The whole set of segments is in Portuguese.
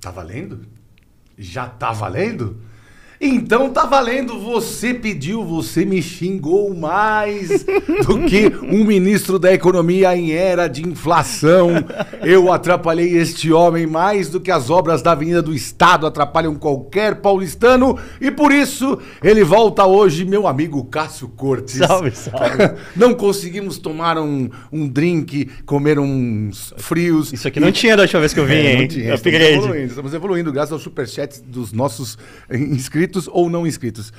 Tá valendo? Já tá valendo? Então tá valendo, você pediu, você me xingou mais do que um ministro da economia em era de inflação. Eu atrapalhei este homem mais do que as obras da Avenida do Estado atrapalham qualquer paulistano e por isso ele volta hoje, meu amigo Cássio Cortes. Salve, salve. Não conseguimos tomar um, um drink, comer uns frios. Isso aqui não e... tinha da última vez que eu vim, é, hein? Tinha, estamos evoluindo, estamos evoluindo graças aos superchats dos nossos eh, inscritos inscritos ou não inscritos.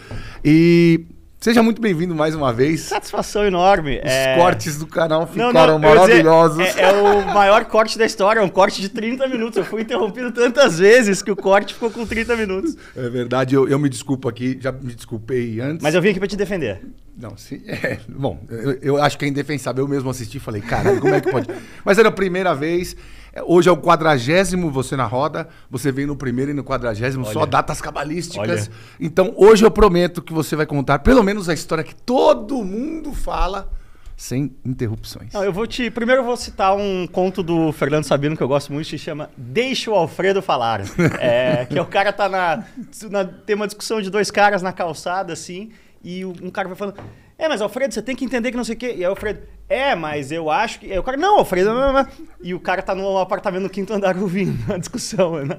E Seja muito bem-vindo mais uma vez. Satisfação enorme. Os é... cortes do canal ficaram não, não, maravilhosos. Dizer, é, é, o maior corte da história, é um corte de 30 minutos. Eu fui interrompido tantas vezes que o corte ficou com 30 minutos. É verdade, eu, eu me desculpo aqui, já me desculpei antes. Mas eu vim aqui para te defender. Não, sim. É, bom, eu, eu, acho que é indefensável. Eu mesmo assisti e falei, caralho, como é que pode? Mas era a primeira vez. É, hoje é o quadragésimo Você na Roda. Você vem no primeiro e no quadragésimo, só datas cabalísticas. Olha. Então, hoje eu prometo que você vai contar pelo menos a história que todo mundo fala sem interrupções. Não, eu vou te. Primeiro eu vou citar um conto do Fernando Sabino que eu gosto muito, que chama Deixa o Alfredo falar. é, que é o cara tá na, na, Tem uma discussão de dois caras na calçada, assim, e um cara vai falando. É, mas Alfredo, você tem que entender que não sei o quê. E aí, Alfredo, é, mas eu acho que. eu o não, Alfredo. E o cara tá no apartamento no quinto andar ouvindo a discussão. Na, né?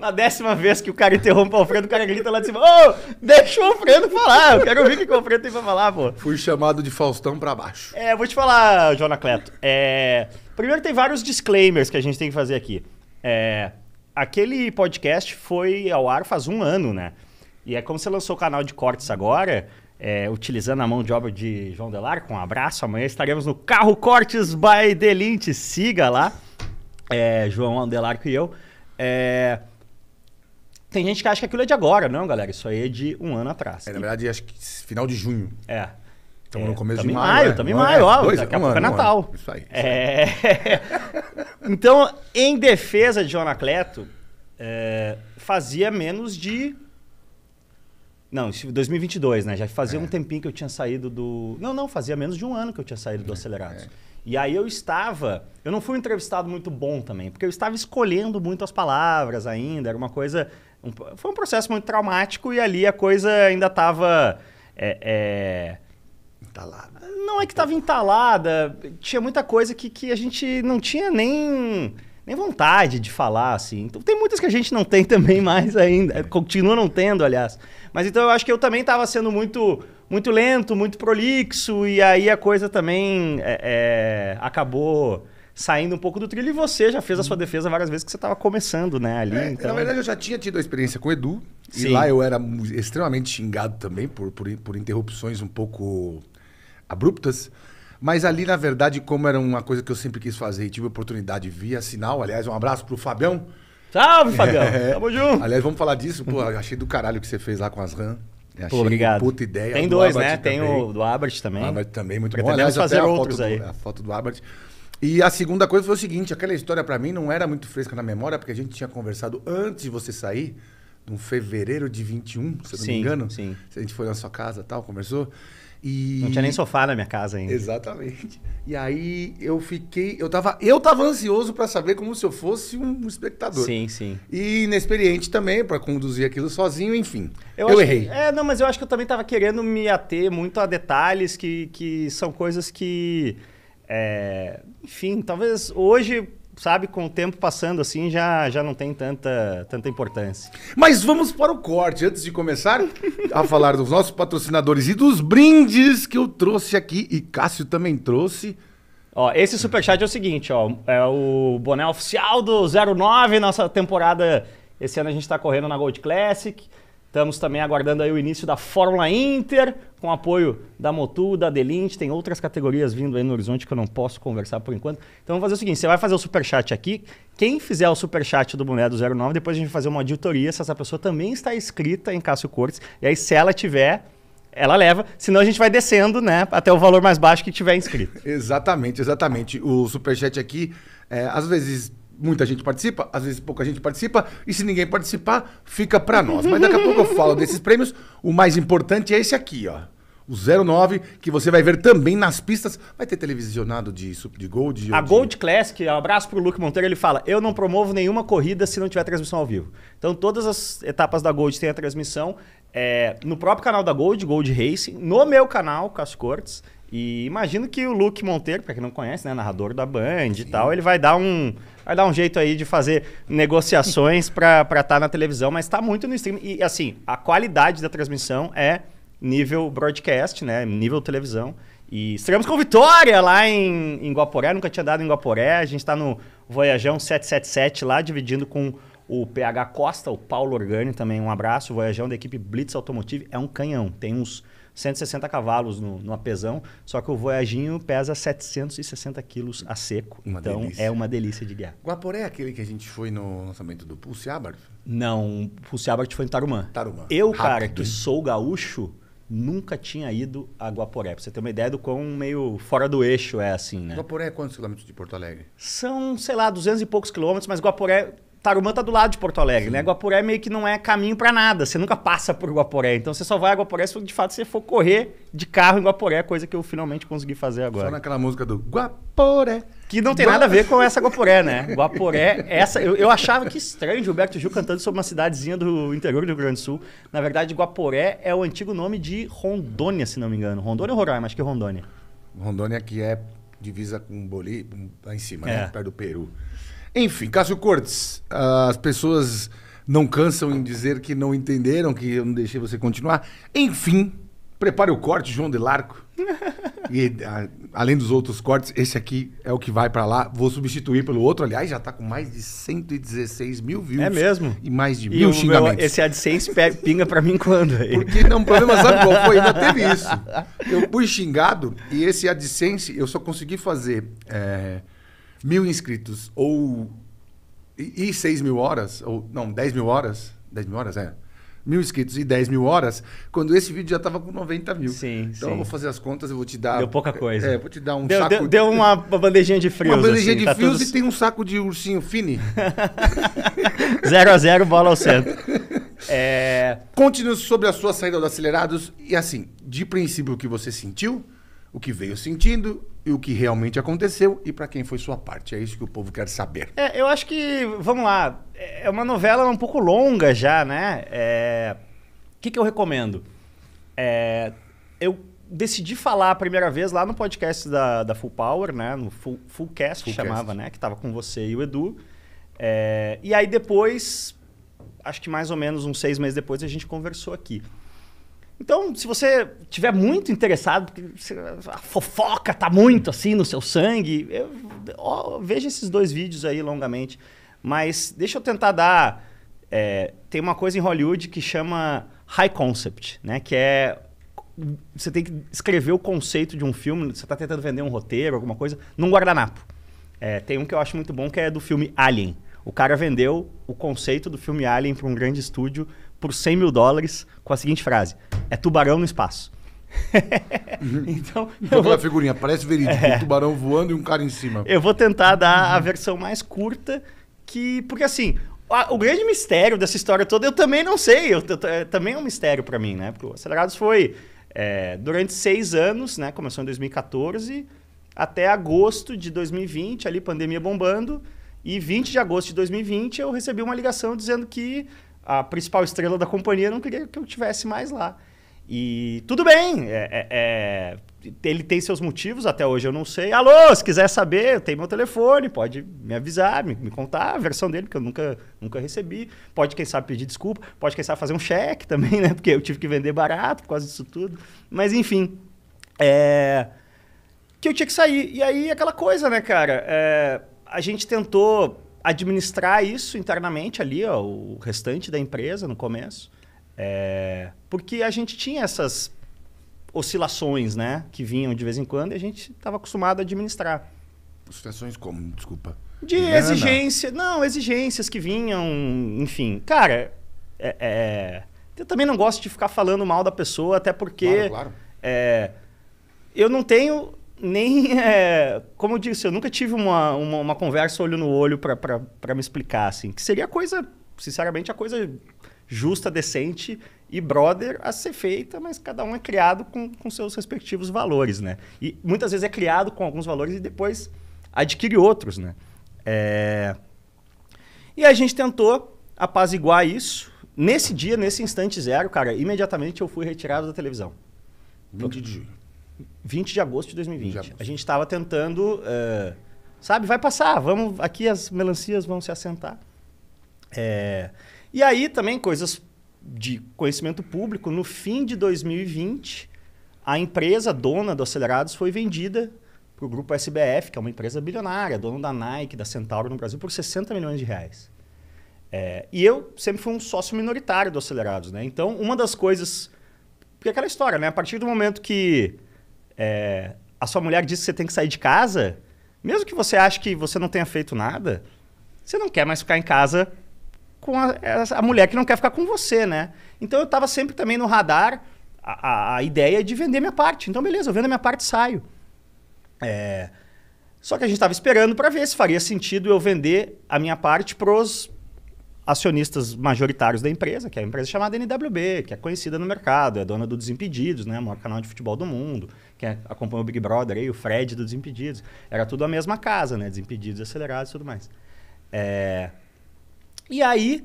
na, décima vez que o cara interrompe o Alfredo, o cara grita lá de cima: Ô, deixa o Alfredo falar. Eu quero ouvir o que, o Alfredo tem pra falar, pô. Fui chamado de Faustão pra baixo. É, vou te falar, Jonacleto. É. Primeiro tem vários disclaimers que a gente tem que fazer aqui. É. Aquele podcast foi ao ar faz um ano, né? E é como você lançou o canal de cortes agora é, utilizando a mão de obra de João Delar, com um abraço. Amanhã estaremos no Carro Cortes by Delinte. Siga lá, é, João Delarco e eu. É... Tem gente que acha que aquilo é de agora, não, galera? Isso aí é de um ano atrás. É, na verdade, acho que final de junho. É. Estamos no é, começo de maio. maio né? Também é? maio, ó. Dois, daqui a pouco é Natal. Um isso aí. Isso aí. então, em defesa de Jonacleto, é, fazia menos de não, 2022, né? Já fazia é. um tempinho que eu tinha saído do. Não, não, fazia menos de um ano que eu tinha saído do é, Acelerados. É. E aí eu estava. Eu não fui um entrevistado muito bom também, porque eu estava escolhendo muito as palavras ainda. Era uma coisa. Um, foi um processo muito traumático e ali a coisa ainda estava. É, é, entalada. Não é que estava entalada. Tinha muita coisa que, que a gente não tinha nem nem vontade de falar, assim. Então, tem muitas que a gente não tem também mais ainda. É. Continua não tendo, aliás. Mas então eu acho que eu também estava sendo muito muito lento, muito prolixo, e aí a coisa também é, é, acabou saindo um pouco do trilho. E você já fez a sua uhum. defesa várias vezes que você estava começando, né, ali. É, então... Na verdade, é eu já tinha tido a experiência com o Edu. Sim. E lá eu era extremamente xingado também por, por, por interrupções um pouco abruptas. Mas ali, na verdade, como era uma coisa que eu sempre quis fazer e tive oportunidade via sinal, aliás, um abraço pro Fabião. Salve, Fabião! É. Tamo junto! Aliás, vamos falar disso, pô, achei do caralho que você fez lá com as RAM. Pô, obrigado. Puta ideia. Tem dois, né? Também. Tem o do Abert também. O Abert também, muito Porque bom. Aliás, fazer outros aí. Do, a foto do Abert. E a segunda coisa foi o seguinte: aquela história para mim não era muito fresca na memória, porque a gente tinha conversado antes de você sair, no fevereiro de 21, se eu não sim, me engano. Sim. A gente foi na sua casa tal, conversou. E... Não tinha nem sofá na minha casa ainda. Exatamente. E aí eu fiquei. Eu tava, eu tava ansioso para saber como se eu fosse um espectador. Sim, sim. E inexperiente também para conduzir aquilo sozinho, enfim. Eu, eu errei. Que, é, não, mas eu acho que eu também tava querendo me ater muito a detalhes que, que são coisas que. É, enfim, talvez hoje sabe, com o tempo passando assim, já, já não tem tanta, tanta importância. Mas vamos para o corte. Antes de começar a falar dos nossos patrocinadores e dos brindes que eu trouxe aqui, e Cássio também trouxe. Ó, esse superchat é o seguinte, ó, é o boné oficial do 09, nossa temporada. Esse ano a gente está correndo na Gold Classic. Estamos também aguardando aí o início da Fórmula Inter, com apoio da Motul, da Delint, tem outras categorias vindo aí no horizonte que eu não posso conversar por enquanto. Então vamos fazer o seguinte, você vai fazer o super chat aqui. Quem fizer o super chat do Boné do 09, depois a gente vai fazer uma auditoria se essa pessoa também está inscrita em Cássio Cortes. E aí se ela tiver, ela leva, senão a gente vai descendo, né, até o valor mais baixo que tiver inscrito. exatamente, exatamente. O superchat aqui, é, às vezes muita gente participa, às vezes pouca gente participa, e se ninguém participar, fica para nós. Mas daqui a pouco eu falo desses prêmios. O mais importante é esse aqui, ó. O 09, que você vai ver também nas pistas. Vai ter televisionado de, de Gold. De, a Gold de... Classic, um abraço o Luke Monteiro, ele fala: Eu não promovo nenhuma corrida se não tiver transmissão ao vivo. Então, todas as etapas da Gold tem a transmissão. É, no próprio canal da Gold, Gold Racing, no meu canal, Cascortes, e imagino que o Luke Monteiro, para quem não conhece, né, narrador da Band Sim. e tal, ele vai dar um vai dar um jeito aí de fazer negociações para estar tá na televisão, mas está muito no stream e assim, a qualidade da transmissão é nível broadcast, né, nível televisão. E estreamos com vitória lá em, em Guaporé, nunca tinha dado em Guaporé. A gente está no Voyajão 777 lá, dividindo com o PH Costa, o Paulo Organi também, um abraço. O Voyajão da equipe Blitz Automotive é um canhão. Tem uns 160 cavalos no, no apesão, só que o Voyaginho pesa 760 quilos a seco. Uma então delícia. é uma delícia de guiar. Guaporé é aquele que a gente foi no lançamento do Pulse Não, o Pulse foi em Tarumã. Tarumã. Eu, Rápido, cara, que sou gaúcho, nunca tinha ido a Guaporé. Pra você ter uma ideia do quão meio fora do eixo é assim, né? Guaporé é quantos quilômetros de Porto Alegre? São, sei lá, 200 e poucos quilômetros, mas Guaporé Tarumã tá do lado de Porto Alegre, né? Sim. né? Guaporé meio que não é caminho para nada. Você nunca passa por Guaporé. Então você só vai a Guaporé se de fato você for correr de carro em Guaporé, coisa que eu finalmente consegui fazer agora. Só naquela música do Guaporé. Que não tem Gua... nada a ver com essa Guaporé, né? Guaporé, essa. Eu, eu achava que estranho Gilberto Gil cantando sobre uma cidadezinha do interior do Rio Grande do Sul. Na verdade, Guaporé é o antigo nome de Rondônia, se não me engano. Rondônia ou Roraima? Acho que é Rondônia. Rondônia que é divisa com Bolívia, lá em cima, né? é. né? Perto do Peru. Enfim, Cássio Cortes, as pessoas não cansam em dizer que não entenderam, que eu não deixei você continuar. Enfim, prepare o corte, João Delarco. e a, além dos outros cortes, esse aqui é o que vai para lá. Vou substituir pelo outro. Aliás, já tá com mais de 116 mil views. É mesmo? E mais de e mil xingamentos. Meu, esse AdSense pinga para mim quando? Aí? Porque não, o problema sabe qual foi? Ainda teve isso. Eu fui xingado e esse AdSense eu só consegui fazer é, mil inscritos ou. E, seis mil horas, ou não, dez mil horas. dez mil horas, é mil inscritos e dez mil horas, quando esse vídeo já estava com 90 mil. Sim, então sim. eu vou fazer as contas, eu vou te dar. Deu pouca coisa. É, vou te dar um deu, saco. Deu, deu uma bandejinha de frios. Uma bandejinha assim, de tá frios tudo... e tem um saco de ursinho fini. zero a zero bola ao centro. É... Conte-nos sobre a sua saída do Acelerados e assim, de princípio o que você sentiu, o que veio sentindo e o que realmente aconteceu e para quem foi sua parte. É isso que o povo quer saber. É, eu acho que, vamos lá, é uma novela um pouco longa já, né? É... O que, que eu recomendo? É... Eu decidi falar a primeira vez lá no podcast da, da Full Power, né? No Full, Fullcast, que chamava, né? Que tava com você e o Edu. É... E aí depois, acho que mais ou menos uns seis meses depois, a gente conversou aqui. Então, se você tiver muito interessado, porque a fofoca tá muito assim no seu sangue, eu, ó, veja esses dois vídeos aí longamente. Mas deixa eu tentar dar. É, tem uma coisa em Hollywood que chama high concept, né? Que é você tem que escrever o conceito de um filme, você está tentando vender um roteiro, alguma coisa, num guardanapo. É, tem um que eu acho muito bom que é do filme Alien. O cara vendeu o conceito do filme Alien para um grande estúdio por 100 mil dólares com a seguinte frase: é tubarão no espaço. Uhum. Então, então, eu vou... figurinha, parece verídico, é. um tubarão voando e um cara em cima. Eu vou tentar dar a versão mais curta, que porque assim, o grande mistério dessa história toda eu também não sei, eu, eu é, também é um mistério para mim, né? Porque o Acelerados foi é, durante seis anos, né? Começou em 2014 até agosto de 2020, ali pandemia bombando, e 20 de agosto de 2020 eu recebi uma ligação dizendo que a principal estrela da companhia não queria que eu tivesse mais lá. E tudo bem, é, é, é, ele tem seus motivos, até hoje eu não sei. Alô, se quiser saber, tem meu telefone, pode me avisar, me, me, contar a versão dele, porque eu nunca, nunca recebi. Pode, quem sabe, pedir desculpa, pode, quem sabe, fazer um cheque também, né? Porque eu tive que vender barato por causa disso tudo. Mas, enfim, é... que eu tinha que sair. E aí, aquela coisa, né, cara? É... A gente tentou administrar isso internamente ali, ó, o restante da empresa no começo. É, porque a gente tinha essas oscilações, né? Que vinham de vez em quando e a gente estava acostumado a administrar. Oscilações como? Desculpa. De Grana. exigência. Não, exigências que vinham, enfim. Cara, é, é, eu também não gosto de ficar falando mal da pessoa, até porque. Claro, claro. É, eu não tenho nem. É, como eu disse, eu nunca tive uma, uma, uma conversa olho no olho para me explicar, assim. Que seria a coisa, sinceramente, a coisa justa, decente e brother a ser feita, mas cada um é criado com, com seus respectivos valores, né? E muitas vezes é criado com alguns valores e depois adquire outros, né? É... E a gente tentou apaziguar isso. Nesse dia, nesse instante zero, cara, imediatamente eu fui retirado da televisão. 20 de julho. 20 de agosto de 2020. De agosto. A gente estava tentando... É, sabe, vai passar, vamos... Aqui as melancias vão se assentar. É... E aí também coisas de conhecimento público, no fim de 2020, a empresa dona do Acelerados foi vendida para o grupo SBF, que é uma empresa bilionária, dona da Nike, da Centauro no Brasil, por 60 milhões de reais. É, e eu sempre fui um sócio minoritário do Acelerados, né? Então, uma das coisas... Porque é aquela história, né? A partir do momento que é, a sua mulher diz que você tem que sair de casa, mesmo que você ache que você não tenha feito nada, você não quer mais ficar em casa com a, a, mulher que não quer ficar com você, né? Então eu estava sempre também no radar a, a, ideia de vender minha parte. Então, beleza, eu vendo a minha parte saio. É... Só que a gente estava esperando para ver se faria sentido eu vender a minha parte pros acionistas majoritários da empresa, que é a empresa chamada NWB, que é conhecida no mercado, é dona do Desimpedidos, né? O maior canal de futebol do mundo. que é, acompanha o Big Brother aí, o Fred do Desimpedidos. Era tudo a mesma casa, né? Desimpedidos, acelerados e tudo mais. É... E aí,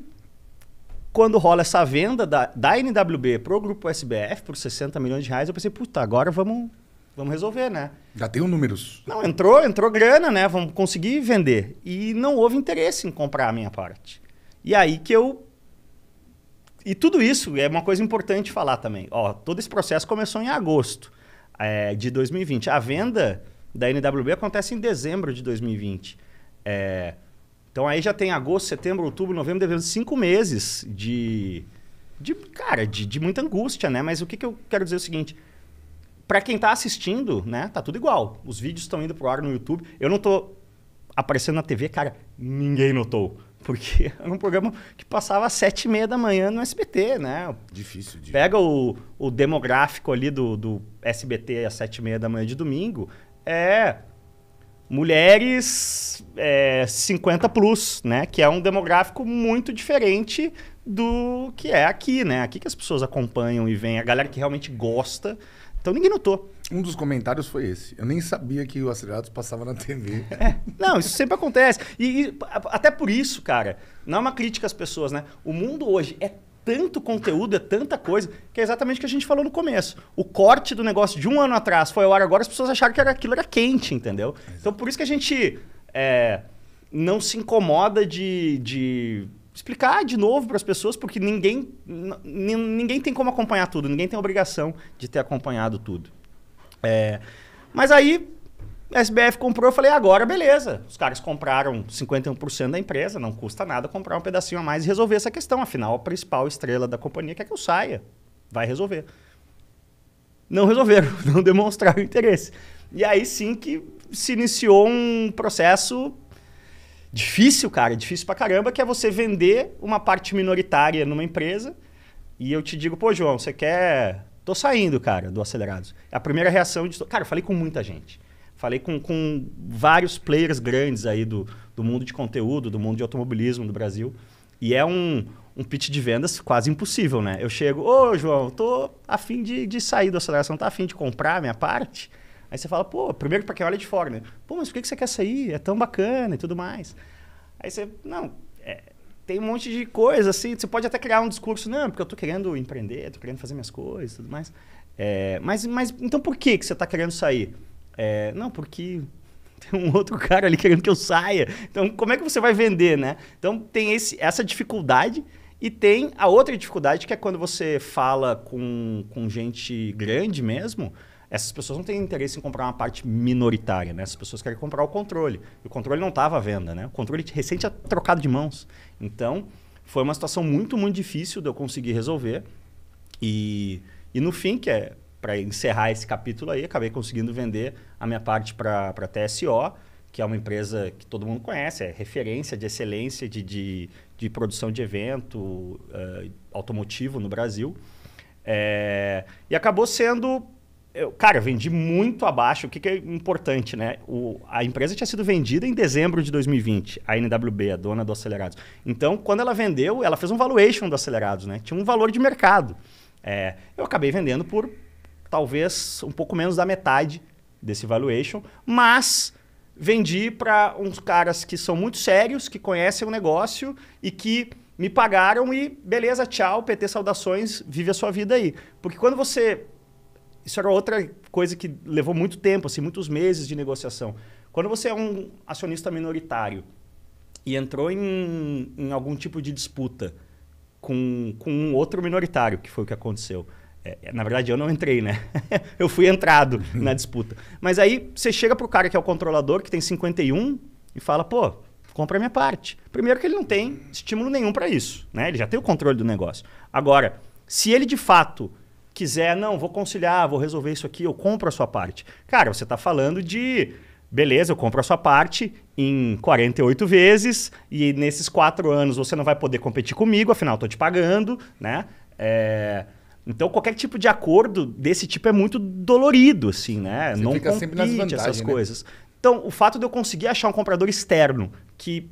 quando rola essa venda da, da NWB pro grupo SBF por 60 milhões de reais, eu pensei, puta, agora vamos, vamos resolver, né? Já tem números. Não, entrou, entrou grana, né? Vamos conseguir vender. E não houve interesse em comprar a minha parte. E aí que eu. E tudo isso é uma coisa importante falar também. Ó, todo esse processo começou em agosto é, de 2020. A venda da NWB acontece em dezembro de 2020. É, então aí já tem agosto, setembro, outubro, novembro, devemos cinco meses de, de cara, de, de muita angústia, né? Mas o que, que eu quero dizer é o seguinte. Para quem está assistindo, né, tá tudo igual. Os vídeos estão indo pro ar no YouTube. Eu não tô aparecendo na TV, cara, ninguém notou. Porque era um programa que passava às sete e meia da manhã no SBT, né? Difícil, difícil. Pega o, o demográfico ali do, do SBT às sete e meia da manhã de domingo. É mulheres é, 50 plus, né? Que é um demográfico muito diferente do que é aqui, né? Aqui que as pessoas acompanham e vêm a galera que realmente gosta. Então ninguém notou. Um dos comentários foi esse. Eu nem sabia que o Acelerados passava na TV. É, não, isso sempre acontece. E, e até por isso, cara, não é uma crítica às pessoas, né? O mundo hoje é tanto conteúdo, é tanta coisa, que é exatamente o que a gente falou no começo. O corte do negócio de um ano atrás foi ao ar agora, as pessoas acharam que era, aquilo era quente, entendeu? Então por isso que a gente é, não se incomoda de, de explicar de novo para as pessoas, porque ninguém, ninguém tem como acompanhar tudo, ninguém tem obrigação de ter acompanhado tudo. É, mas aí a SBF comprou, eu falei, agora beleza. Os caras compraram 51% da empresa, não custa nada comprar um pedacinho a mais e resolver essa questão. Afinal, a principal estrela da companhia quer que eu saia. Vai resolver. Não resolveram, não demonstraram interesse. E aí sim que se iniciou um processo difícil, cara, difícil pra caramba, que é você vender uma parte minoritária numa empresa e eu te digo, pô, João, você quer. Tô saindo, cara, do Acelerados. É a primeira reação de. Cara, eu falei com muita gente. Falei com, com vários players grandes aí do, do mundo de conteúdo, do mundo de automobilismo do Brasil. E é um, um pitch de vendas quase impossível, né? Eu chego, ô João, tô afim de, de sair da aceleração, tá afim de comprar a minha parte? Aí você fala, pô, primeiro para quem olha de fora, né? Pô, mas por que, que você quer sair? É tão bacana e tudo mais. Aí você, não, é, tem um monte de coisa assim, você pode até criar um discurso, não, porque eu tô querendo empreender, tô querendo fazer minhas coisas e tudo mais. É, mas, mas então por que, que você tá querendo sair? É, não, porque tem um outro cara ali querendo que eu saia. Então, como é que você vai vender, né? Então, tem esse, essa dificuldade. E tem a outra dificuldade, que é quando você fala com, com gente grande mesmo, essas pessoas não têm interesse em comprar uma parte minoritária, né? Essas pessoas querem comprar o controle. E o controle não estava à venda, né? O controle recente é trocado de mãos. Então, foi uma situação muito, muito difícil de eu conseguir resolver. E, e no fim, que é para encerrar esse capítulo aí, acabei conseguindo vender a minha parte para a TSO, que é uma empresa que todo mundo conhece, é referência de excelência de, de, de produção de evento uh, automotivo no Brasil. É, e acabou sendo. Eu, cara, vendi muito abaixo. O que, que é importante, né? O, a empresa tinha sido vendida em dezembro de 2020, a NWB, a dona do Acelerados. Então, quando ela vendeu, ela fez um valuation do Acelerados, né? Tinha um valor de mercado. É, eu acabei vendendo por talvez um pouco menos da metade desse valuation, mas vendi para uns caras que são muito sérios, que conhecem o negócio e que me pagaram e beleza, tchau, PT saudações, vive a sua vida aí. Porque quando você isso era outra coisa que levou muito tempo, assim, muitos meses de negociação. Quando você é um acionista minoritário e entrou em, em algum tipo de disputa com, com um outro minoritário, que foi o que aconteceu, é, na verdade, eu não entrei, né? eu fui entrado uhum. na disputa. Mas aí você chega pro cara que é o controlador, que tem 51, e fala, pô, compra a minha parte. Primeiro que ele não tem estímulo nenhum para isso, né? Ele já tem o controle do negócio. Agora, se ele de fato quiser, não, vou conciliar, vou resolver isso aqui, eu compro a sua parte. Cara, você está falando de beleza, eu compro a sua parte em 48 vezes e nesses quatro anos você não vai poder competir comigo, afinal, estou te pagando, né? É, então, qualquer tipo de acordo desse tipo é muito dolorido, assim, né? Você não fica sempre nas essas né? coisas. Né? Então, o fato de eu conseguir achar um comprador externo que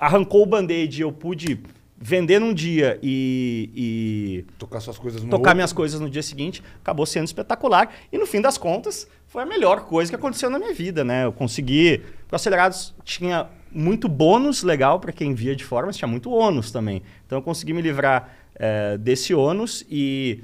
arrancou o band-aid e eu pude vender num dia e, e tocar suas coisas no tocar outro. minhas coisas no dia seguinte acabou sendo espetacular e no fim das contas foi a melhor coisa que aconteceu na minha vida né eu consegui o acelerados tinha muito bônus legal para quem via de fora mas tinha muito ônus também então eu consegui me livrar é, desse ônus e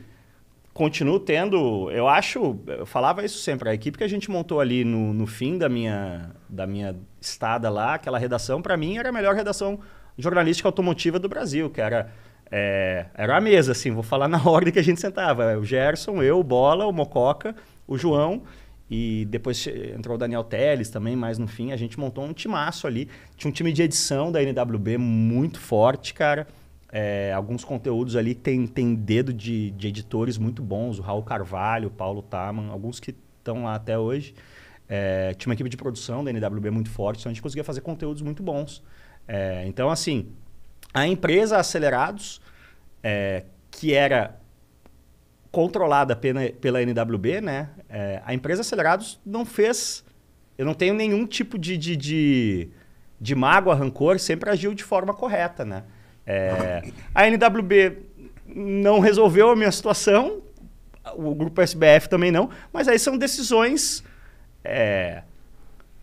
continuo tendo, eu acho, eu falava isso sempre, a equipe que a gente montou ali no, no fim da minha, da minha estada lá, aquela redação, para mim era a melhor redação jornalística automotiva do Brasil, que era, é, era a mesa, assim, vou falar na ordem que a gente sentava, o Gerson, eu, o Bola, o Mococa, o João, e depois entrou o Daniel Teles também, mas no fim a gente montou um timaço ali, tinha um time de edição da NWB muito forte, cara, é, alguns conteúdos ali tem, tem dedo de, de editores muito bons, o Raul Carvalho, o Paulo Taman, alguns que estão lá até hoje. É, tinha uma equipe de produção da NWB muito forte, então a gente conseguia fazer conteúdos muito bons. É, então, assim, a empresa Acelerados, é, que era controlada pela, pela NWB, né? É, a empresa Acelerados não fez... Eu não tenho nenhum tipo de, de, de, de mágoa, rancor, sempre agiu de forma correta, né? É, a NWB não resolveu a minha situação, o grupo SBF também não, mas aí são decisões é,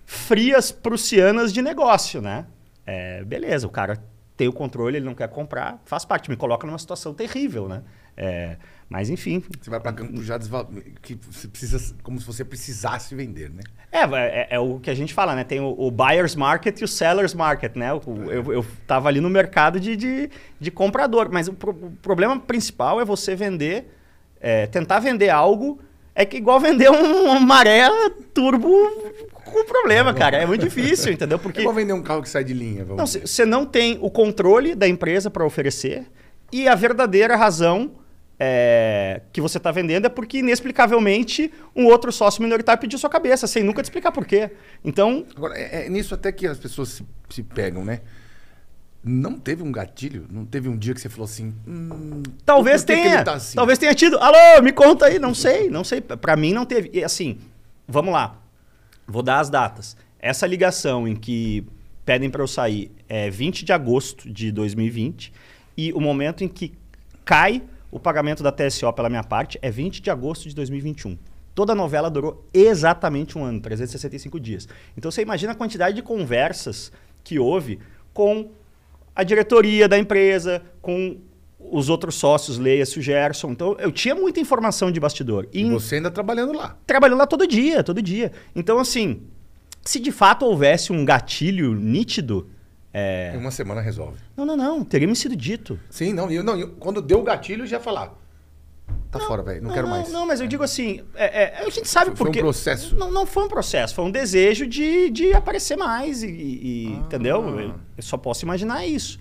frias prussianas de negócio, né? É, beleza, o cara tem o controle, ele não quer comprar, faz parte, me coloca numa situação terrível, né? É, mas enfim. Você vai para campo já desval... que você precisa, como se você precisasse vender, né? É, é, é, é o que a gente fala, né? Tem o, o, buyer's market e o seller's market, né? O, é. eu, eu tava ali no mercado de, de, de comprador, mas o, pro, o, problema principal é você vender, é, tentar vender algo. É que igual vender um, uma maré turbo com problema, cara. É muito difícil, entendeu? Porque. É igual vender um carro que sai de linha. Você não, não tem o controle da empresa para oferecer e a verdadeira razão é, que você está vendendo é porque, inexplicavelmente, um outro sócio minoritário pediu sua cabeça, sem nunca te explicar por quê. Então. Agora, é, é nisso até que as pessoas se, se, pegam, né? Não teve um gatilho? Não teve um dia que você falou assim. Hum, talvez tenha. Tá assim? Talvez tenha tido. Alô, me conta aí. Não sei, não sei. Para mim não teve. E assim, vamos lá. Vou dar as datas. Essa ligação em que pedem para eu sair é 20 de agosto de 2020 e o momento em que cai o pagamento da TSO pela minha parte é 20 de agosto de 2021. Toda a novela durou exatamente um ano, 365 dias. Então você imagina a quantidade de conversas que houve com a diretoria da empresa, com os outros sócios, leia-se o Gerson. Então, eu tinha muita informação de bastidor. E, e você ainda trabalhando lá. Trabalhando lá todo dia, todo dia. Então, assim, se de fato houvesse um gatilho nítido, é... Em uma semana resolve. Não, não, não. Teria me sido dito. Sim, não. Eu, não eu, quando deu o gatilho, eu já falar. Tá não, fora, velho. Não, não, quero mais. Não, mas eu é. digo assim, é, é, a gente sabe por porque... Foi um processo. Não, não foi um processo. Foi um desejo de, de aparecer mais e... e ah. Entendeu? Eu, eu só posso imaginar isso.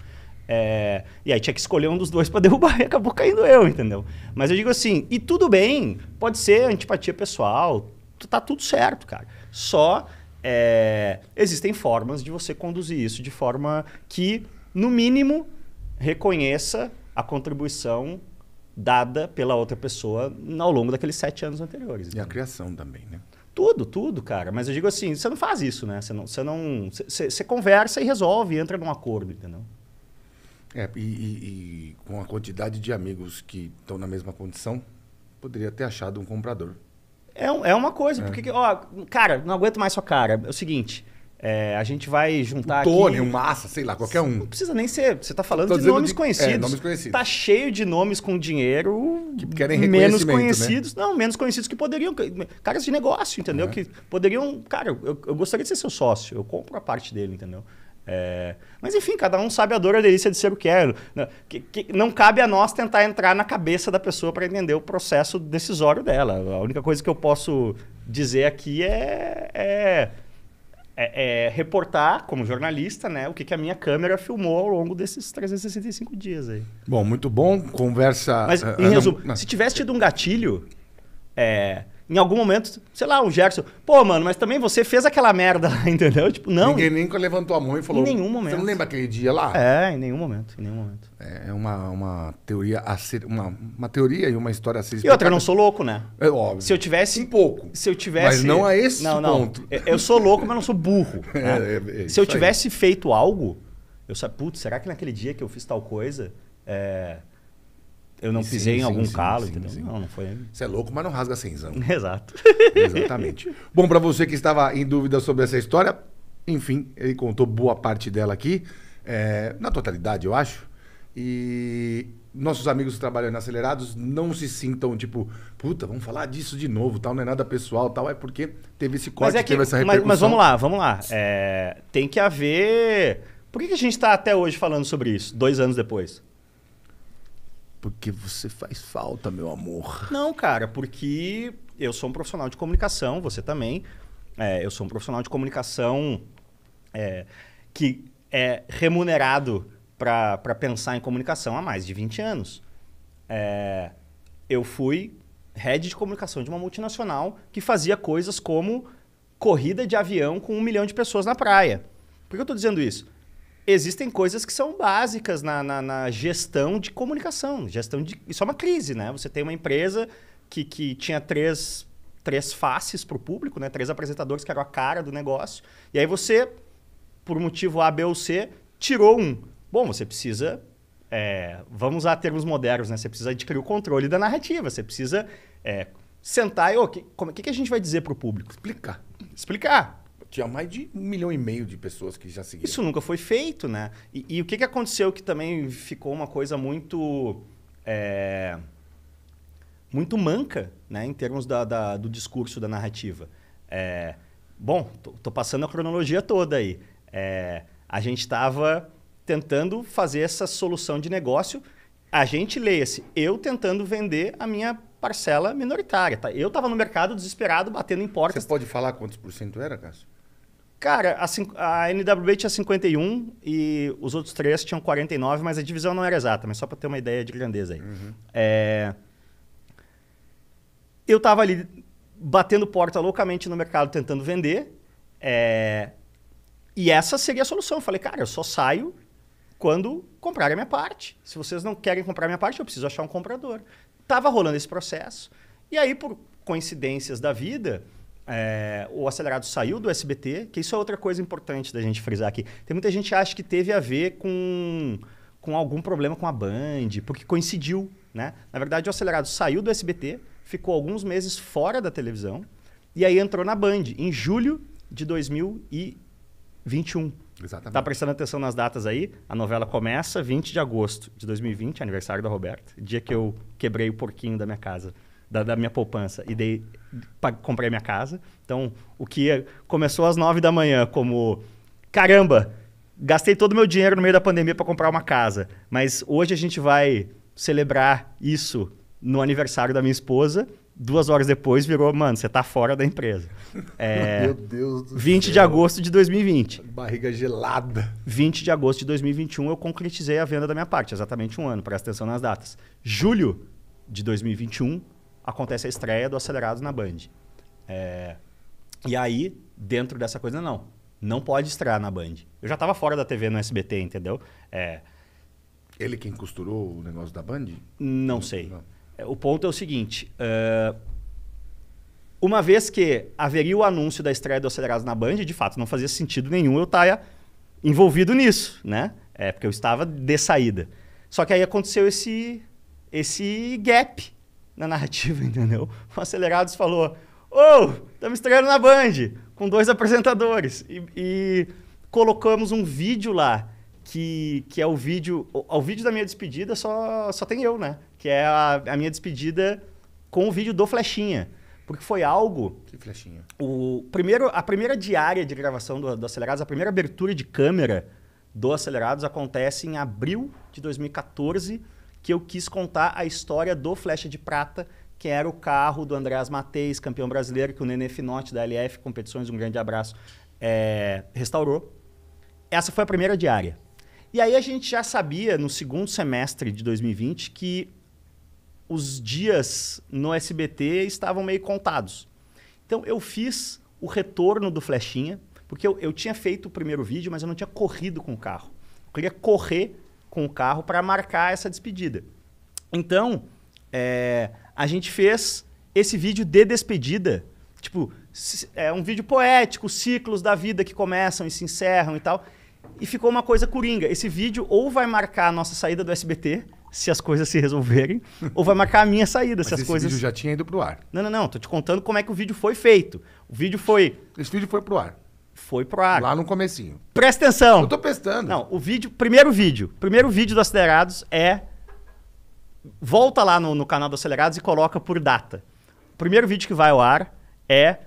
É, e aí tinha que escolher um dos dois para derrubar e acabou caindo eu, entendeu? Mas eu digo assim, e tudo bem, pode ser antipatia pessoal, tá tudo certo, cara. Só é, existem formas de você conduzir isso de forma que, no mínimo, reconheça a contribuição dada pela outra pessoa ao longo daqueles sete anos anteriores. Então. E a criação também, né? Tudo, tudo, cara. Mas eu digo assim, você não faz isso, né? Você não, você não, você, você conversa e resolve, entra num acordo, entendeu? É, e, e, e com a quantidade de amigos que estão na mesma condição, poderia ter achado um comprador. É, é uma coisa, é. porque, ó, cara, não aguento mais sua cara. É o seguinte. É, a gente vai juntar o Tony, aqui... o Massa, sei lá, qualquer um. Não precisa nem ser... Você está falando de nomes, de... É, conhecidos. É, nomes conhecidos. Tá cheio de nomes com dinheiro... Que querem Menos né? conhecidos. Né? Não, menos conhecidos que poderiam... Caras de negócio, entendeu? É. Que poderiam... Cara, eu, eu, gostaria de ser seu sócio. Eu compro a parte dele, entendeu? É... Mas enfim, cada um sabe a dor e a delícia de ser o que é. Né, que, que não cabe a nós tentar entrar na cabeça da pessoa para entender o processo decisório dela. A única coisa que eu posso dizer aqui é, é, é, é reportar, como jornalista, né, o que, que, a minha câmera filmou ao longo desses 365 dias aí. Bom, muito bom. Conversa. Mas, eh, em resumo, se tivesse tido um gatilho. É, em algum momento, sei lá, o Gerson, pô, mano, mas também você fez aquela merda lá, entendeu? Tipo, não. Ninguém nem levantou a mão e falou. Em nenhum momento. Você não lembra aquele dia lá? É, em nenhum momento, em nenhum momento. É, é uma, uma teoria a ser. Uma, uma teoria e uma história a ser explicada. E outra, eu não sou louco, né? É óbvio. Se eu tivesse. Um pouco. Se eu tivesse. Mas não a esse não, não. ponto. Eu, sou louco, mas não sou burro. Né? É, é, é, se eu tivesse aí. feito algo, eu sabia, putz, será que naquele dia que eu fiz tal coisa. É, eu não sim, pisei sim, em algum sim, calo, entendeu? Não, não foi. Você é louco, mas não rasga cinzão. Exato. Exatamente. Bom, para você que estava em dúvida sobre essa história, enfim, ele contou boa parte dela aqui, é, na totalidade, eu acho. E nossos amigos que trabalham em Acelerados não se sintam tipo, puta, vamos falar disso de novo, tal, não é nada pessoal, tal, é porque teve esse corte, mas é que, teve essa repercussão. Mas, mas vamos lá, vamos lá. É, tem que haver. Por que, que a gente está até hoje falando sobre isso, dois anos depois? Porque você faz falta, meu amor. Não, cara, porque eu sou um profissional de comunicação, você também. É, eu sou um profissional de comunicação é, que é remunerado para pensar em comunicação há mais de 20 anos. É, eu fui head de comunicação de uma multinacional que fazia coisas como corrida de avião com um milhão de pessoas na praia. Por que eu estou dizendo isso? existem coisas que são básicas na, na, na, gestão de comunicação. Gestão de. Isso é uma crise, né? Você tem uma empresa que, que tinha três, três faces para o público, né? Três apresentadores que eram a cara do negócio. E aí você, por motivo A, B ou C, tirou um. Bom, você precisa. É, vamos usar termos modernos, né? Você precisa adquirir o controle da narrativa. Você precisa é, sentar e. O oh, que, como, que, que a gente vai dizer para o público? Explicar. Explicar tinha mais de um milhão e meio de pessoas que já seguiam. Isso nunca foi feito, né? E, e o que, que aconteceu que também ficou uma coisa muito. É, muito manca, né? Em termos da, da do discurso, da narrativa. É, bom, tô, tô, passando a cronologia toda aí. É, a gente estava tentando fazer essa solução de negócio. A gente, leia-se, eu tentando vender a minha parcela minoritária. Tá? Eu estava no mercado desesperado, batendo em portas. Você pode falar quantos por cento era, Cássio? Cara, a, a NWB tinha 51 e os outros três tinham 49, mas a divisão não era exata, mas só para ter uma ideia de grandeza aí. Uhum. É... Eu tava ali batendo porta loucamente no mercado tentando vender. É... E essa seria a solução. Eu falei, cara, eu só saio quando comprar a minha parte. Se vocês não querem comprar a minha parte, eu preciso achar um comprador. Tava rolando esse processo. E aí, por coincidências da vida, é, o acelerado saiu do SBT, que isso é outra coisa importante da gente frisar aqui. Tem muita gente que acha que teve a ver com, com algum problema com a Band, porque coincidiu, né? Na verdade, o acelerado saiu do SBT, ficou alguns meses fora da televisão, e aí entrou na Band, em julho de 2021. Exatamente. Tá prestando atenção nas datas aí? A novela começa 20 de agosto de 2020, aniversário da Roberta, dia que eu quebrei o porquinho da minha casa, da, da minha poupança, e dei comprei minha casa. Então, o que começou às 9 da manhã como caramba, gastei todo o meu dinheiro no meio da pandemia para comprar uma casa, mas hoje a gente vai celebrar isso no aniversário da minha esposa. Duas horas depois virou, mano, você tá fora da empresa. É, meu Deus do 20 céu. de agosto de 2020. Barriga gelada. 20 de agosto de 2021 eu concretizei a venda da minha parte, exatamente um ano, presta atenção nas datas. Julho de 2021, acontece a estreia do Acelerados na Band. É, e aí, dentro dessa coisa, não. Não pode estrear na Band. Eu já estava fora da TV no SBT, entendeu? É, Ele quem costurou o negócio da Band? Não sei. Não. O ponto é o seguinte. Uh, uma vez que haveria o anúncio da estreia do Acelerados na Band, de fato, não fazia sentido nenhum eu estar envolvido nisso, né? É, porque eu estava de saída. Só que aí aconteceu esse, esse gap na narrativa, entendeu? O Acelerados falou: Ô, oh, estamos estreando na Band, com dois apresentadores. E, e, colocamos um vídeo lá, que, que é o vídeo. O, o, vídeo da minha despedida só, só tem eu, né? Que é a, a minha despedida com o vídeo do Flechinha. Porque foi algo. Que flechinha. O primeiro, a primeira diária de gravação do, do Acelerados, a primeira abertura de câmera do Acelerados acontece em abril de 2014 que eu quis contar a história do Flecha de Prata, que era o carro do Andréas Mateis, campeão brasileiro, que o Nenê Finotti da LF Competições, um grande abraço, é, restaurou. Essa foi a primeira diária. E aí a gente já sabia, no segundo semestre de 2020, que os dias no SBT estavam meio contados. Então eu fiz o retorno do Flechinha, porque eu, eu tinha feito o primeiro vídeo, mas eu não tinha corrido com o carro. Eu queria correr com o carro para marcar essa despedida. Então, é, a gente fez esse vídeo de despedida. Tipo, é um vídeo poético, ciclos da vida que começam e se encerram e tal. E ficou uma coisa coringa. Esse vídeo ou vai marcar a nossa saída do SBT, se as coisas se resolverem, ou vai marcar a minha saída, se Mas as esse coisas. Esse vídeo já tinha ido pro ar. Não, não, não. Tô te contando como é que o vídeo foi feito. O vídeo foi. Esse vídeo foi pro ar. Foi pro ar. Lá no comecinho. Presta atenção. Eu tô prestando. Não, o vídeo, primeiro vídeo, primeiro vídeo do Acelerados é volta lá no, no canal do Acelerados e coloca por data. O primeiro vídeo que vai ao ar é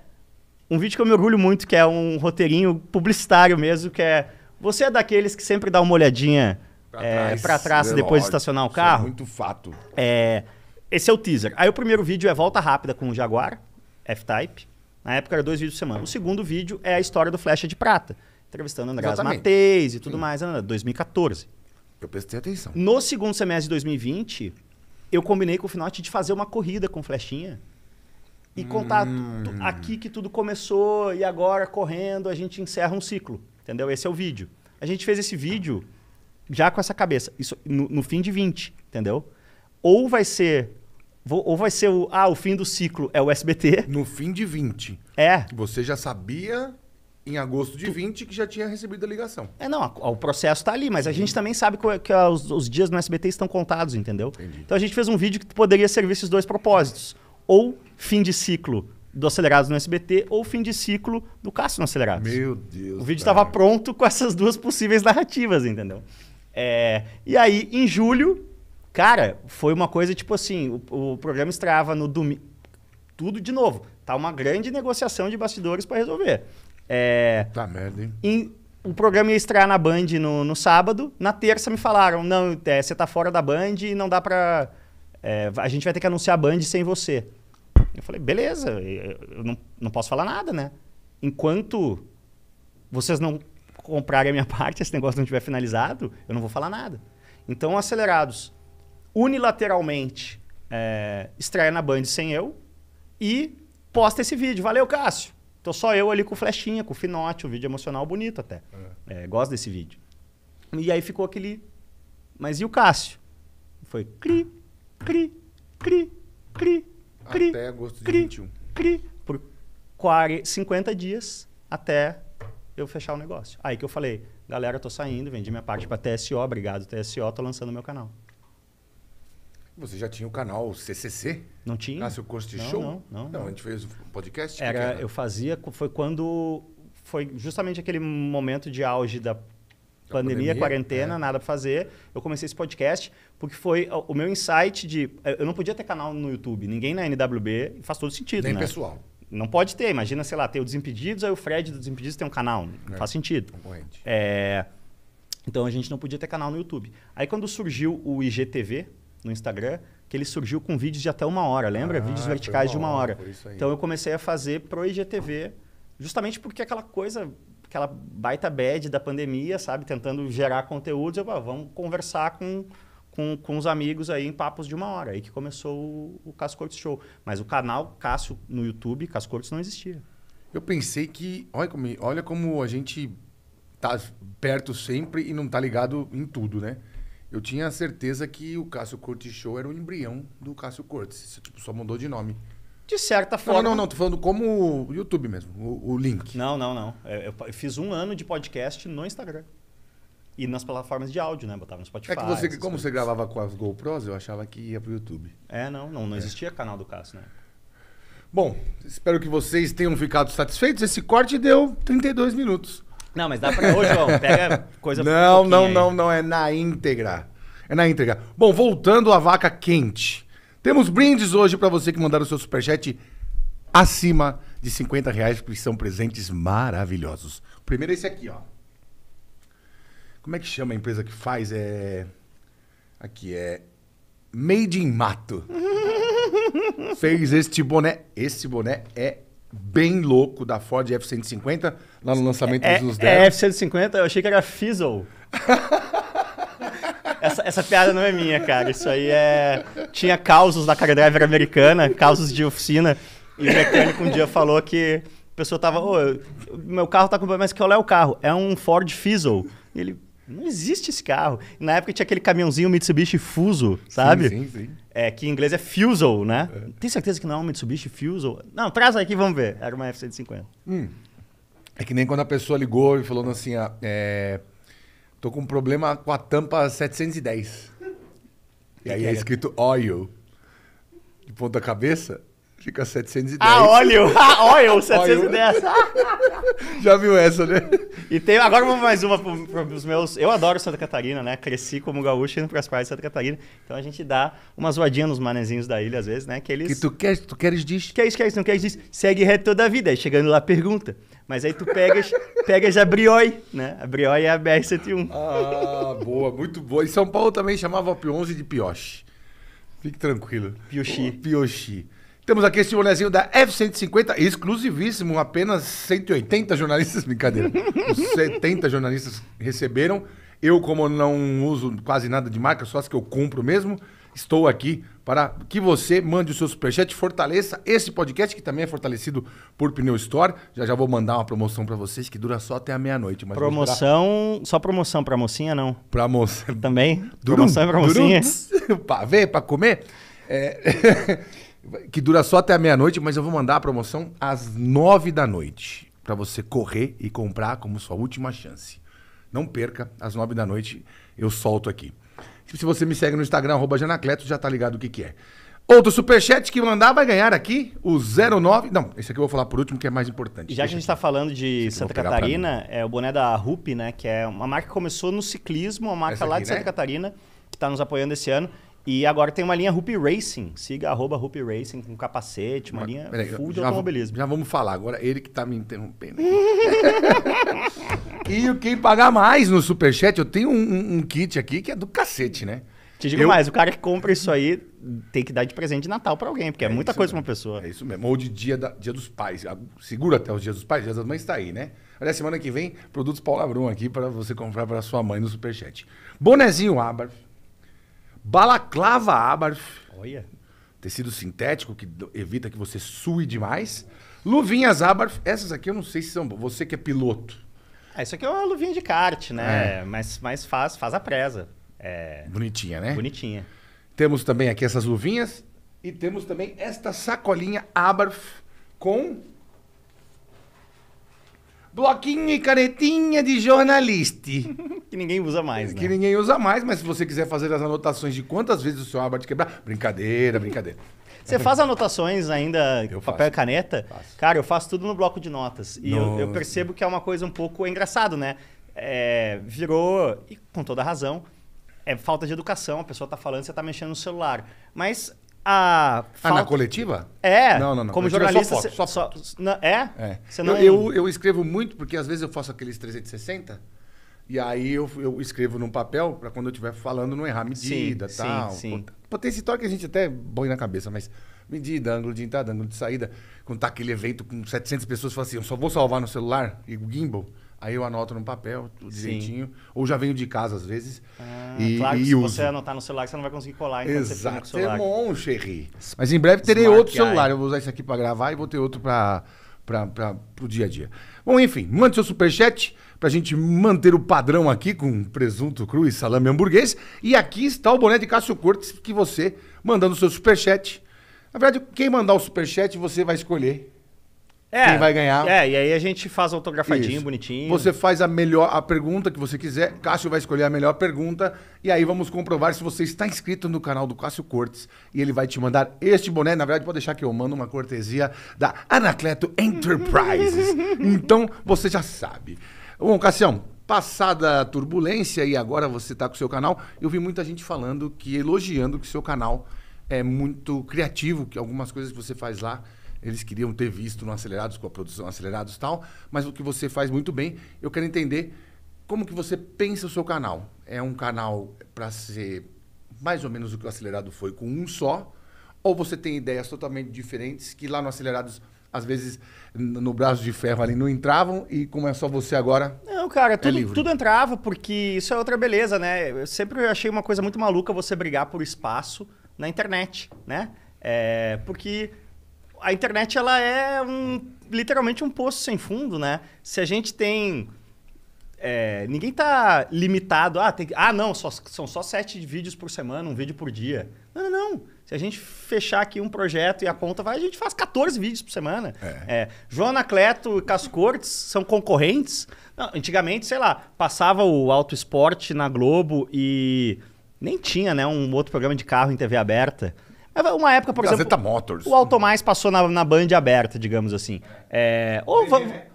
um vídeo que eu me orgulho muito, que é um roteirinho publicitário mesmo, que é você é daqueles que sempre dá uma olhadinha para é, trás, pra trás e é depois de estacionar o é carro. É muito fato. É, esse é o teaser. Aí o primeiro vídeo é volta rápida com o Jaguar F-Type. Na época era dois vídeos por semana. O segundo vídeo é a história do Flecha de Prata, entrevistando Andrés Matez e tudo Sim. mais, 2014. Né, né, né, eu prestei atenção. No segundo semestre de 2020, eu combinei com o Finote de fazer uma corrida com Flechinha e contar hum. aqui que tudo começou e agora correndo a gente encerra um ciclo, entendeu? Esse é o vídeo. A gente fez esse vídeo já com essa cabeça, isso no, no fim de 20, entendeu? Ou vai ser Vou, ou vai ser o. Ah, o fim do ciclo é o SBT. No fim de 20. É. Você já sabia em agosto de tu... 20 que já tinha recebido a ligação. É, não, a, o processo está ali, mas a gente também sabe que, que os, os, dias no SBT estão contados, entendeu? Entendi. Então a gente fez um vídeo que poderia servir esses dois propósitos. Ou fim de ciclo do Acelerados no SBT ou fim de ciclo do Cássio no Acelerados. Meu Deus. O vídeo estava pronto com essas duas possíveis narrativas, entendeu? É, e aí, em julho, Cara, foi uma coisa tipo assim: o, o programa estrava no domingo. Tudo de novo. Tá uma grande negociação de bastidores para resolver. É, tá merda, hein? Em, o programa ia estrear na Band no, no sábado. Na terça me falaram: não, é, você tá fora da Band e não dá pra. É, a gente vai ter que anunciar a Band sem você. Eu falei: beleza, eu não, não posso falar nada, né? Enquanto vocês não comprarem a minha parte, esse negócio não tiver finalizado, eu não vou falar nada. Então, acelerados unilateralmente é, estreia na Band sem eu e posta esse vídeo. Valeu, Cássio. Tô só eu ali com flechinha, com finote, um vídeo emocional bonito até. É. É, gosto desse vídeo. E aí ficou aquele. Mas e o Cássio? Foi cri, cri, cri, cri, cri. Até agosto de cri, 21. Cri, por 40, 50 dias até eu fechar o negócio. Aí que eu falei, galera, tô saindo, vendi minha parte pra TSO, obrigado TSO, tô lançando meu canal. Você já tinha o canal CCC? Não tinha. Ah, Cássio Costa não, Show? Não, não, não. Não, a gente fez o podcast. Era, era, eu fazia, foi quando... Foi justamente aquele momento de auge da pandemia, pandemia quarentena, é. nada para fazer. Eu comecei esse podcast porque foi o meu insight de... Eh, eu não podia ter canal no YouTube. Ninguém na NWB faz todo sentido, Nem né? pessoal. Não pode ter. Imagina, sei lá, ter o Desimpedidos, aí o Fred do Desimpedidos tem um canal. Não é. faz sentido. É... Então a gente não podia ter canal no YouTube. Aí quando surgiu o IGTV, no Instagram, que ele surgiu com vídeos de até uma hora, lembra? Ah, vídeos verticais de uma hora. hora. Então eu comecei a fazer pro IGTV, justamente porque aquela coisa, aquela baita bad da pandemia, sabe? Tentando gerar conteúdos, eu, ah, vamos conversar com, com, com os amigos aí em papos de uma hora. Aí que começou o, o Cássio Cortes Show. Mas o canal Cássio no YouTube, Cássio Cortes, não existia. Eu pensei que. Olha como, olha como a gente tá perto sempre e não tá ligado em tudo, né? eu tinha certeza que o Cássio Cortes Show era o embrião do Cássio Cortes. Tipo, só mudou de nome. De certa forma. Não, não, não. Tô falando como o YouTube mesmo, o, o link. Não, não, não. É, eu, eu, fiz um ano de podcast no Instagram. E nas plataformas de áudio, né? Botava no Spotify. É que você, como você gravava com as GoPros, eu achava que ia pro YouTube. É, não. Não, não é. existia canal do Cássio, né? Bom, espero que vocês tenham ficado satisfeitos. Esse corte deu 32 minutos. Não, mas dá pra. Ô, João, pega coisa Não, não, aí. não, não. É na íntegra. É na íntegra. Bom, voltando à vaca quente. Temos brindes hoje para você que mandaram o seu superchat acima de 50 reais, porque são presentes maravilhosos. Primeiro é esse aqui, ó. Como é que chama a empresa que faz? É. Aqui é. Made in Mato. Fez este boné. Esse boné é bem louco da Ford F-150 lá no lançamento é, dos 10. É, é F-150, eu achei que era Fizzle. essa, essa piada não é minha, cara. Isso aí é... Tinha causos da cara driver americana, causos de oficina. E o mecânico um dia falou que a pessoa tava... Ô, meu carro tá com problema, mas qual é o carro? É um Ford Fizzle. E ele... Não existe esse carro. Na época tinha aquele caminhãozinho Mitsubishi Fuso, sabe? Sim, sim, sim. É, que em inglês é Fusel, né? É. Tem certeza que não é um Mitsubishi Fusel? Não, traz aqui, vamos ver. Era uma F-150. Hum. É que nem quando a pessoa ligou e falou assim, ah, é... tô com um problema com a tampa 710. E aí é, é escrito oil de ponta cabeça. Fica 710. Ah, óleo! Ah, óleo, 710. Já viu essa, né? E tem, agora vamos mais uma para os meus. Eu adoro Santa Catarina, né? Cresci como gaúcho indo para as praias de Santa Catarina. Então a gente dá uma zoadinha nos manezinhos da ilha, às vezes, né? Que eles. Que tu queres, tu queres diz. Queres, é queres, é não queres diz. Segue reto toda a vida. Aí chegando lá, pergunta. Mas aí tu pegas, pegas a Brioi, né? A Brioi é a BR-101. Ah, boa, muito boa. Em São Paulo também chamava a P11 de Pioche. Fique tranquilo. Pioche. Pioche. Temos aqui esse bonezinho da F-150, exclusivíssimo, apenas 180 jornalistas, brincadeira, os 70 jornalistas receberam. Eu, como não uso quase nada de marca, só as que eu compro mesmo, estou aqui para que você mande o seu superchat, fortaleça esse podcast, que também é fortalecido por Pneu Store. Já já vou mandar uma promoção para vocês que dura só até a meia-noite. Promoção, só promoção para mocinha, não? Para moça. Também? Durum, promoção é para mocinha? para ver para comer? É... que dura só até a meia-noite, mas eu vou mandar a promoção às nove da noite. para você correr e comprar como sua última chance. Não perca, às nove da noite eu solto aqui. Tipo, se você me segue no Instagram, arroba Janacleto, já tá ligado o que, que é. Outro superchat que mandar vai ganhar aqui o 09. Não, esse aqui eu vou falar por último, que é mais importante. Já que a gente está falando de Santa Catarina, é o boné da Rupi, né? Que é uma marca que começou no ciclismo, uma marca aqui, lá de né? Santa né? Catarina, que está nos apoiando esse ano. E agora tem uma linha Rupi Racing. Siga arroba Rupi Racing com capacete, uma Mas, linha peraí, full de automobilismo. Já vamos falar, agora ele que tá me interrompendo. e quem pagar mais no Superchat, eu tenho um, um, kit aqui que é do cacete, né? Te digo eu... mais, o cara que compra isso aí tem que dar de presente de Natal para alguém, porque é, é muita coisa mesmo. pra uma pessoa. É isso mesmo. Ou de dia, da, dia dos pais. Segura até os dias dos pais, dia das mães tá aí, né? Olha, semana que vem, produtos Paula Brum aqui para você comprar para sua mãe no Superchat. Bonezinho Abar Balaclava Abarth. Olha. Tecido sintético que evita que você sue demais. Luvinhas Abarth. Essas aqui eu não sei se são. Você que é piloto. Ah, isso aqui é uma luvinha de kart, né? É. Mas, mas faz, faz a presa. É... Bonitinha, né? Bonitinha. Temos também aqui essas luvinhas. E temos também esta sacolinha Abarth com Bloquinho e canetinha de jornalista. Que ninguém usa mais, né? Que ninguém usa mais, mas se você quiser fazer as anotações de quantas vezes o seu abate quebrar, brincadeira, brincadeira. Você faz anotações ainda, eu papel faço. e caneta? Faço. Cara, eu faço tudo no bloco de notas. E eu, eu, percebo que é uma coisa um pouco engraçado, né? É, virou, e com toda razão, é falta de educação, a pessoa está falando, você está mexendo no celular. Mas a. Falta... Ah, na coletiva? É. Não, não, não. Como jornalista. Só foto, só foto. Só... é? é. Você não... Eu, eu, eu, escrevo muito, porque às vezes eu faço aqueles 360. E aí eu, eu escrevo num papel para quando eu estiver falando não errar medida, e tal. Sim, sim. Tem esse toque que a gente até põe na cabeça, mas medida, ângulo de entrada, ângulo de saída. Quando tá aquele evento com 700 pessoas, fala assim, eu só vou salvar no celular e gimbal. Aí eu anoto no papel, tudo direitinho. Ou já venho de casa às vezes. Ah, e, claro e se uso. você anotar no celular, você não vai conseguir colar então Exato. você com o celular. É bom, Mas em breve terei Smart outro guy. celular. Eu vou usar esse aqui para gravar e vou ter outro para o dia a dia. Bom, enfim, mande seu superchat para a gente manter o padrão aqui com presunto cru e salame hamburguês. E aqui está o boné de Cássio Cortes que você mandando o seu superchat. Na verdade, quem mandar o superchat, você vai escolher é, quem vai ganhar. É, e aí a gente faz autografadinho, Isso. bonitinho. Você faz a melhor a pergunta que você quiser, Cássio vai escolher a melhor pergunta e aí vamos comprovar se você está inscrito no canal do Cássio Cortes e ele vai te mandar este boné. Na verdade, pode deixar que eu mando uma cortesia da Anacleto Enterprises. então, você já sabe. Bom, Cassião, passada a turbulência e agora você está com o seu canal, eu vi muita gente falando que elogiando que seu canal é muito criativo, que algumas coisas que você faz lá eles queriam ter visto no Acelerados, com a produção Acelerados e tal, mas o que você faz muito bem, eu quero entender como que você pensa o seu canal. É um canal para ser mais ou menos o que o Acelerado foi com um só, ou você tem ideias totalmente diferentes que lá no Acelerados às vezes no braço de ferro ali não entravam e como é só você agora. Não, cara, é tudo, é tudo entrava, porque isso é outra beleza, né? Eu sempre achei uma coisa muito maluca você brigar por espaço na internet, né? É, porque a internet ela é um, literalmente um poço sem fundo, né? Se a gente tem é, ninguém está limitado. Ah, tem, ah não, só, são só sete vídeos por semana, um vídeo por dia. Não, não, não. Se a gente fechar aqui um projeto e a conta vai, a gente faz 14 vídeos por semana. É. É, João Anacleto e Cascortes são concorrentes. Não, antigamente, sei lá, passava o Auto Esporte na Globo e nem tinha né, um outro programa de carro em TV aberta. É, uma época, por Gazeta exemplo. Motors. O Automais passou na, na Band aberta, digamos assim. É, ou né?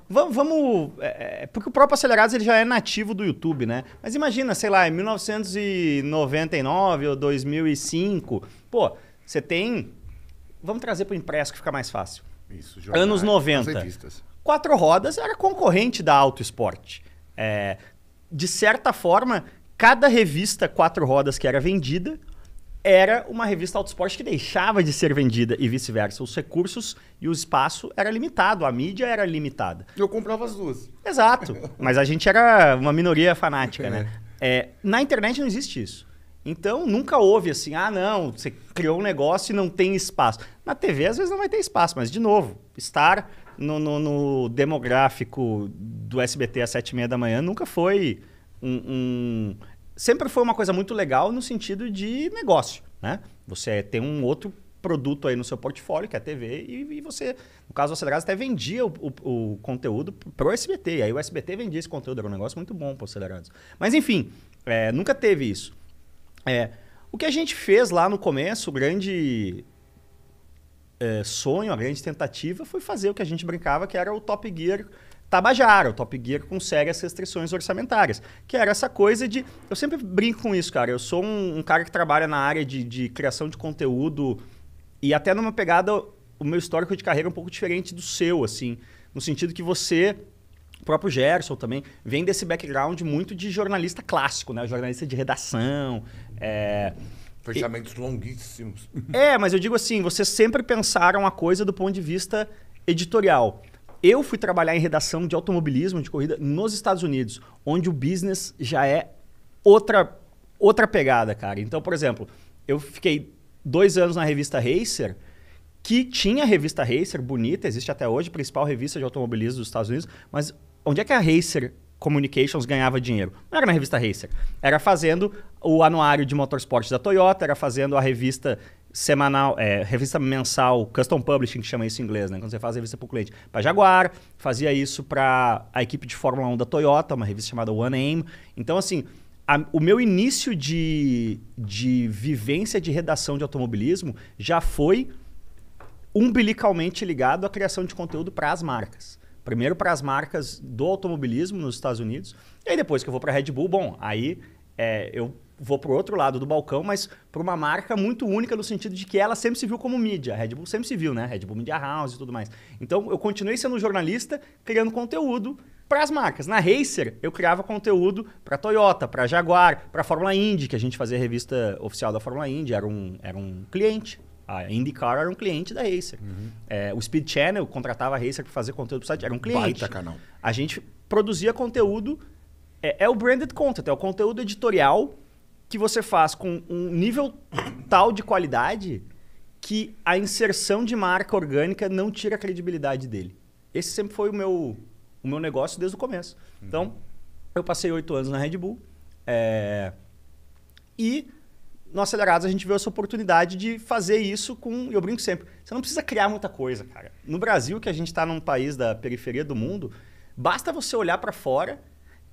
vamos. Vamos. É, é, porque o próprio Acelerados ele já é nativo do YouTube, né? Mas imagina, sei lá, em 1999 ou 2005. Pô, você tem. Vamos trazer para o impresso que fica mais fácil. Isso, jornais, Anos 90. Quatro Rodas era concorrente da Auto Esporte. É, de certa forma, cada revista Quatro Rodas que era vendida era uma revista Autosport que deixava de ser vendida e vice-versa. Os recursos e o espaço era limitado, a mídia era limitada. Eu comprava as duas. Exato. Mas a gente era uma minoria fanática, né? É. é, na internet não existe isso. Então nunca houve assim, ah, não, você criou um negócio e não tem espaço. Na TV às vezes não vai ter espaço, mas de novo, estar no, no, no demográfico do SBT às sete e meia da manhã nunca foi um, um sempre foi uma coisa muito legal no sentido de negócio, né? Você tem um outro produto aí no seu portfólio, que é a TV, e, e você, no caso do Acelerados, até vendia o, o, o conteúdo SBT. E aí o SBT vendia esse conteúdo, era um negócio muito bom para o Acelerados. Mas enfim, é, nunca teve isso. É, o que a gente fez lá no começo, o grande é, sonho, a grande tentativa, foi fazer o que a gente brincava, que era o Top Gear Tabajara, o Top Gear com sérias restrições orçamentárias, que era essa coisa de. Eu sempre brinco com isso, cara. Eu sou um, um cara que trabalha na área de, de, criação de conteúdo e até numa pegada, o meu histórico de carreira é um pouco diferente do seu, assim, no sentido que você. O próprio Gerson também vem desse background muito de jornalista clássico, né? Jornalista de redação. É... Fechamentos e... longuíssimos. É, mas eu digo assim: vocês sempre pensaram a coisa do ponto de vista editorial. Eu fui trabalhar em redação de automobilismo, de corrida, nos Estados Unidos, onde o business já é outra, outra pegada, cara. Então, por exemplo, eu fiquei dois anos na revista Racer, que tinha a revista Racer, bonita, existe até hoje, principal revista de automobilismo dos Estados Unidos, mas onde é que a Racer Communications ganhava dinheiro? Não era na revista Racer, era fazendo o anuário de motorsportes da Toyota, era fazendo a revista semanal, é, revista mensal, custom publishing, que chama isso em inglês, né? Quando você faz a revista para o cliente. Para Jaguar, fazia isso para a equipe de Fórmula 1 da Toyota, uma revista chamada One Aim. Então, assim, a, o meu início de, de vivência de redação de automobilismo já foi umbilicalmente ligado à criação de conteúdo para as marcas. Primeiro para as marcas do automobilismo nos Estados Unidos, e aí depois que eu vou para a Red Bull, bom, aí é, eu vou para o outro lado do balcão, mas para uma marca muito única no sentido de que ela sempre se viu como mídia. A Red Bull sempre se viu, né? Red Bull Media House e tudo mais. Então, eu continuei sendo jornalista, criando conteúdo para as marcas. Na Racer, eu criava conteúdo para Toyota, para Jaguar, para a Fórmula Indy, que a gente fazia a revista oficial da Fórmula Indy, era um, era um cliente. A IndyCar era um cliente da Racer. Uhum. É, o Speed Channel contratava a Racer para fazer conteúdo para o site, era um cliente. Baita canal. A gente produzia conteúdo é, é o branded content, é o conteúdo editorial que você faz com um nível tal de qualidade que a inserção de marca orgânica não tira a credibilidade dele. Esse sempre foi o meu, o meu negócio desde o começo. Uhum. Então, eu passei oito anos na Red Bull é... e no Acelerados a gente viu essa oportunidade de fazer isso com... Eu brinco sempre, você não precisa criar muita coisa, cara. No Brasil, que a gente está num país da periferia do mundo, basta você olhar para fora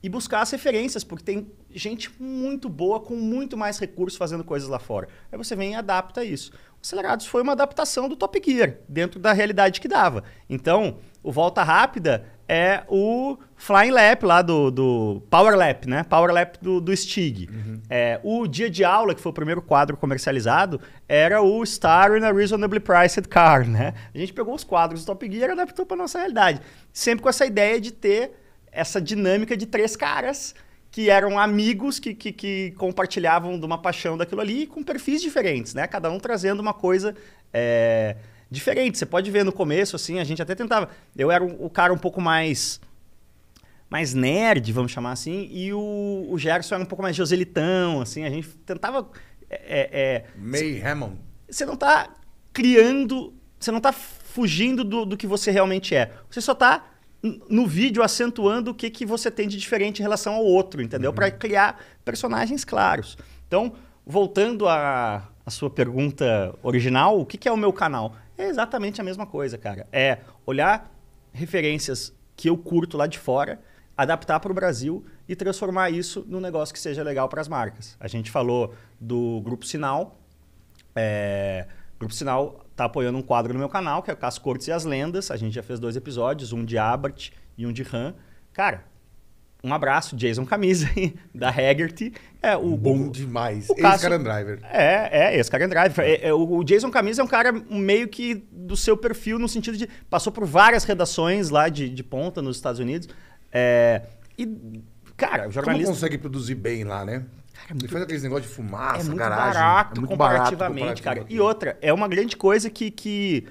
e buscar as referências, porque tem gente muito boa com muito mais recursos fazendo coisas lá fora. Aí você vem e adapta isso. O Acelerados foi uma adaptação do Top Gear, dentro da realidade que dava. Então, o Volta Rápida é o Flying Lap lá do, do Power Lap, né? Power Lap do, do Stig. Uhum. É, o Dia de Aula, que foi o primeiro quadro comercializado, era o Star in a Reasonably Priced Car, né? A gente pegou os quadros do Top Gear e adaptou para nossa realidade. Sempre com essa ideia de ter essa dinâmica de três caras que eram amigos que, que, que, compartilhavam de uma paixão daquilo ali com perfis diferentes, né? Cada um trazendo uma coisa é, diferente. Você pode ver no começo, assim, a gente até tentava. Eu era o cara um pouco mais mais nerd, vamos chamar assim, e o, o Gerson era um pouco mais joselitão, assim, a gente tentava. É, é, é May Hammond. Você não está criando, você não está fugindo do, do que você realmente é. Você só está no vídeo acentuando o que, que você tem de diferente em relação ao outro, entendeu? Uhum. Para criar personagens claros. Então, voltando à, à sua pergunta original, o que, que é o meu canal? É exatamente a mesma coisa, cara. É olhar referências que eu curto lá de fora, adaptar para o Brasil e transformar isso num negócio que seja legal para as marcas. A gente falou do Grupo Sinal. É, Grupo Sinal está apoiando um quadro no meu canal, que é As Cortes e as Lendas. A gente já fez dois episódios, um de Abbott e um de Han. Cara, um abraço, Jason Camisa, da Haggerty. É, o, Bom o, demais. Ex-Karen é Driver. É, é, ex-Karen é Driver. É, é, o Jason Camisa é um cara meio que do seu perfil, no sentido de. Passou por várias redações lá de, de ponta nos Estados Unidos. É, e, cara, jornalista. Como consegue produzir bem lá, né? Cara, muito... Ele faz aqueles negócios de fumaça, é muito garagem. É barato, é muito comparativamente, barato, comparativamente, cara. E outra, é uma grande coisa que. que...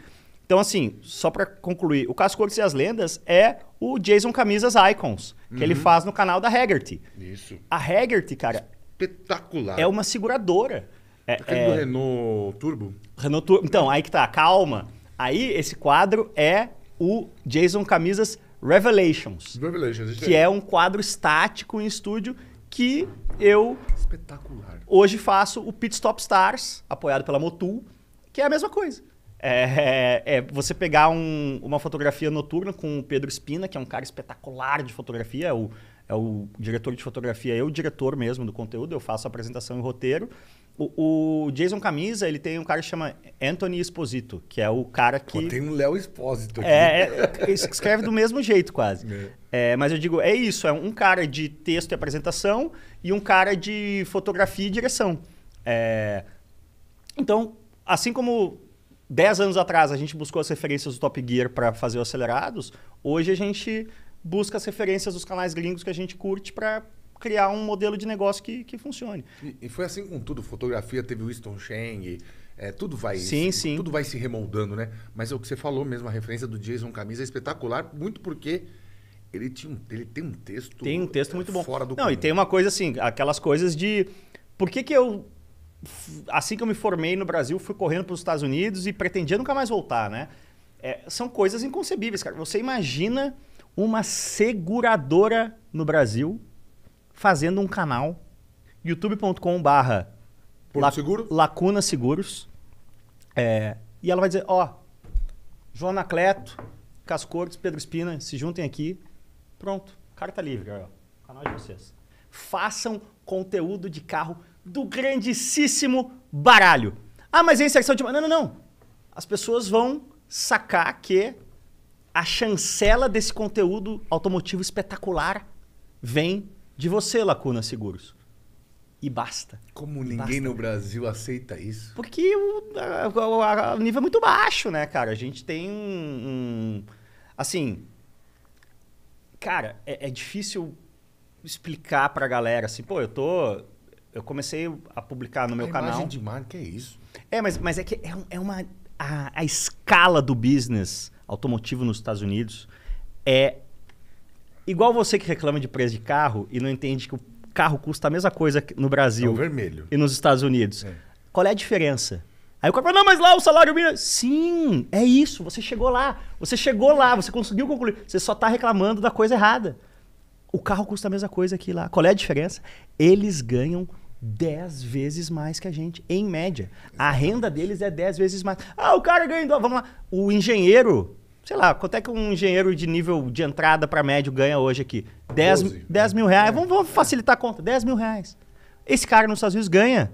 Então, assim, só para concluir, o Cascores e as Lendas é o Jason Camisas Icons, que uhum. ele faz no canal da Haggerty. Isso. A Haggerty, cara. Espetacular. É uma seguradora. É, Aquele é... do Renault Turbo? Renault Turbo. Então, aí que tá, calma. Aí, esse quadro é o Jason Camisas Revelations. Revelations, Que é um quadro estático em estúdio que eu espetacular. Hoje faço o Pit Stop Stars, apoiado pela Motul, que é a mesma coisa. É, é, é você pegar um, uma fotografia noturna com o Pedro Espina, que é um cara espetacular de fotografia, é o, é o diretor de fotografia, eu o diretor mesmo do conteúdo, eu faço a apresentação e o roteiro. O, Jason Camisa, ele tem um cara que chama Anthony Esposito, que é o cara que. Pô, tem um Léo Esposito aqui. É, é, escreve do mesmo jeito, quase. É. é. mas eu digo, é isso: é um cara de texto e apresentação e um cara de fotografia e direção. É, então, assim como 10 anos atrás a gente buscou as referências do Top Gear para fazer o Acelerados, hoje a gente busca as referências dos canais gringos que a gente curte para criar um modelo de negócio que, que funcione. E, e foi assim com tudo. Fotografia teve Winston Cheng, é, tudo vai sim, se, sim. tudo vai se remoldando, né? Mas é o que você falou mesmo, a referência do Jason Camisa é espetacular, muito porque ele, tinha um, ele tem um texto. Tem um texto muito bom. Fora do Não, comum. e tem uma coisa assim, aquelas coisas de. Por que, que eu. Assim que eu me formei no Brasil, fui correndo para os Estados Unidos e pretendia nunca mais voltar, né? É, são coisas inconcebíveis, cara. Você imagina uma seguradora no Brasil fazendo um canal youtube.com/barra seguro? Lacuna Seguros. É, e ela vai dizer: ó, oh, João Anacleto, Cascortes, Pedro Espina, se juntem aqui. Pronto, carta tá livre, galera. Canal de vocês. Façam conteúdo de carro do grandíssimo baralho. Ah, mas é inserção de. Não, não, não. As pessoas vão sacar que a chancela desse conteúdo automotivo espetacular vem de você, Lacuna Seguros. E basta. Como e ninguém basta. no Brasil aceita isso? Porque o, o, nível é muito baixo, né, cara? A gente tem um. um assim. Cara, é, é difícil explicar pra galera assim, pô, eu tô. Eu comecei a publicar no meu a canal. Imagem de marca é isso. É, mas, mas é que é, é uma. A, a escala do business automotivo nos Estados Unidos é Igual você que reclama de preço de carro e não entende que o carro custa a mesma coisa no Brasil é vermelho. e nos Estados Unidos. É. Qual é a diferença? Aí o cara fala, não, mas lá o salário mínimo... Sim, é isso, você chegou lá. Você chegou lá, você conseguiu concluir. Você só está reclamando da coisa errada. O carro custa a mesma coisa que lá. Qual é a diferença? Eles ganham 10 vezes mais que a gente, em média. A renda deles é 10 vezes mais. Ah, o cara ganhou. Vamos lá. O engenheiro sei lá, quanto é que um engenheiro de nível de entrada para médio ganha hoje aqui? 10, 10 né? mil reais. É, vamos, vamos, facilitar a conta. 10 mil reais. Esse cara nos Estados Unidos ganha.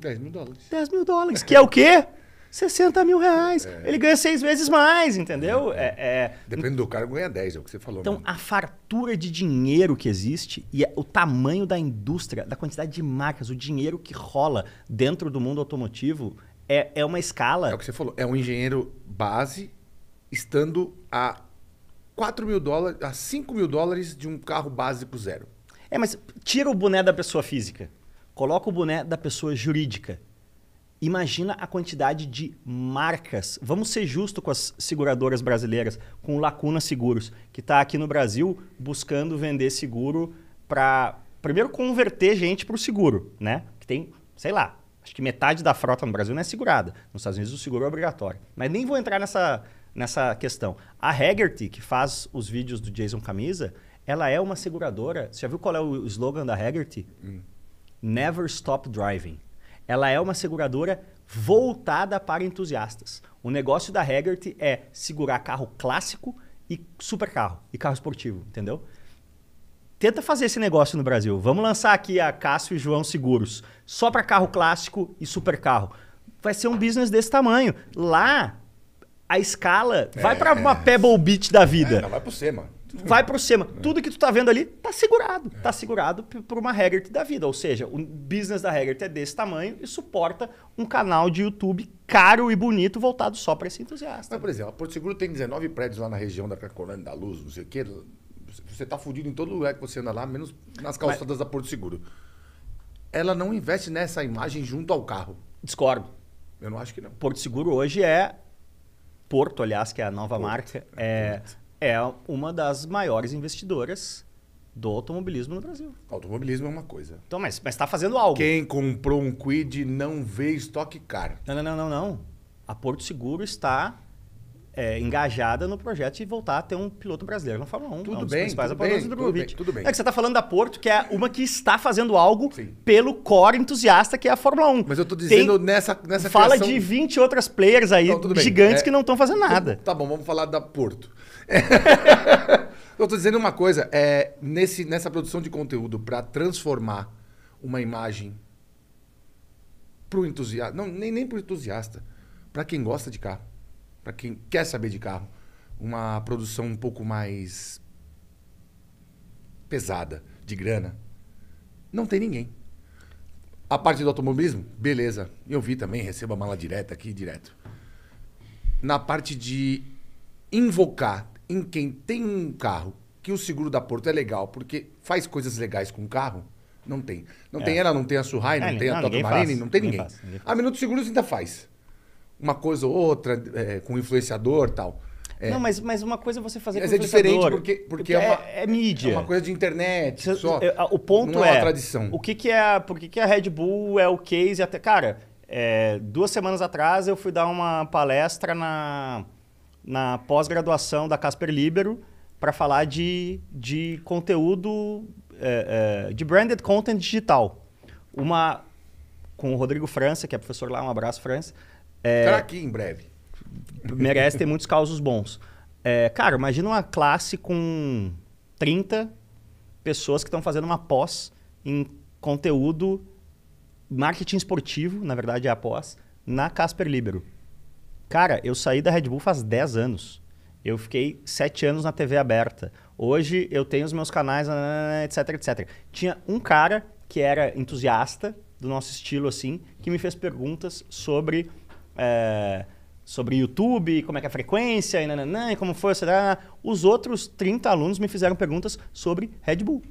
10 mil dólares. 10 mil dólares, que é o quê? 60 mil reais. É. Ele ganha seis vezes mais, entendeu? É. é, é. Depende do cara, ganha 10, é o que você falou. Então, mesmo. Né? a fartura de dinheiro que existe e o tamanho da indústria, da quantidade de marcas, o dinheiro que rola dentro do mundo automotivo é, é uma escala. É o que você falou, é um engenheiro base estando a 4 mil dólares, a 5 mil dólares de um carro básico zero. É, mas tira o boné da pessoa física, coloca o boné da pessoa jurídica. Imagina a quantidade de marcas. Vamos ser justos com as seguradoras brasileiras, com Lacuna Seguros, que está aqui no Brasil buscando vender seguro para, primeiro, converter gente para o seguro, né? Que tem, sei lá, acho que metade da frota no Brasil não é segurada. Nos Estados Unidos o seguro é obrigatório. Mas nem vou entrar nessa, nessa questão. A Haggerty, que faz os vídeos do Jason Camisa, ela é uma seguradora. Você já viu qual é o slogan da Haggerty? Hum. Never Stop Driving. Ela é uma seguradora voltada para entusiastas. O negócio da Haggerty é segurar carro clássico e supercarro e carro esportivo, entendeu? Tenta fazer esse negócio no Brasil. Vamos lançar aqui a Cássio e João Seguros, só para carro clássico e supercarro Vai ser um business desse tamanho. Lá, a escala vai é. para uma Pebble Beach da vida. É, vai pro C, mano. Vai pro C, mano. Tudo que tu tá vendo ali tá segurado. É. Tá segurado por uma Haggart da vida. Ou seja, o business da Haggart é desse tamanho e suporta um canal de YouTube caro e bonito voltado só para esse entusiasta. Mas, por exemplo, a Porto Seguro tem 19 prédios lá na região da Cracolândia, da Luz, não sei o quê. Você tá fudido em todo lugar que você anda lá, menos nas calçadas Mas... da Porto Seguro. Ela não investe nessa imagem junto ao carro. Discordo. Eu não acho que não. Porto Seguro hoje é Porto, aliás, que é a nova Porto. marca, é, é, é uma das maiores investidoras do automobilismo no Brasil. Automobilismo é uma coisa. Então, mas está fazendo algo. Quem comprou um Quid não vê estoque caro. Não, não, não, não, não. A Porto Seguro está é, engajada no projeto de voltar a ter um piloto brasileiro na Fórmula 1. Tudo um bem, tudo bem, tudo bem, tudo bem. É que você está falando da Porto, que é uma que está fazendo algo Sim. pelo core entusiasta que é a Fórmula 1. Mas eu estou dizendo Tem, nessa, nessa Fala criação... de 20 outras players aí, não, gigantes, é, que não estão fazendo nada. Tá bom, vamos falar da Porto. eu estou dizendo uma coisa, é, nesse, nessa produção de conteúdo para transformar uma imagem para o entusiasta, não, nem, nem para o entusiasta, para quem gosta de carro para quem quer saber de carro, uma produção um pouco mais pesada de grana. Não tem ninguém. A parte do automobilismo, beleza. Eu vi também, recebo a mala direta aqui, direto. Na parte de invocar em quem tem um carro que o seguro da Porto é legal, porque faz coisas legais com o carro, não tem. Não é. tem ela, não tem a Surrai, é, não tem não, a Toto Marini, não tem ninguém. ninguém. Faz, ninguém faz. A Minuto Seguros ainda faz uma coisa ou outra é, com influenciador tal. É. Não, mas, mas uma coisa é você fazer mas com é diferente porque, porque, porque é, uma, é, é, mídia. É uma coisa de internet. Você, só. É, o ponto não é, é uma tradição. O que, que é. Por que, que a Red Bull é o case até. Cara, é, duas semanas atrás eu fui dar uma palestra na, na pós-graduação da Casper Libero para falar de, de conteúdo. de branded content digital. Uma. Com o Rodrigo França, que é professor lá, um abraço, França é, Será aqui em breve. Merece ter muitos causos bons. É, cara, imagina uma classe com 30 pessoas que estão fazendo uma pós em conteúdo marketing esportivo, na verdade é a pós, na Casper Libero. Cara, eu saí da Red Bull faz 10 anos. Eu fiquei 7 anos na TV aberta. Hoje eu tenho os meus canais, né, né, né, etc, etc. Tinha um cara que era entusiasta do nosso estilo, assim, que me fez perguntas sobre é, sobre YouTube, como é que é a frequência, e, nananã, e como foi, será. Os outros 30 alunos me fizeram perguntas sobre Red Bull.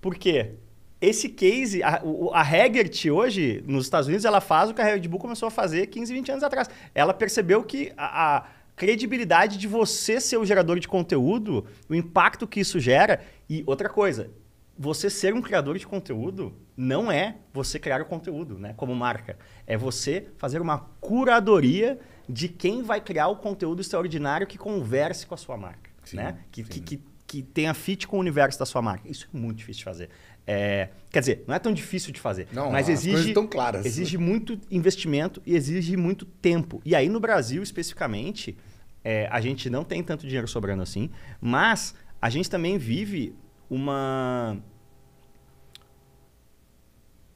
Por quê? Esse case, a, a hoje, nos Estados Unidos, ela faz o que a Red Bull começou a fazer 15, 20 anos atrás. Ela percebeu que a, a credibilidade de você ser o gerador de conteúdo, o impacto que isso gera. E outra coisa, você ser um criador de conteúdo não é você criar o conteúdo, né? Como marca. É você fazer uma curadoria de quem vai criar o conteúdo extraordinário que converse com a sua marca, sim, né? Que, sim. que, que, que tenha fit com o universo da sua marca. Isso é muito difícil de fazer. É, quer dizer, não é tão difícil de fazer, não, mas exige, tão claras. exige muito investimento e exige muito tempo. E aí no Brasil, especificamente, é, a gente não tem tanto dinheiro sobrando assim, mas a gente também vive uma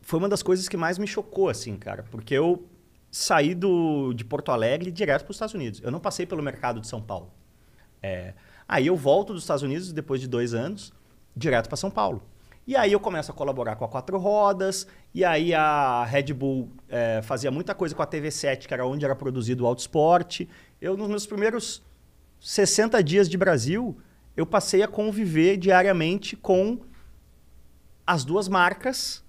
foi uma das coisas que mais me chocou, assim, cara, porque eu saí do, de Porto Alegre direto para os Estados Unidos. Eu não passei pelo mercado de São Paulo. É, aí eu volto dos Estados Unidos depois de dois anos, direto para São Paulo. E aí eu começo a colaborar com a Quatro Rodas, e aí a Red Bull é, fazia muita coisa com a TV7, que era onde era produzido o Autosport. Eu, nos meus primeiros 60 dias de Brasil, eu passei a conviver diariamente com as duas marcas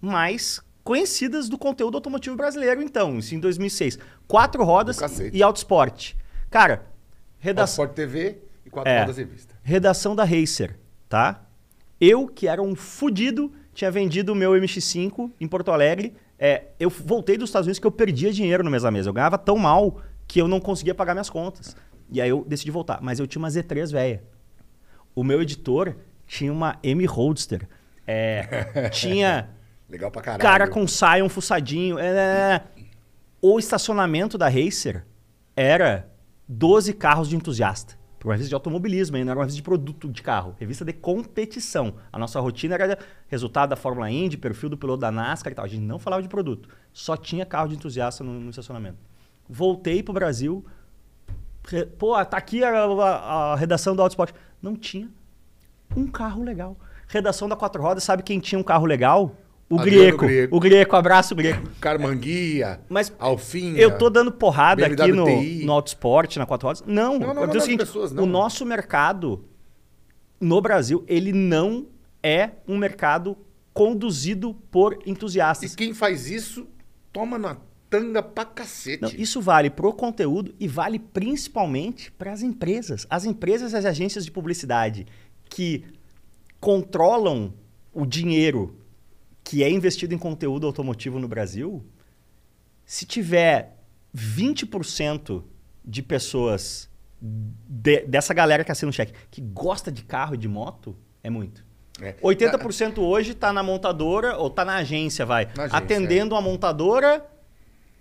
mais conhecidas do conteúdo automotivo brasileiro, então, isso em 2006. Quatro rodas e autosport. Cara, redação. Autosport TV e quatro é, rodas revista. Redação da Racer, tá? Eu, que era um fudido, tinha vendido o meu MX5 em Porto Alegre. É, eu voltei dos Estados Unidos que eu perdia dinheiro no mês a mês. Eu ganhava tão mal que eu não conseguia pagar minhas contas. E aí eu decidi voltar. Mas eu tinha uma Z3 velha o meu editor tinha uma M Roadster. É, tinha. Legal pra caralho. Cara com um fuçadinho. É, é, é, o estacionamento da Racer era 12 carros de entusiasta. por Uma revista de automobilismo, não era uma revista de produto de carro, revista de competição. A nossa rotina era resultado da Fórmula Indy, perfil do piloto da NASCAR e tal. A gente não falava de produto, só tinha carro de entusiasta no, no estacionamento. Voltei pro Brasil, pô, tá aqui a, a, a redação do Autosport. Não tinha um carro legal. Redação da Quatro Rodas, sabe quem tinha um carro legal? O greco, O Greco, abraço, Greco. Carmanguia, Mas Alfinha. Eu tô dando porrada BMW aqui no, no Autosport, na Quatro Rodas. Não, não, não, não, seguinte, pessoas, não, o nosso mercado no Brasil, ele não é um mercado conduzido por entusiastas. E quem faz isso toma na pra cacete. Não, isso vale pro conteúdo e vale principalmente para as empresas. As empresas e as agências de publicidade que controlam o dinheiro que é investido em conteúdo automotivo no Brasil, se tiver 20% de pessoas de, dessa galera que assina o cheque que gosta de carro e de moto, é muito. É. 80% hoje está na montadora, ou está na agência, vai. Na agência, é. atendendo é. a montadora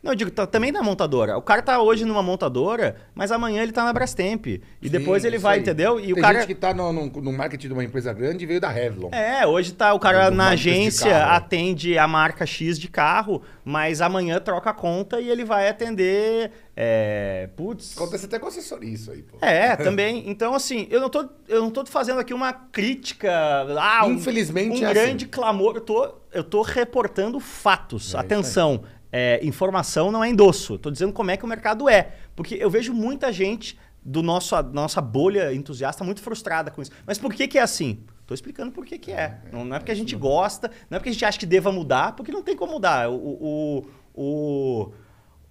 não, eu digo, tá, também da montadora. O cara tá hoje numa montadora, mas amanhã ele tá na Brastemp. E Sim, depois ele vai, aí. entendeu? E Tem o cara. gente que tá no, no, no, marketing de uma empresa grande veio da Revlon. É, hoje tá o cara é, na agência, atende a marca X de carro, mas amanhã troca a conta e ele vai atender. É, putz. Acontece até com assessoria isso aí, pô. É, também. Então, assim, eu não tô, eu não tô fazendo aqui uma crítica. Ah, Infelizmente, um, um é grande assim. clamor. Eu tô, eu tô reportando fatos. É Atenção é, informação não é endosso. Estou dizendo como é que o mercado é. Porque eu vejo muita gente do nosso, nossa bolha entusiasta muito frustrada com isso. Mas por que, que é assim? Estou explicando por que, que é. Não, não é porque a gente gosta, não é porque a gente acha que deva mudar, porque não tem como mudar. O, o, o,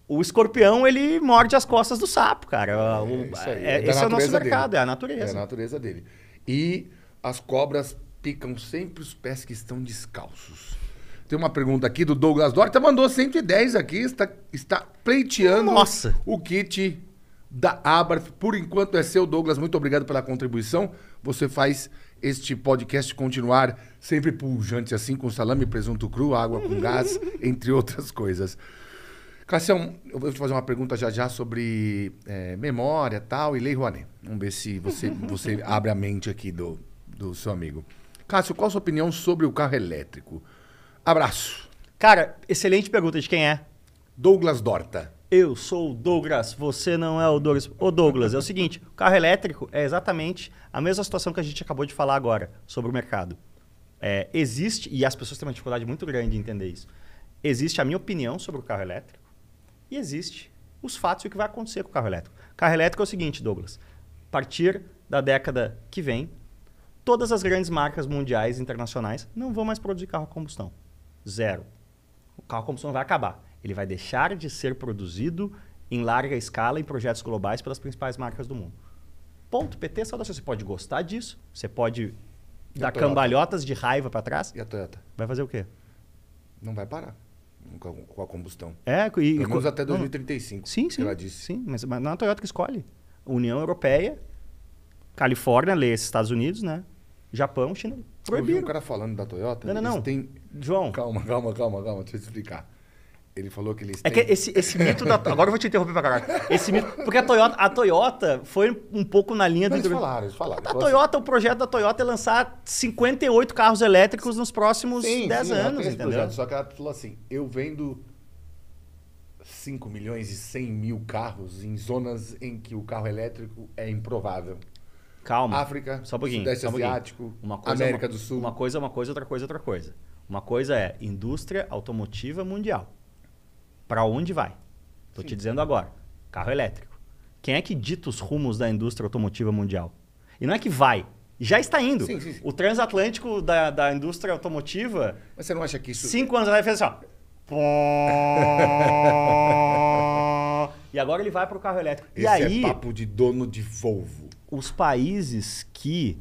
o escorpião, ele morde as costas do sapo, cara. É, o, é, é, esse é o nosso mercado, dele. é a natureza. É a natureza dele. E as cobras picam sempre os pés que estão descalços. Tem uma pergunta aqui do Douglas Dorta, mandou 110 aqui, está, está pleiteando Nossa. o kit da Abarth. Por enquanto é seu, Douglas. Muito obrigado pela contribuição. Você faz este podcast continuar sempre pujante, assim, com salame, presunto cru, água com gás, entre outras coisas. Cassião, eu vou te fazer uma pergunta já já sobre é, memória tal e Lei Rouanet. Vamos ver se você, você abre a mente aqui do, do seu amigo. Cássio, qual a sua opinião sobre o carro elétrico? Abraço. Cara, excelente pergunta de quem é. Douglas Dorta. Eu sou o Douglas, você não é o Douglas. Ô Douglas, é o seguinte, o carro elétrico é exatamente a mesma situação que a gente acabou de falar agora sobre o mercado. É, existe, e as pessoas têm uma dificuldade muito grande de entender isso, existe a minha opinião sobre o carro elétrico e existe os fatos e o que vai acontecer com o carro elétrico. O carro elétrico é o seguinte, Douglas, a partir da década que vem, todas as grandes marcas mundiais e internacionais não vão mais produzir carro a combustão. Zero. O carro a combustão vai acabar. Ele vai deixar de ser produzido em larga escala em projetos globais pelas principais marcas do mundo. Ponto PT, é saudação. Você pode gostar disso, você pode e dar cambalhotas de raiva para trás. E a Toyota? Vai fazer o quê? Não vai parar com a combustão. É, e, Pelo menos até 2035. Sim, sim. Ela disse. Sim, mas, mas não é a Toyota que escolhe. União Europeia, Califórnia, lê Estados Unidos, né? Japão, China proibiram. Eu cara falando da Toyota. Não, não, não. João. Calma, calma, calma, calma. Deixa eu explicar. Ele falou que eles É têm... que esse, esse mito da... Agora eu vou te interromper pra caralho. Esse mito... Porque a Toyota, a Toyota foi um pouco na linha... Não, do... eles falaram, eles falaram. A tipo Toyota, o projeto da Toyota é lançar 58 carros elétricos nos próximos sim, 10 sim, anos, entendeu? Projeto, só que ela falou assim, eu vendo 5 milhões e 100 mil carros em zonas em que o carro elétrico é improvável. Calma. África, só um pouquinho, Sudeste só um pouquinho. Asiático, uma coisa, é América uma, do Sul. Uma coisa, é uma coisa, outra coisa, é outra coisa. Uma coisa é indústria automotiva mundial. Para onde vai? Estou te dizendo agora. Carro elétrico. Quem é que dita os rumos da indústria automotiva mundial? E não é que vai, já está indo. Sim, sim, sim. O transatlântico da, da indústria automotiva. Mas você não acha que isso. Cinco anos vai fez assim, ó. e agora ele vai para o carro elétrico. Esse e aí, é papo de dono de Volvo os países que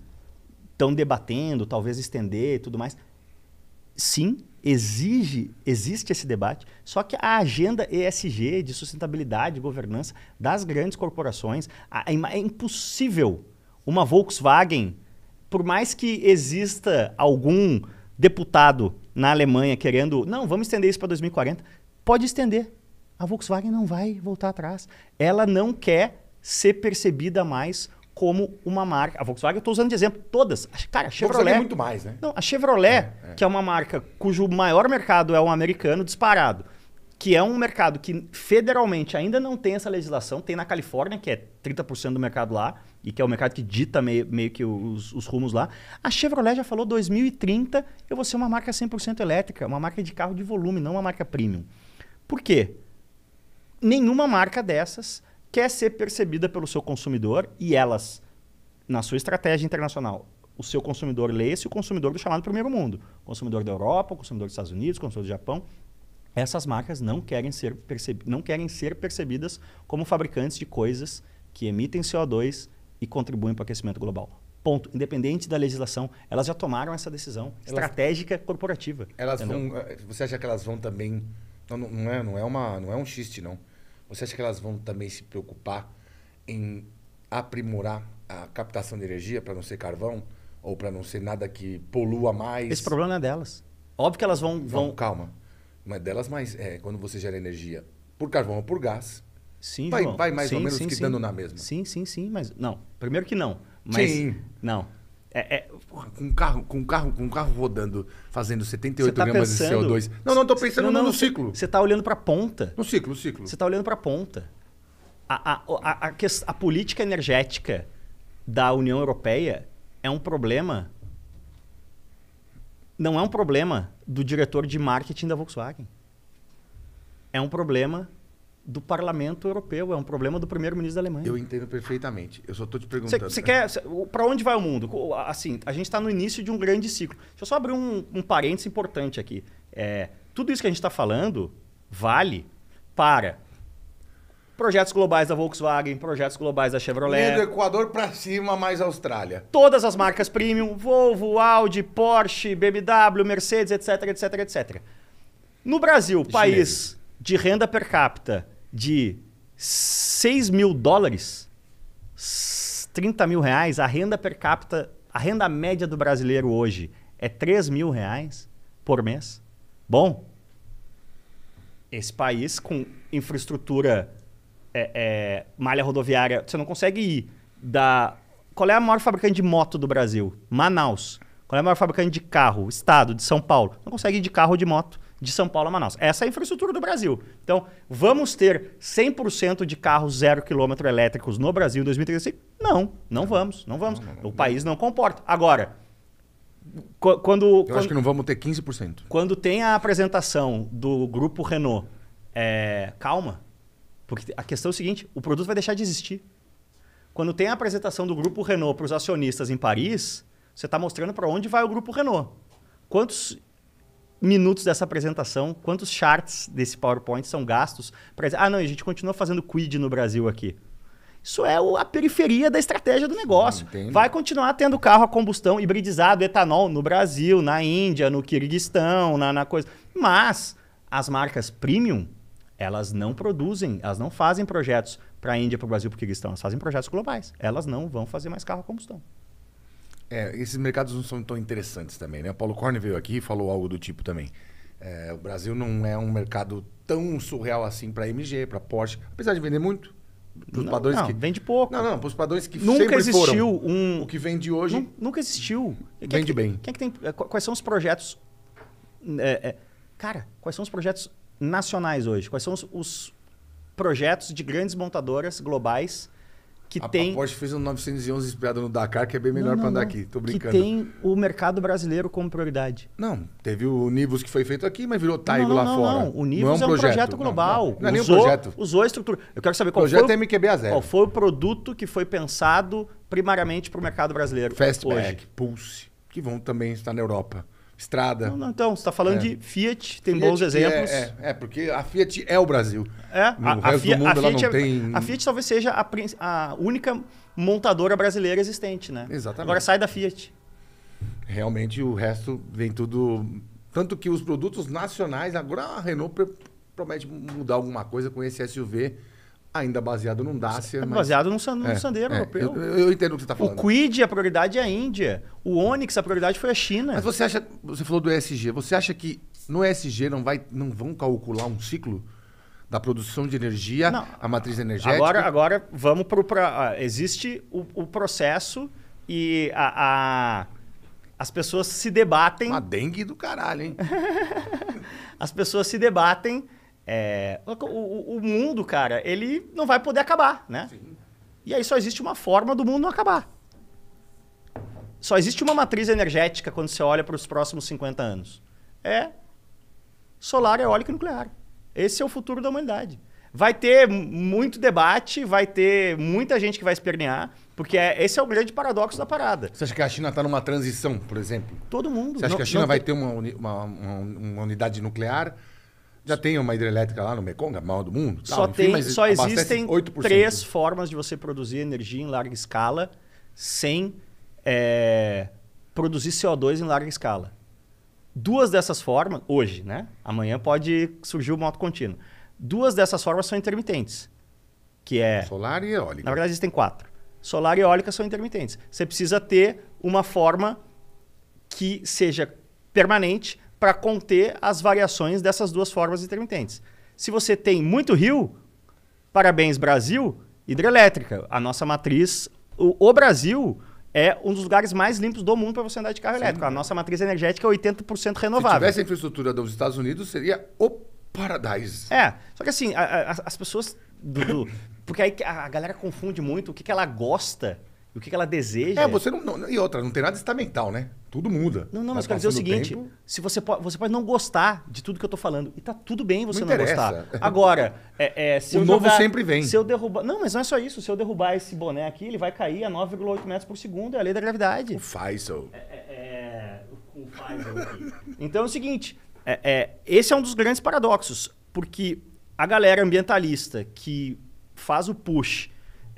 estão debatendo, talvez estender e tudo mais, sim, exige, existe esse debate, só que a agenda ESG de sustentabilidade e governança das grandes corporações, é impossível uma Volkswagen, por mais que exista algum deputado na Alemanha querendo, não, vamos estender isso para 2040, pode estender. A Volkswagen não vai voltar atrás. Ela não quer ser percebida mais como uma marca. A Volkswagen, eu estou usando de exemplo todas. Cara, a é Chevrolet. É muito mais, né? Não, a Chevrolet, é, é. que é uma marca cujo maior mercado é o americano, disparado. Que é um mercado que federalmente ainda não tem essa legislação, tem na Califórnia, que é 30% do mercado lá, e que é o mercado que dita meio, meio que os, os rumos lá. A Chevrolet já falou 2030 eu vou ser uma marca 100% elétrica, uma marca de carro de volume, não uma marca premium. Por quê? Nenhuma marca dessas quer ser percebida pelo seu consumidor e elas, na sua estratégia internacional, o seu consumidor lê-se o consumidor do chamado primeiro mundo. Consumidor da Europa, consumidor dos Estados Unidos, consumidor do Japão. Essas marcas não querem ser, perceb não querem ser percebidas como fabricantes de coisas que emitem CO2 e contribuem para o aquecimento global. Ponto. Independente da legislação, elas já tomaram essa decisão elas, estratégica corporativa. Elas entendeu? vão. Eh, você acha que elas vão também. Não, não, é, não, é uma, não é um xiste, não. Você acha que elas vão também se preocupar em aprimorar a captação de energia para não ser carvão ou para não ser nada que polua mais? Esse problema é delas. Óbvio que elas vão. vão... Não, calma. Mas é delas mais é quando você gera energia por carvão ou por gás. Sim, vai, João. vai mais sim, ou menos sim, que sim. dando na mesma. Sim, sim, sim, mas não. Primeiro que não. Mas, sim. Não. É, é, porra, com um carro, com um carro, com um carro rodando, fazendo 78 tá gramas pensando, de CO2. Não, não, tô pensando não, não, no ciclo. Você tá olhando para a ponta. No ciclo, no ciclo. Você tá olhando para a ponta. A, a, a, a, política energética da União Europeia é um problema. Não é um problema do diretor de marketing da Volkswagen. É um problema do Parlamento Europeu, é um problema do primeiro-ministro da Alemanha. Eu entendo perfeitamente. Eu só estou te perguntando. Você quer. Para onde vai o mundo? Assim, a gente está no início de um grande ciclo. Deixa eu só abrir um, um parênteses importante aqui. É, tudo isso que a gente está falando vale para projetos globais da Volkswagen, projetos globais da Chevrolet. Do Equador para cima, mais Austrália. Todas as marcas premium, Volvo, Audi, Porsche, BMW, Mercedes, etc, etc, etc. No Brasil, país de renda per capita de 6 mil dólares, 30 mil reais, a renda per capita, a renda média do brasileiro hoje é 3 mil reais por mês. Bom, esse país com infraestrutura, é, é, malha rodoviária, você não consegue ir da... Qual é a maior fabricante de moto do Brasil? Manaus. Qual é a maior fabricante de carro? Estado de São Paulo. Não consegue ir de carro ou de moto de São Paulo a Manaus. Essa é a infraestrutura do Brasil. Então, vamos ter 100% de carros zero quilômetro elétricos no Brasil em 2035? Não, não vamos, não vamos. o país não comporta. Agora, quando, quando... Eu acho que não vamos ter 15%. Quando tem a apresentação do grupo Renault, é, calma, porque a questão é o seguinte, o produto vai deixar de existir. Quando tem a apresentação do grupo Renault para os acionistas em Paris, você está mostrando para onde vai o grupo Renault. Quantos minutos dessa apresentação, quantos charts desse PowerPoint são gastos para dizer, ah, não, a gente continua fazendo quid no Brasil aqui. Isso é a periferia da estratégia do negócio. Vai continuar tendo carro a combustão hibridizado, etanol, no Brasil, na Índia, no Quirguistão, na, na coisa. Mas as marcas premium, elas não produzem, elas não fazem projetos para a Índia, para o Brasil, para o Quirguistão. Elas fazem projetos globais. Elas não vão fazer mais carro a combustão. É, esses mercados não são tão interessantes também, né? O Paulo Corne veio aqui e falou algo do tipo também. É, o Brasil não é um mercado tão surreal assim para MG, para Porsche, apesar de vender muito. não, padrões não, que... vende pouco. Não, não, para os padrões que nunca existiu foram. um. O que vende hoje. nunca existiu. Quem vende é que, bem. Quem é que tem, é, quais são os projetos. É, é, cara, quais são os projetos nacionais hoje? Quais são os, os projetos de grandes montadoras globais que a, tem. A Porsche fez um 911 inspirado no Dakar, que é bem melhor para andar não. aqui. Tô brincando. Que tem o mercado brasileiro como prioridade. Não, teve o Nivus que foi feito aqui, mas virou Taigo não, lá fora. Não, o Nivus é um, é um projeto, projeto global. Não, é nem um projeto. Usou a estrutura. Eu quero saber qual projeto foi. O projeto MQB a zero. Qual foi o produto que foi pensado primariamente para o mercado brasileiro? Fastback, Pulse, que vão também estar na Europa. Estrada. Não, não, então, você está falando é. de Fiat, tem Fiat bons é, exemplos. É, é, é, porque a Fiat é o Brasil. É, a, a, Fiat, mundo, a, é, Fiat tem... a, Fiat, talvez seja a, única montadora brasileira existente, né? Exatamente. Agora sai da Fiat. Realmente o resto vem tudo. Tanto que os produtos nacionais, agora a Renault promete mudar alguma coisa com esse SUV Ainda baseado num Dacia. É mas... Baseado num, num é, Sandero é, europeu. Eu, eu, entendo o que você está falando. O Quid, a prioridade é a Índia. O Onix, a prioridade foi a China. Mas você acha. Você falou do ESG. Você acha que no ESG não, vai, não vão calcular um ciclo da produção de energia, não. a matriz energética? Agora, agora vamos para. Ah, existe o, o, processo e a, a, as pessoas se debatem. Uma dengue do caralho, hein? as pessoas se debatem é, o, o, mundo, cara, ele não vai poder acabar, né? Sim. E aí só existe uma forma do mundo não acabar. Só existe uma matriz energética quando você olha para os próximos 50 anos. É solar, eólico e nuclear. Esse é o futuro da humanidade. Vai ter muito debate, vai ter muita gente que vai espernear, porque é, esse é o grande paradoxo da parada. Você acha que a China está numa transição, por exemplo? Todo mundo. Você acha não, que a China vai tem... ter uma, uni, uma, uma, uma unidade nuclear? Já tem uma hidrelétrica lá no Mekong, a maior do mundo? Só, tem, só existem três formas de você produzir energia em larga escala sem é, produzir CO2 em larga escala. Duas dessas formas, hoje, né? Amanhã pode surgir o moto contínuo. Duas dessas formas são intermitentes, que é... Solar e eólica. Na verdade, existem quatro. Solar e eólica são intermitentes. Você precisa ter uma forma que seja permanente para conter as variações dessas duas formas intermitentes. Se você tem muito rio, parabéns Brasil, hidrelétrica. A nossa matriz, o, o Brasil é um dos lugares mais limpos do mundo para você andar de carro Sim. elétrico. A nossa matriz energética é 80% renovável. Se tivesse a infraestrutura dos Estados Unidos, seria o paradise. É, só que assim, a, a, as pessoas... Do, do, porque aí a galera confunde muito o que, que ela gosta o que, que ela deseja. É, você não, não, E outra, não tem nada estamental, né? Tudo muda. Não, não, mas, quero dizer o seguinte: tempo... se você, pode, você pode não gostar de tudo que eu tô falando. E tá tudo bem você não, não gostar. Agora, é, é, se o eu novo jogar, sempre vem. Se eu derrubar. Não, mas não é só isso. Se eu derrubar esse boné aqui, ele vai cair a 9,8 metros por segundo. É a lei da gravidade. O Faisal. É, é, é o então é o seguinte: é, é, esse é um dos grandes paradoxos. Porque a galera ambientalista que faz o push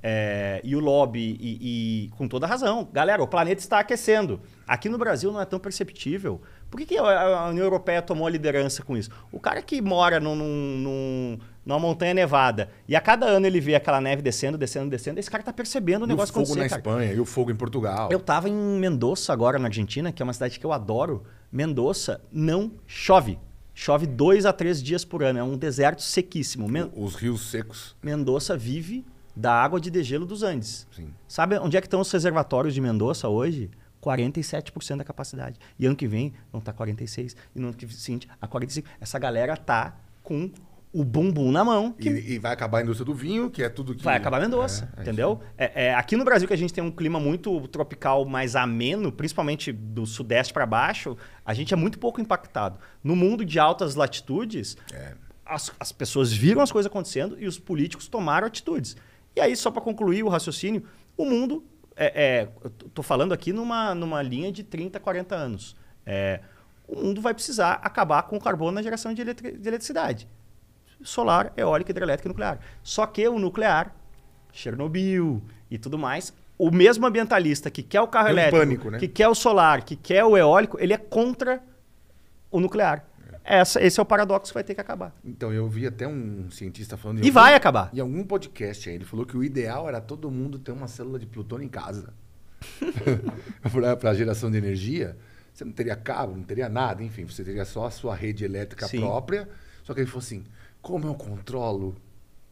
é, e o lobby, e, e, com toda razão. Galera, o planeta está aquecendo. Aqui no Brasil não é tão perceptível. Por que, que a União Europeia tomou a liderança com isso? O cara que mora num, num, numa montanha nevada e a cada ano ele vê aquela neve descendo, descendo, descendo, esse cara está percebendo o negócio e o fogo na cara. Espanha e o fogo em Portugal. Eu estava em Mendoza agora, na Argentina, que é uma cidade que eu adoro. Mendoza não chove. Chove dois a três dias por ano. É um deserto sequíssimo. Men Os rios secos. Mendoza vive da água de degelo dos Andes. Sim. Sabe onde é que estão os reservatórios de Mendoza hoje? 47% da capacidade. E ano que vem vão estar tá 46%, e no ano que vem a 45%. Essa galera tá com o bumbum na mão. Que... E, e, vai acabar a indústria do vinho, que é tudo que. Vai acabar a Mendoza, é, é entendeu? É, é, aqui no Brasil, que a gente tem um clima muito tropical mais ameno, principalmente do sudeste para baixo, a gente é muito pouco impactado. No mundo de altas latitudes, é. as, as pessoas viram as coisas acontecendo e os políticos tomaram atitudes. E aí, só para concluir o raciocínio, o mundo, é, é, estou falando aqui numa, numa linha de 30, 40 anos, é, o mundo vai precisar acabar com o carbono na geração de, eletri de eletricidade. Solar, eólica, hidrelétrica e nuclear. Só que o nuclear, Chernobyl e tudo mais, o mesmo ambientalista que quer o carro Tem elétrico, pânico, né? que quer o solar, que quer o eólico, ele é contra o nuclear. Essa, esse é o paradoxo que vai ter que acabar. Então, eu vi até um cientista falando... E vai acabar. Em algum podcast aí, ele falou que o ideal era todo mundo ter uma célula de plutônio em casa. para geração de energia. Você não teria cabo, não teria nada, enfim. Você teria só a sua rede elétrica Sim. própria. Só que ele falou assim, como eu controlo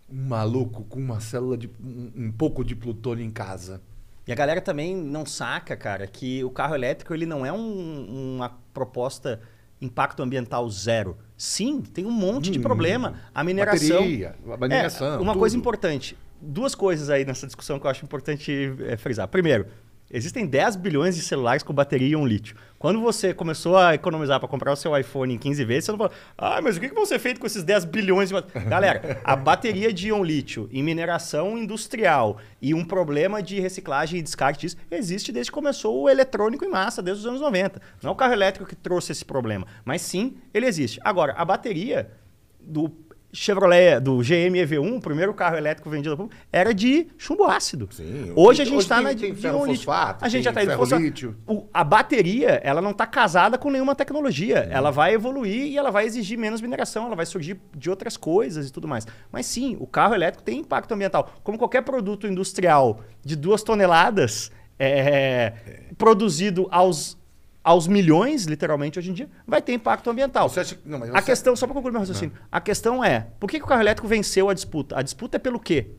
um maluco com uma célula de... um, um pouco de plutônio em casa? E a galera também não saca, cara, que o carro elétrico ele não é um, uma proposta impacto ambiental zero. Sim, tem um monte de hum, problema. A mineração. Bateria, a mineração. É, uma tudo. coisa importante. Duas coisas aí nessa discussão que eu acho importante eh, frisar. Primeiro, Existem 10 bilhões de celulares com bateria e um lítio. Quando você começou a economizar para comprar o seu iPhone em 15 vezes, você não falou, ah, mas o que, que vão ser feito com esses 10 bilhões de. Galera, a bateria de íon lítio em mineração industrial e um problema de reciclagem e descarte disso existe desde que começou o eletrônico em massa, desde os anos 90. Não é o carro elétrico que trouxe esse problema, mas sim, ele existe. Agora, a bateria do Chevrolet do GM EV1, o primeiro carro elétrico vendido era de chumbo ácido. Sim, hoje a gente está na tem de ferro fosfato, A gente já está indo fosfato. O, a bateria, ela não está casada com nenhuma tecnologia. Hum. Ela vai evoluir e ela vai exigir menos mineração, ela vai surgir de outras coisas e tudo mais. Mas sim, o carro elétrico tem impacto ambiental. Como qualquer produto industrial de duas toneladas, é, é. produzido aos aos milhões, literalmente, hoje em dia, vai ter impacto ambiental. Você acha... não, mas a questão, só para concluir meu raciocínio, não. a questão é, por que, que o carro elétrico venceu a disputa? A disputa é pelo quê?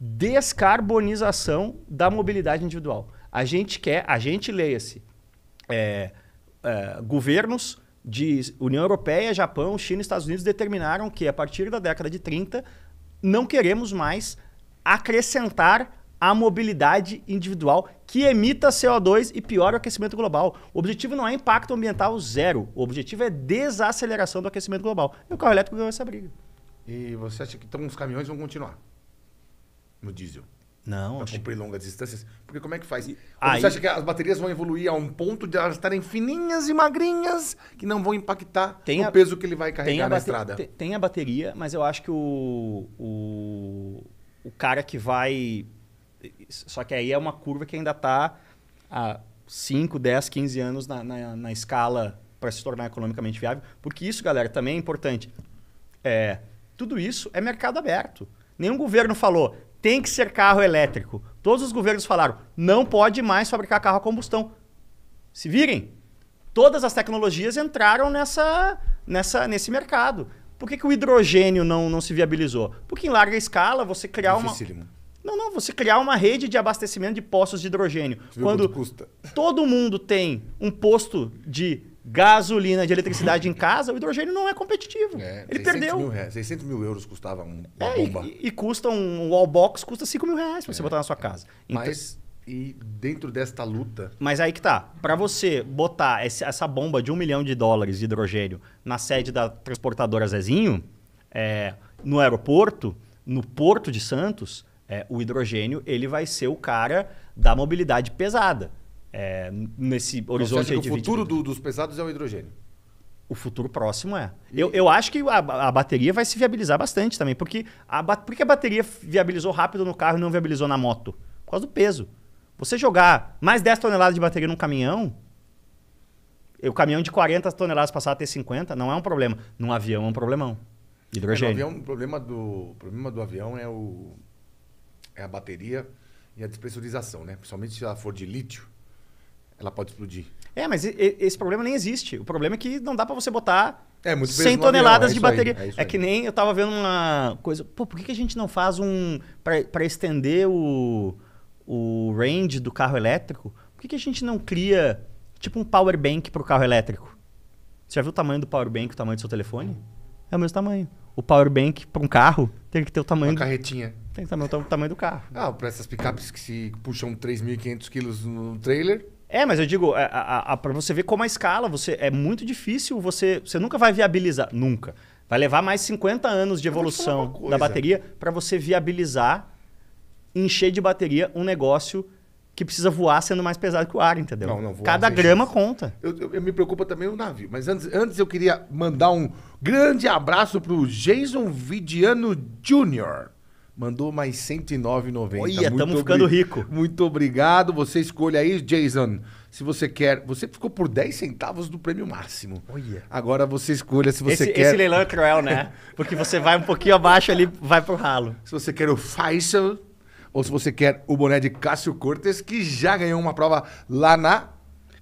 Descarbonização da mobilidade individual. A gente quer, a gente leia-se, é, é, governos de União Europeia, Japão, China e Estados Unidos determinaram que, a partir da década de 30, não queremos mais acrescentar a mobilidade individual que emita CO2 e piora o aquecimento global. O objetivo não é impacto ambiental zero, o objetivo é desaceleração do aquecimento global. E o carro elétrico ganhou essa briga. E você acha que então os caminhões vão continuar no diesel? Não. Para cumprir longas distâncias? Porque como é que faz? Aí... Você acha que as baterias vão evoluir a um ponto de elas estarem fininhas e magrinhas que não vão impactar tem o peso que ele vai carregar na estrada? Tem, tem a bateria, mas eu acho que o, o, o cara que vai só que aí é uma curva que ainda está há 5, 10, 15 anos na, na, na escala para se tornar economicamente viável. Porque isso, galera, também é importante. É, tudo isso é mercado aberto. Nenhum governo falou, tem que ser carro elétrico. Todos os governos falaram, não pode mais fabricar carro a combustão. Se virem, todas as tecnologias entraram nessa, nessa, nesse mercado. Por que, que o hidrogênio não, não se viabilizou? Porque em larga escala você criar Dificílimo. uma. Não, não, você criar uma rede de abastecimento de postos de hidrogênio. Você quando custa? todo mundo tem um posto de gasolina, de eletricidade em casa, o hidrogênio não é competitivo. É, Ele 600 perdeu. Mil reais, 600 mil euros custava uma é, bomba. E, e, custa um, wallbox, custa 5 mil reais para é. você botar na sua casa. É. Então, Mas, e dentro desta luta... Mas aí que tá. Para você botar esse, essa bomba de um milhão de dólares de hidrogênio na sede da transportadora Zezinho, é, no aeroporto, no porto de Santos é, o hidrogênio ele vai ser o cara da mobilidade pesada. É, nesse horizonte aí de O futuro do, dos pesados é o hidrogênio. O futuro próximo é. E... Eu, eu acho que a, a, bateria vai se viabilizar bastante também. Porque a, por que a bateria viabilizou rápido no carro e não viabilizou na moto? Por causa do peso. Você jogar mais 10 toneladas de bateria num caminhão, o caminhão de 40 toneladas passar a ter 50 não é um problema. Num avião é um problemão. É, hidrogênio. É, avião, o problema do, o problema do avião é o, é a bateria e a despressurização, né? Principalmente se ela for de lítio, ela pode explodir. É, mas esse problema nem existe. O problema é que não dá para você botar é, 100 toneladas é de bateria. Aí, é, é que nem eu tava vendo uma coisa. Pô, por que, que a gente não faz um. para estender o, o range do carro elétrico? Por que, que a gente não cria tipo um power bank para o carro elétrico? Você já viu o tamanho do power bank, o tamanho do seu telefone? É o mesmo tamanho. O power bank para um carro tem que ter o tamanho. Uma carretinha tem também o tamanho do carro. Ah, para essas picapes que se puxam 3.500 quilos no trailer. É, mas eu digo, é, para você ver como a escala, você é muito difícil, você, você nunca vai viabilizar, nunca. Vai levar mais 50 anos de evolução da bateria para você viabilizar, encher de bateria um negócio que precisa voar sendo mais pesado que o ar, entendeu? Não, não, voar, Cada grama conta. Eu, eu, eu, me preocupa também o navio. Mas antes, antes eu queria mandar um grande abraço para o Jason Vidiano Jr. Mandou mais 109,90. Olha, estamos ficando rico. Muito obrigado. Você escolha aí, Jason. Se você quer. Você ficou por 10 centavos do prêmio máximo. Olha. Agora você escolha se você esse, quer. Esse leilão é cruel, né? Porque você vai um pouquinho abaixo ali, vai pro ralo. Se você quer o Faisal, ou se você quer o boné de Cássio Cortes, que já ganhou uma prova lá na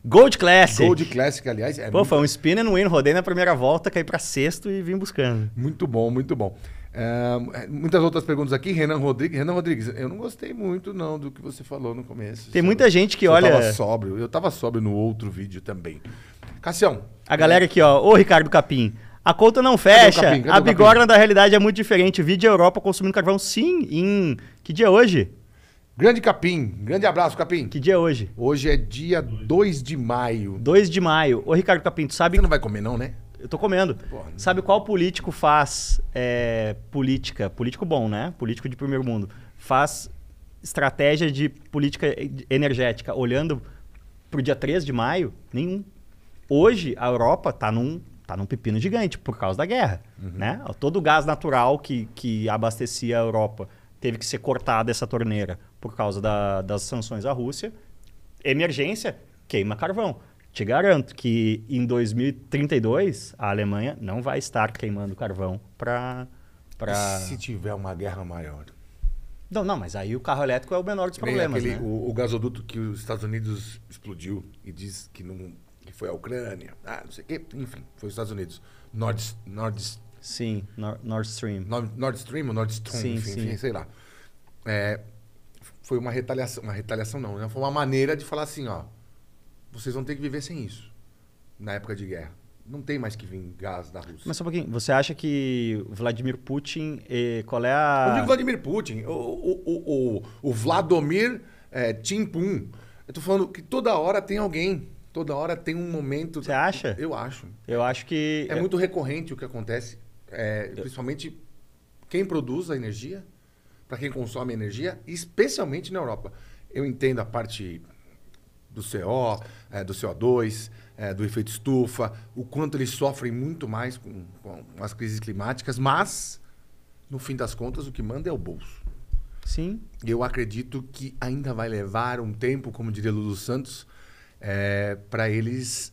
Gold Classic. Gold Classic, aliás. É Pô, muito... foi um spin and win. Rodei na primeira volta, caí para sexto e vim buscando. Muito bom, muito bom. É, é, muitas outras perguntas aqui, Renan Rodrigues. Renan Rodrigues, eu não gostei muito não do que você falou no começo. Tem sabe? muita gente que olha. Eu tava sóbrio, eu tava sóbrio no outro vídeo também. Cassião. A galera aqui, ó. Ô, Ricardo Capim. A conta não fecha. Cadê Cadê a bigorna da realidade é muito diferente. Vídeo Europa consumindo carvão, sim, em. Que dia é hoje? Grande Capim. Grande abraço, Capim. Que dia é hoje? Hoje é dia 2 de maio. 2 de maio. Ô, Ricardo Capim, tu sabe. Você não vai comer, não, né? Eu tô comendo. Porra, né? Sabe qual político faz é, política? Político bom, né? Político de primeiro mundo. Faz estratégia de política energética olhando pro dia 3 de maio? Nenhum. Hoje, a Europa tá num, tá num pepino gigante por causa da guerra. Uhum. Né? Todo o gás natural que, que abastecia a Europa teve que ser cortado essa torneira por causa da, das sanções à Rússia. Emergência, queima carvão te garanto que em 2032 a Alemanha não vai estar queimando carvão para. para Se tiver uma guerra maior. Não, não, mas aí o carro elétrico é o menor dos problemas. Aquele, né? o, o, gasoduto que os Estados Unidos explodiu e diz que, não, que foi a Ucrânia, ah, não sei o quê, enfim, foi os Estados Unidos. Nord, Nord, sim, Nor, Nord Stream. Nord, Nord Stream ou Nord Stream, sim, enfim, sim. enfim, sei lá. É, foi uma retaliação, uma retaliação não, né? foi uma maneira de falar assim, ó, vocês vão ter que viver sem isso na época de guerra. Não tem mais que vir gás da Rússia. Mas só um pouquinho, você acha que Vladimir Putin, eh, qual é a... digo Vladimir Putin, o, o, o, o Vladimir Timpum. Eh, Timpun. Eu tô falando que toda hora tem alguém, toda hora tem um momento... Você acha? Eu acho. Eu acho que... É muito recorrente o que acontece, é, principalmente quem produz a energia, para quem consome energia, especialmente na Europa. Eu entendo a parte do CO, é, do CO2, é, do efeito estufa, o quanto eles sofrem muito mais com, com, as crises climáticas, mas, no fim das contas, o que manda é o bolso. Sim. Eu acredito que ainda vai levar um tempo, como diria Lulu Santos, é, para eles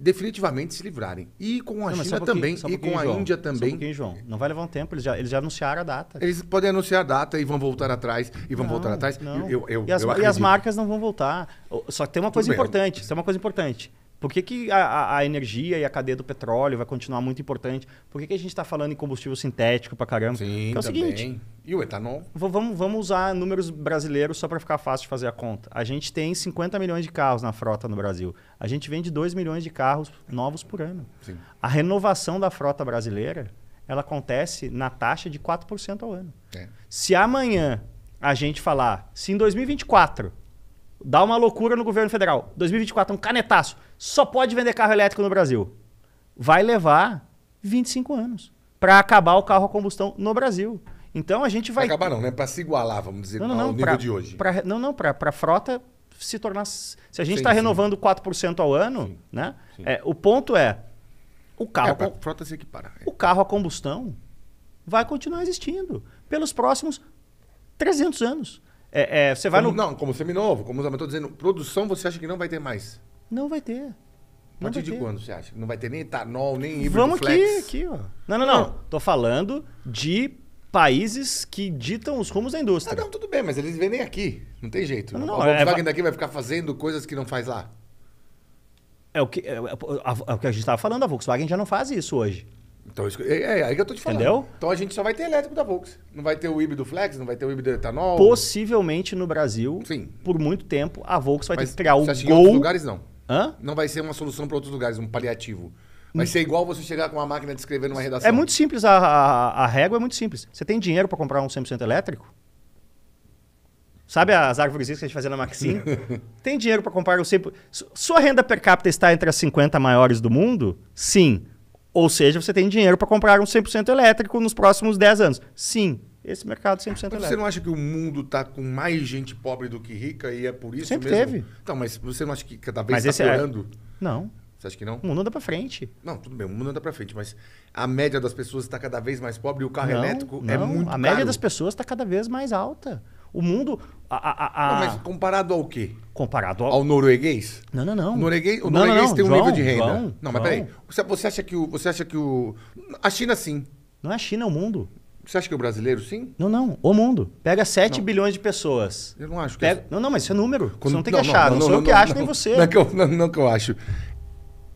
definitivamente se livrarem. E com a não, China um também, um e com a João, Índia também. Um João. Não vai levar um tempo, eles já, eles já anunciaram a data. Eles podem anunciar a data e vão voltar atrás, e vão não, voltar atrás. Não. Eu, eu, e, as, e, as, marcas não vão voltar. Só que tem uma Tudo coisa bem. importante, tem é uma coisa importante. Por que, que a, a, energia e a cadeia do petróleo vai continuar muito importante? Por que, que a gente está falando em combustível sintético para caramba? Sim, Porque é o também. seguinte. E o etanol? Vamos, vamos usar números brasileiros só para ficar fácil de fazer a conta. A gente tem 50 milhões de carros na frota no Brasil. A gente vende 2 milhões de carros novos por ano. Sim. A renovação da frota brasileira ela acontece na taxa de 4% ao ano. É. Se amanhã a gente falar, se em 2024 Dá uma loucura no governo federal. 2024, é um canetaço. Só pode vender carro elétrico no Brasil. Vai levar 25 anos para acabar o carro a combustão no Brasil. Então a gente vai. Pra acabar não, né? Para se igualar, vamos dizer, não, não, ao não, nível pra, de hoje. Pra, não, não, para a frota se tornar. Se a gente está renovando 4% ao ano, sim, né? Sim. É, o ponto é. O carro. É, com... frota se equipara. É. O carro a combustão vai continuar existindo pelos próximos 300 anos. É, é, você vai como, no. Não, como seminovo, como eu tô dizendo, produção você acha que não vai ter mais? Não vai ter. A partir de ter. quando você acha? Não vai ter nem etanol, nem híbrido Vamos flex. aqui, aqui, ó. Não, não, não. Tô falando de países que ditam os rumos da indústria. Ah, não, tudo bem, mas eles vendem aqui. Não tem jeito. Não, não, Volkswagen é... é daqui vai ficar fazendo coisas que não faz lá. É o que, é, é, é o que a gente estava falando, a Volkswagen já não faz isso hoje. Então, é, é aí que eu tô te falando. Entendeu? Então a gente só vai ter elétrico da Volks. Não vai ter o híbrido flex, não vai ter o híbrido etanol. Possivelmente no Brasil, Sim. por muito tempo, a Volks vai Mas ter que criar o Gol. Em outros lugares não. Hã? Não vai ser uma solução para outros lugares, um paliativo. Vai hum. ser igual você chegar com uma máquina de escrever numa é redação. É muito simples, a, a, a régua é muito simples. Você tem dinheiro para comprar um 100% elétrico? Sabe as árvores que a gente fazia na Maxim? tem dinheiro para comprar o 100%. Sua renda per capita está entre as 50 maiores do mundo? Sim. Ou seja, você tem dinheiro para comprar um 100% elétrico nos próximos 10 anos. Sim, esse mercado 100% mas elétrico. Você não acha que o mundo está com mais gente pobre do que rica e é por isso Sempre mesmo? teve. Então, mas você não acha que cada vez está é- piorando? É... Não. Você acha que não? O mundo anda para frente. Não, tudo bem, o mundo anda para frente, mas a média das pessoas está cada vez mais pobre e o carro não, elétrico é não, é muito a caro. A média das pessoas está cada vez mais alta. O mundo. A, a, a... Não, mas comparado ao quê? Comparado ao... ao norueguês? Não, não, não. O norueguês, o norueguês não, não, tem um João, nível de renda. João, não, mas João. peraí. Você, acha que o. Você acha que o. A China sim. Não é a China, é o mundo. Você acha que o brasileiro sim? Não, não. O mundo. Pega 7 não. bilhões de pessoas. Eu não acho que Pega... isso... Não, não, mas isso é número. Quando... Você não tem que achar. Não, não sou eu que acho, nem você. Não, é que eu, não, é que eu acho.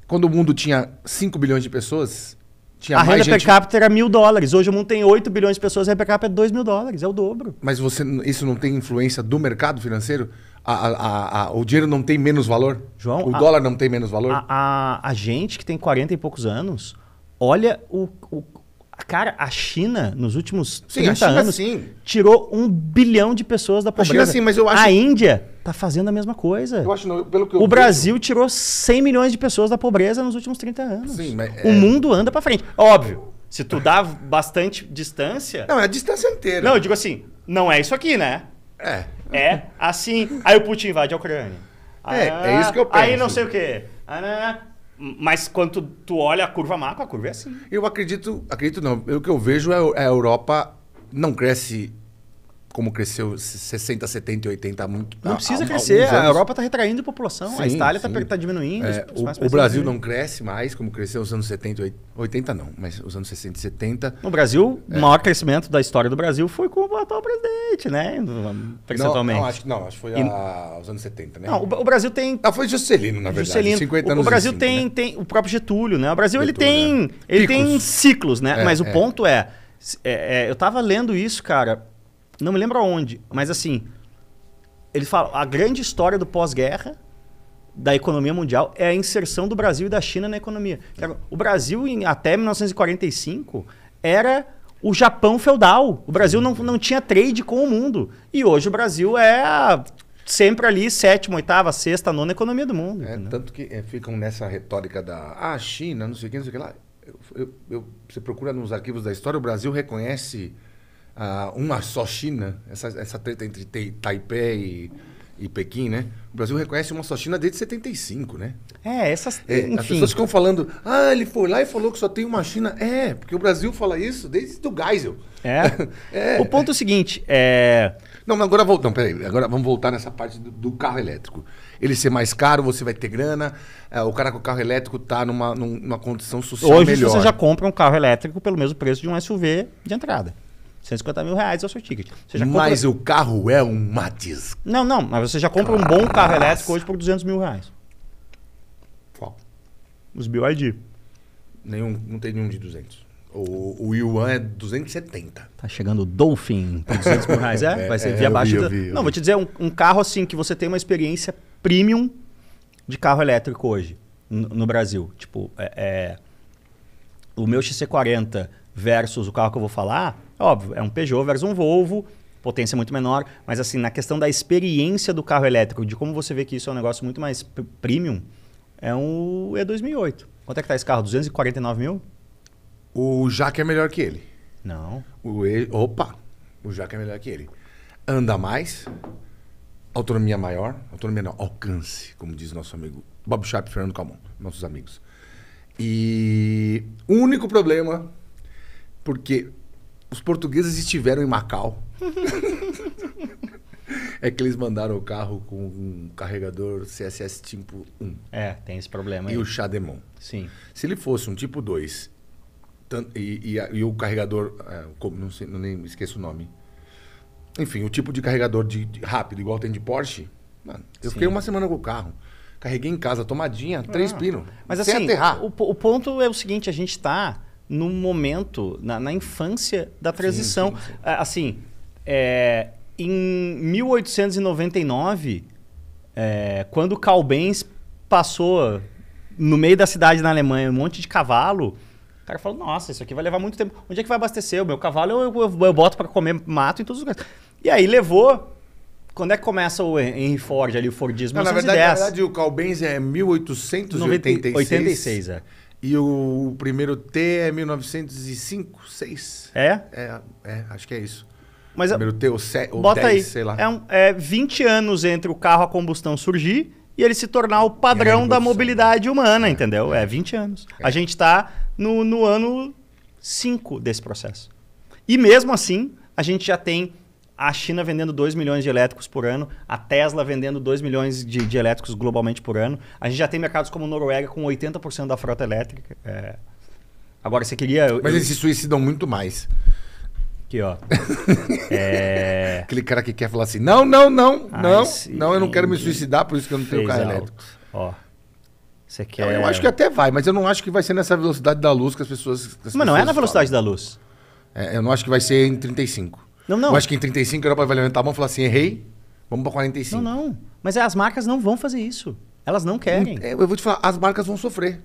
Quando o mundo tinha 5 bilhões de pessoas, tinha a mais renda gente... per capita era mil dólares. Hoje o mundo tem 8 bilhões de pessoas, a renda per capita é 2 mil dólares, é o dobro. Mas você, isso não tem influência do mercado financeiro? A, a, a, o dinheiro não tem menos valor? João, o dólar não tem menos valor? A, gente que tem 40 e poucos anos, olha o, o, Cara, a China, nos últimos 30 sim, 30 China, anos, sim. tirou um bilhão de pessoas da pobreza. A, China, sim, mas eu acho... a Índia tá fazendo a mesma coisa. Eu acho, não, pelo que eu o Brasil vejo... tirou 100 milhões de pessoas da pobreza nos últimos 30 anos. Sim, mas O é... mundo anda para frente. Óbvio, se tu dá bastante distância... Não, é a distância inteira. Não, eu digo assim, não é isso aqui, né? É. É assim. Aí o Putin invade a Ucrânia. Ah, é, é isso que eu ah, penso. Aí não sei o quê. Ah, não, não, não. Mas quando tu, olha a curva macro, a curva é assim. Eu acredito, acredito não. O que eu vejo é, é a Europa não cresce como cresceu 60, 70, 80 muito. Não precisa há, crescer. A Europa está retraindo a população. Sim, a Itália está tá diminuindo. É, o, o Brasil não cresce mais como cresceu nos anos 70, 80 não, mas os anos 60 e 70. No Brasil, é. o maior crescimento da história do Brasil foi com o atual presidente, né? Percentualmente. Não, não, acho, não acho que foi a, os anos 70, né? Não, o, o Brasil tem... Ah, foi Juscelino, na verdade. Juscelino. 50 anos o, o Brasil 50, tem, né? tem o próprio Getúlio, né? O Brasil Getúlio, ele tem, é. ele tem ciclos, né? É, mas o é. ponto é, é eu estava lendo isso, cara não me lembro aonde, mas assim, ele fala, a grande história do pós-guerra da economia mundial é a inserção do Brasil e da China na economia. O Brasil, em, até 1945, era o Japão feudal. O Brasil não, não tinha trade com o mundo. E hoje o Brasil é sempre ali, sétima, oitava, sexta, nona economia do mundo. É, tanto que é, ficam nessa retórica da ah, China, não sei o que, não sei o que lá. Eu, eu, eu, você procura nos arquivos da história, o Brasil reconhece uma só China, essa, essa treta entre Taipei e, e Pequim, né? O Brasil reconhece uma só China desde 75, né? É, essas. É, enfim. As pessoas ficam falando, ah, ele foi lá e falou que só tem uma China. É, porque o Brasil fala isso desde o Geisel. É. é. O ponto é o seguinte, é. Não, mas agora voltamos, peraí. Agora vamos voltar nessa parte do, do, carro elétrico. Ele ser mais caro, você vai ter grana. É, o cara com o carro elétrico tá numa, numa condição social Hoje melhor. Hoje você já compra um carro elétrico pelo mesmo preço de um SUV de entrada. 150 mil reais é o seu ticket. Mas o carro é um matiz. Não, não, mas você já compra Caraca. um bom carro elétrico hoje por 200 mil reais. Qual? Os BYD. Nenhum, não tem nenhum de 200. O, o Yuan é 270. Tá chegando o Dolphin por 200 mil reais, é? é vai ser é, via Da... Não, vou te dizer, um, um, carro assim que você tem uma experiência premium de carro elétrico hoje no, no Brasil. Tipo, é, é, o meu XC40 versus o carro que eu vou falar, Óbvio, é um Peugeot versus um Volvo, potência muito menor, mas assim, na questão da experiência do carro elétrico, de como você vê que isso é um negócio muito mais premium, é um E2008. Quanto é que tá esse carro? 249 mil? O Jaque é melhor que ele. Não. O e... Opa! O Jaque é melhor que ele. Anda mais, autonomia maior, autonomia não, alcance, como diz nosso amigo Bob Sharp e Fernando Calmon, nossos amigos. E o único problema, porque os portugueses estiveram em Macau. é que eles mandaram o carro com um carregador CSS tipo 1. É, tem esse problema aí. E o Chademon. Sim. Se ele fosse um tipo 2 e, e, e o carregador, é, não, sei, não nem esqueço o nome. Enfim, o tipo de carregador de, de rápido, igual tem de Porsche. Mano, eu Sim. fiquei uma semana com o carro. Carreguei em casa, tomadinha, ah. três pinos. Mas assim, aterrar. O, o ponto é o seguinte, a gente está no momento, na, na infância da transição. Sim, sim, sim. Assim, é, em 1899, é, quando Karl Benz passou no meio da cidade na Alemanha um monte de cavalo, o cara falou: Nossa, isso aqui vai levar muito tempo. Onde é que vai abastecer? O meu cavalo eu, eu, eu boto para comer mato em todos os lugares. E aí levou quando é que começa o Henry Ford ali, o Fordismo? Não, na, verdade, na verdade, o Calbenz é 1886. 86, é. E o primeiro T é 1905, 6. É? É, é acho que é isso. Mas o primeiro T ou, se, ou bota 10, aí. sei lá. É, um, é 20 anos entre o carro a combustão surgir e ele se tornar o padrão é da né? mobilidade humana, é, entendeu? É. 20 anos. É. A gente está no, no ano 5 desse processo. E mesmo assim, a gente já tem a China vendendo 2 milhões de elétricos por ano, a Tesla vendendo 2 milhões de, de elétricos globalmente por ano. A gente já tem mercados como Noruega com 80% da frota elétrica. É... Agora, você queria. Mas eles se suicidam muito mais. Aqui, ó. é... Aquele cara que quer falar assim: não, não, não, não, sim, não, eu não quero me suicidar, por isso que eu não tenho carro elétrico. Ó. Você quer... Eu, eu, acho que até vai, mas eu não acho que vai ser nessa velocidade da luz que as pessoas. as mas pessoas não é na velocidade falam. da luz. É, eu não acho que vai ser em 35. Não, não. Eu acho que em 35 a Europa vai levantar a mão e falar assim, errei, vamos para 45. Não, não. Mas as marcas não vão fazer isso. Elas não querem. É, eu vou te falar, as marcas vão sofrer.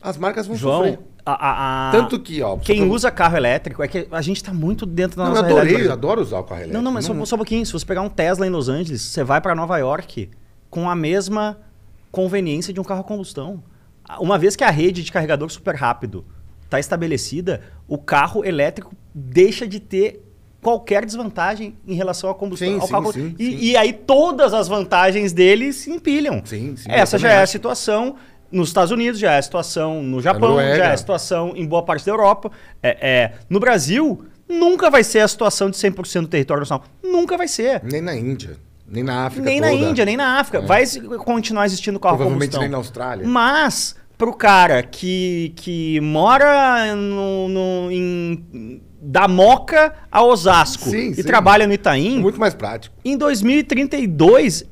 As marcas vão João, sofrer. A, a, Tanto que, ó. Quem pra... usa carro elétrico é que a gente está muito dentro da não, nossa. Eu adorei, realidade. eu adoro usar o carro elétrico. Não, não, mas não, só, não. só um pouquinho. Se você pegar um Tesla em Los Angeles, você vai para Nova York com a mesma conveniência de um carro a combustão. Uma vez que a rede de carregador super rápido está estabelecida, o carro elétrico deixa de ter qualquer desvantagem em relação à combustão. Sim, ao sim, carro... sim, e, sim. e, aí todas as vantagens dele se empilham. Sim, sim, Essa já é acho. a situação nos Estados Unidos, já é a situação no Japão, já é a situação em boa parte da Europa. É, é, no Brasil, nunca vai ser a situação de 100% do território nacional. Nunca vai ser. Nem na Índia. Nem na África. Nem toda. na Índia, nem na é. África. É. Vai continuar existindo carro Provavelmente combustão. nem na Austrália. Mas, para o cara que, que mora no, no, em da Moca a Osasco sim, e sim. trabalha no Itaim. Muito mais prático. Em 2032,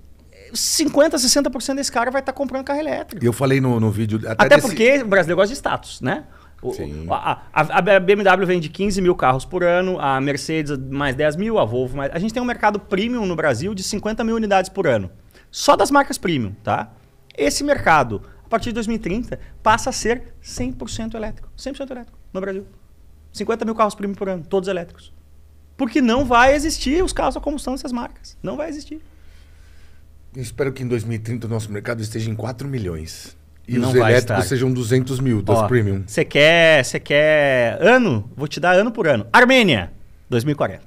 50, 60% desse cara vai estar tá comprando carro elétrico. Eu falei no, no vídeo. Até, até desse... porque o Brasil gosta de status, né? O, a, a, a, BMW vende 15 mil carros por ano, a Mercedes mais 10 mil, a Volvo mais. A gente tem um mercado premium no Brasil de 50 mil unidades por ano. Só das marcas premium, tá? Esse mercado, a partir de 2030, passa a ser 100% elétrico. 100% elétrico no Brasil. 50 mil carros premium por ano, todos elétricos. Porque não vai existir os carros a combustão dessas marcas. Não vai existir. Eu espero que em 2030 o nosso mercado esteja em 4 milhões. E não os elétricos estar. sejam 200 mil das Ó, premium. Você quer, você quer ano? Vou te dar ano por ano. Armênia, 2040.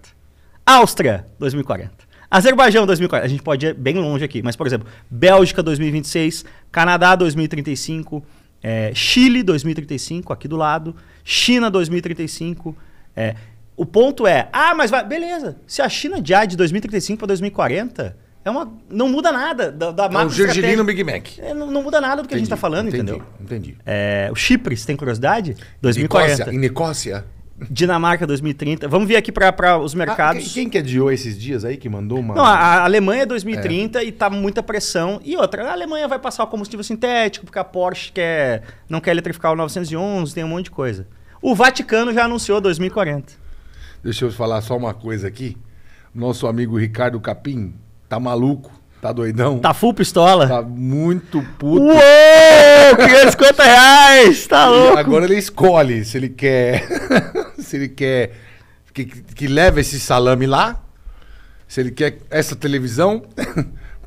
Áustria, 2040. Azerbaijão 2040, a gente pode ir bem longe aqui, mas por exemplo, Bélgica 2026, Canadá 2035, é, Chile 2035, aqui do lado, China 2035. É, o ponto é, ah, mas vai, beleza, se a China de de 2035 para 2040, é uma, não muda nada da, da então, marca. o gergelim no Big Mac. É, não, não, muda nada do que entendi, a gente está falando, entendi, entendeu? Entendi. É, o Chipre, você tem curiosidade? 2040. Nicócia, em Nicócia? Dinamarca 2030. Vamos vir aqui para os ah, mercados. Ah, quem, que adiou esses dias aí que mandou uma. Não, a Alemanha 2030 é, é. e tá muita pressão. E outra, a Alemanha vai passar o combustível sintético, porque a Porsche quer, não quer eletrificar o 911, tem um monte de coisa. O Vaticano já anunciou 2040. Deixa eu falar só uma coisa aqui. Nosso amigo Ricardo Capim tá maluco. Tá doidão? Tá full pistola? Tá muito puto. Uou! 550 reais! Tá louco! E agora ele escolhe se ele quer se ele quer que, que leva esse salame lá, se ele quer essa televisão.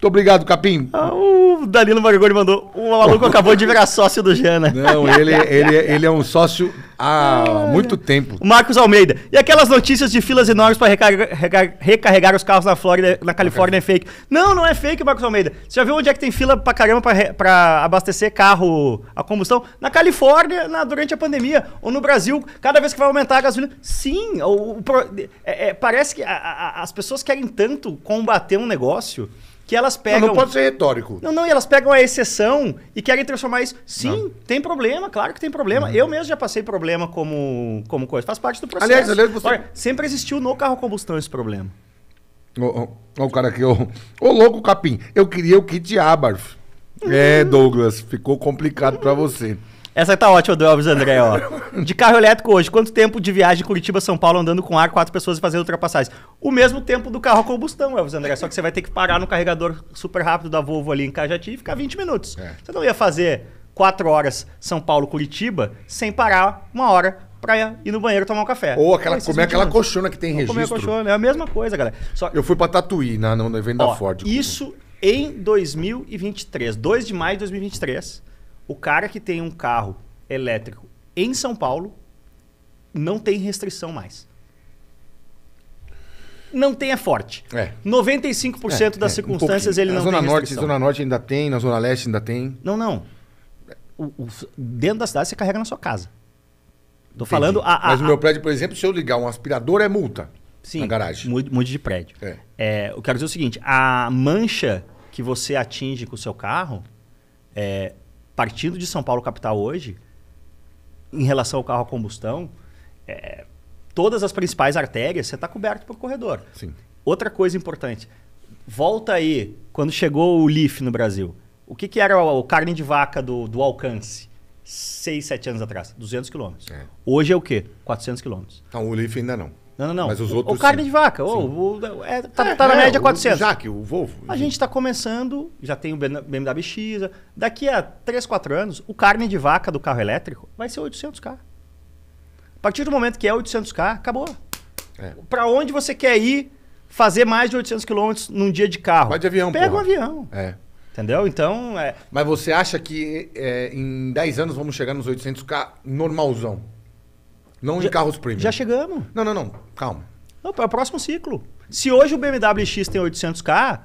Muito obrigado, Capim. Ah, o Danilo Margoni mandou. O maluco acabou de virar sócio do Jana. Não, ele, ele, ele é um sócio há muito tempo. O Marcos Almeida. E aquelas notícias de filas enormes para recarregar, recarregar, os carros na Flórida, na Califórnia é fake. Não, não é fake, Marcos Almeida. Você já viu onde é que tem fila pra caramba para abastecer carro a combustão? Na Califórnia, na, durante a pandemia. Ou no Brasil, cada vez que vai aumentar a gasolina. Sim, o, o, é, é, parece que a, a, as pessoas querem tanto combater um negócio que elas pegam. Não, não, pode ser retórico. Não, não, e elas pegam a exceção e querem transformar isso. Sim, não. tem problema, claro que tem problema. Não. Eu mesmo já passei problema como, como coisa. Faz parte do processo. Aliás, aliás você... Olha, sempre existiu no carro combustão esse problema. o cara aqui, ô louco Capim, eu queria o kit Abarth. É, uhum. Douglas, ficou complicado hum. para você. Essa tá ótima do Elvis André, ó. De carro elétrico hoje, quanto tempo de viagem Curitiba-São Paulo andando com ar, quatro pessoas fazendo ultrapassagens? O mesmo tempo do carro a combustão, Elvis André. Só que você vai ter que parar no carregador super rápido da Volvo ali em Cajati e ficar 20 minutos. É. Você não ia fazer quatro horas São Paulo-Curitiba sem parar uma hora pra ir no banheiro tomar um café. Ou aquela, comer é aquela colchona que tem Ou é registro. Comer colchona, é a mesma coisa, galera. Só... Eu fui pra Tatuí, na, no evento da Ford. Isso como... em 2023, 2 de maio de 2023. O cara que tem um carro elétrico em São Paulo não tem restrição mais. Não tem é forte. É. 95% é, das é, circunstâncias um ele na não zona tem. Norte, restrição. zona Norte ainda tem, na Zona Leste ainda tem. Não, não. O, o, dentro da cidade você carrega na sua casa. Tô Entendi. falando. A, a, Mas no meu prédio, por exemplo, se eu ligar um aspirador, é multa. Sim. Na garagem. Mude, de prédio. É. É, eu quero dizer o seguinte: a mancha que você atinge com o seu carro é, partindo de São Paulo capital hoje, em relação ao carro a combustão, é, todas as principais artérias você está coberto por corredor. Sim. Outra coisa importante, volta aí quando chegou o Leaf no Brasil. O que, que era o, o carne de vaca do, do alcance? 6, 7 anos atrás, 200 quilômetros. É. Hoje é o quê? 400 quilômetros. Então, o Leaf ainda não. Não, não, não. Mas os outros. O carne sim. de vaca. Oh, o, é, tá, é, tá na é, média 400. Já que o Volvo. A gente está começando, já tem o BMW X. Daqui a 3, 4 anos, o carne de vaca do carro elétrico vai ser 800K. A partir do momento que é 800K, acabou. É. Para onde você quer ir fazer mais de 800 quilômetros num dia de carro? Vai de avião, Pega porra. um avião. É. Entendeu? Então. É... Mas você acha que é, em 10 anos vamos chegar nos 800K normalzão? Não já, em carros premium. Já chegamos. Não, não, não. Calma. Não, é o próximo ciclo. Se hoje o BMW X tem 800K,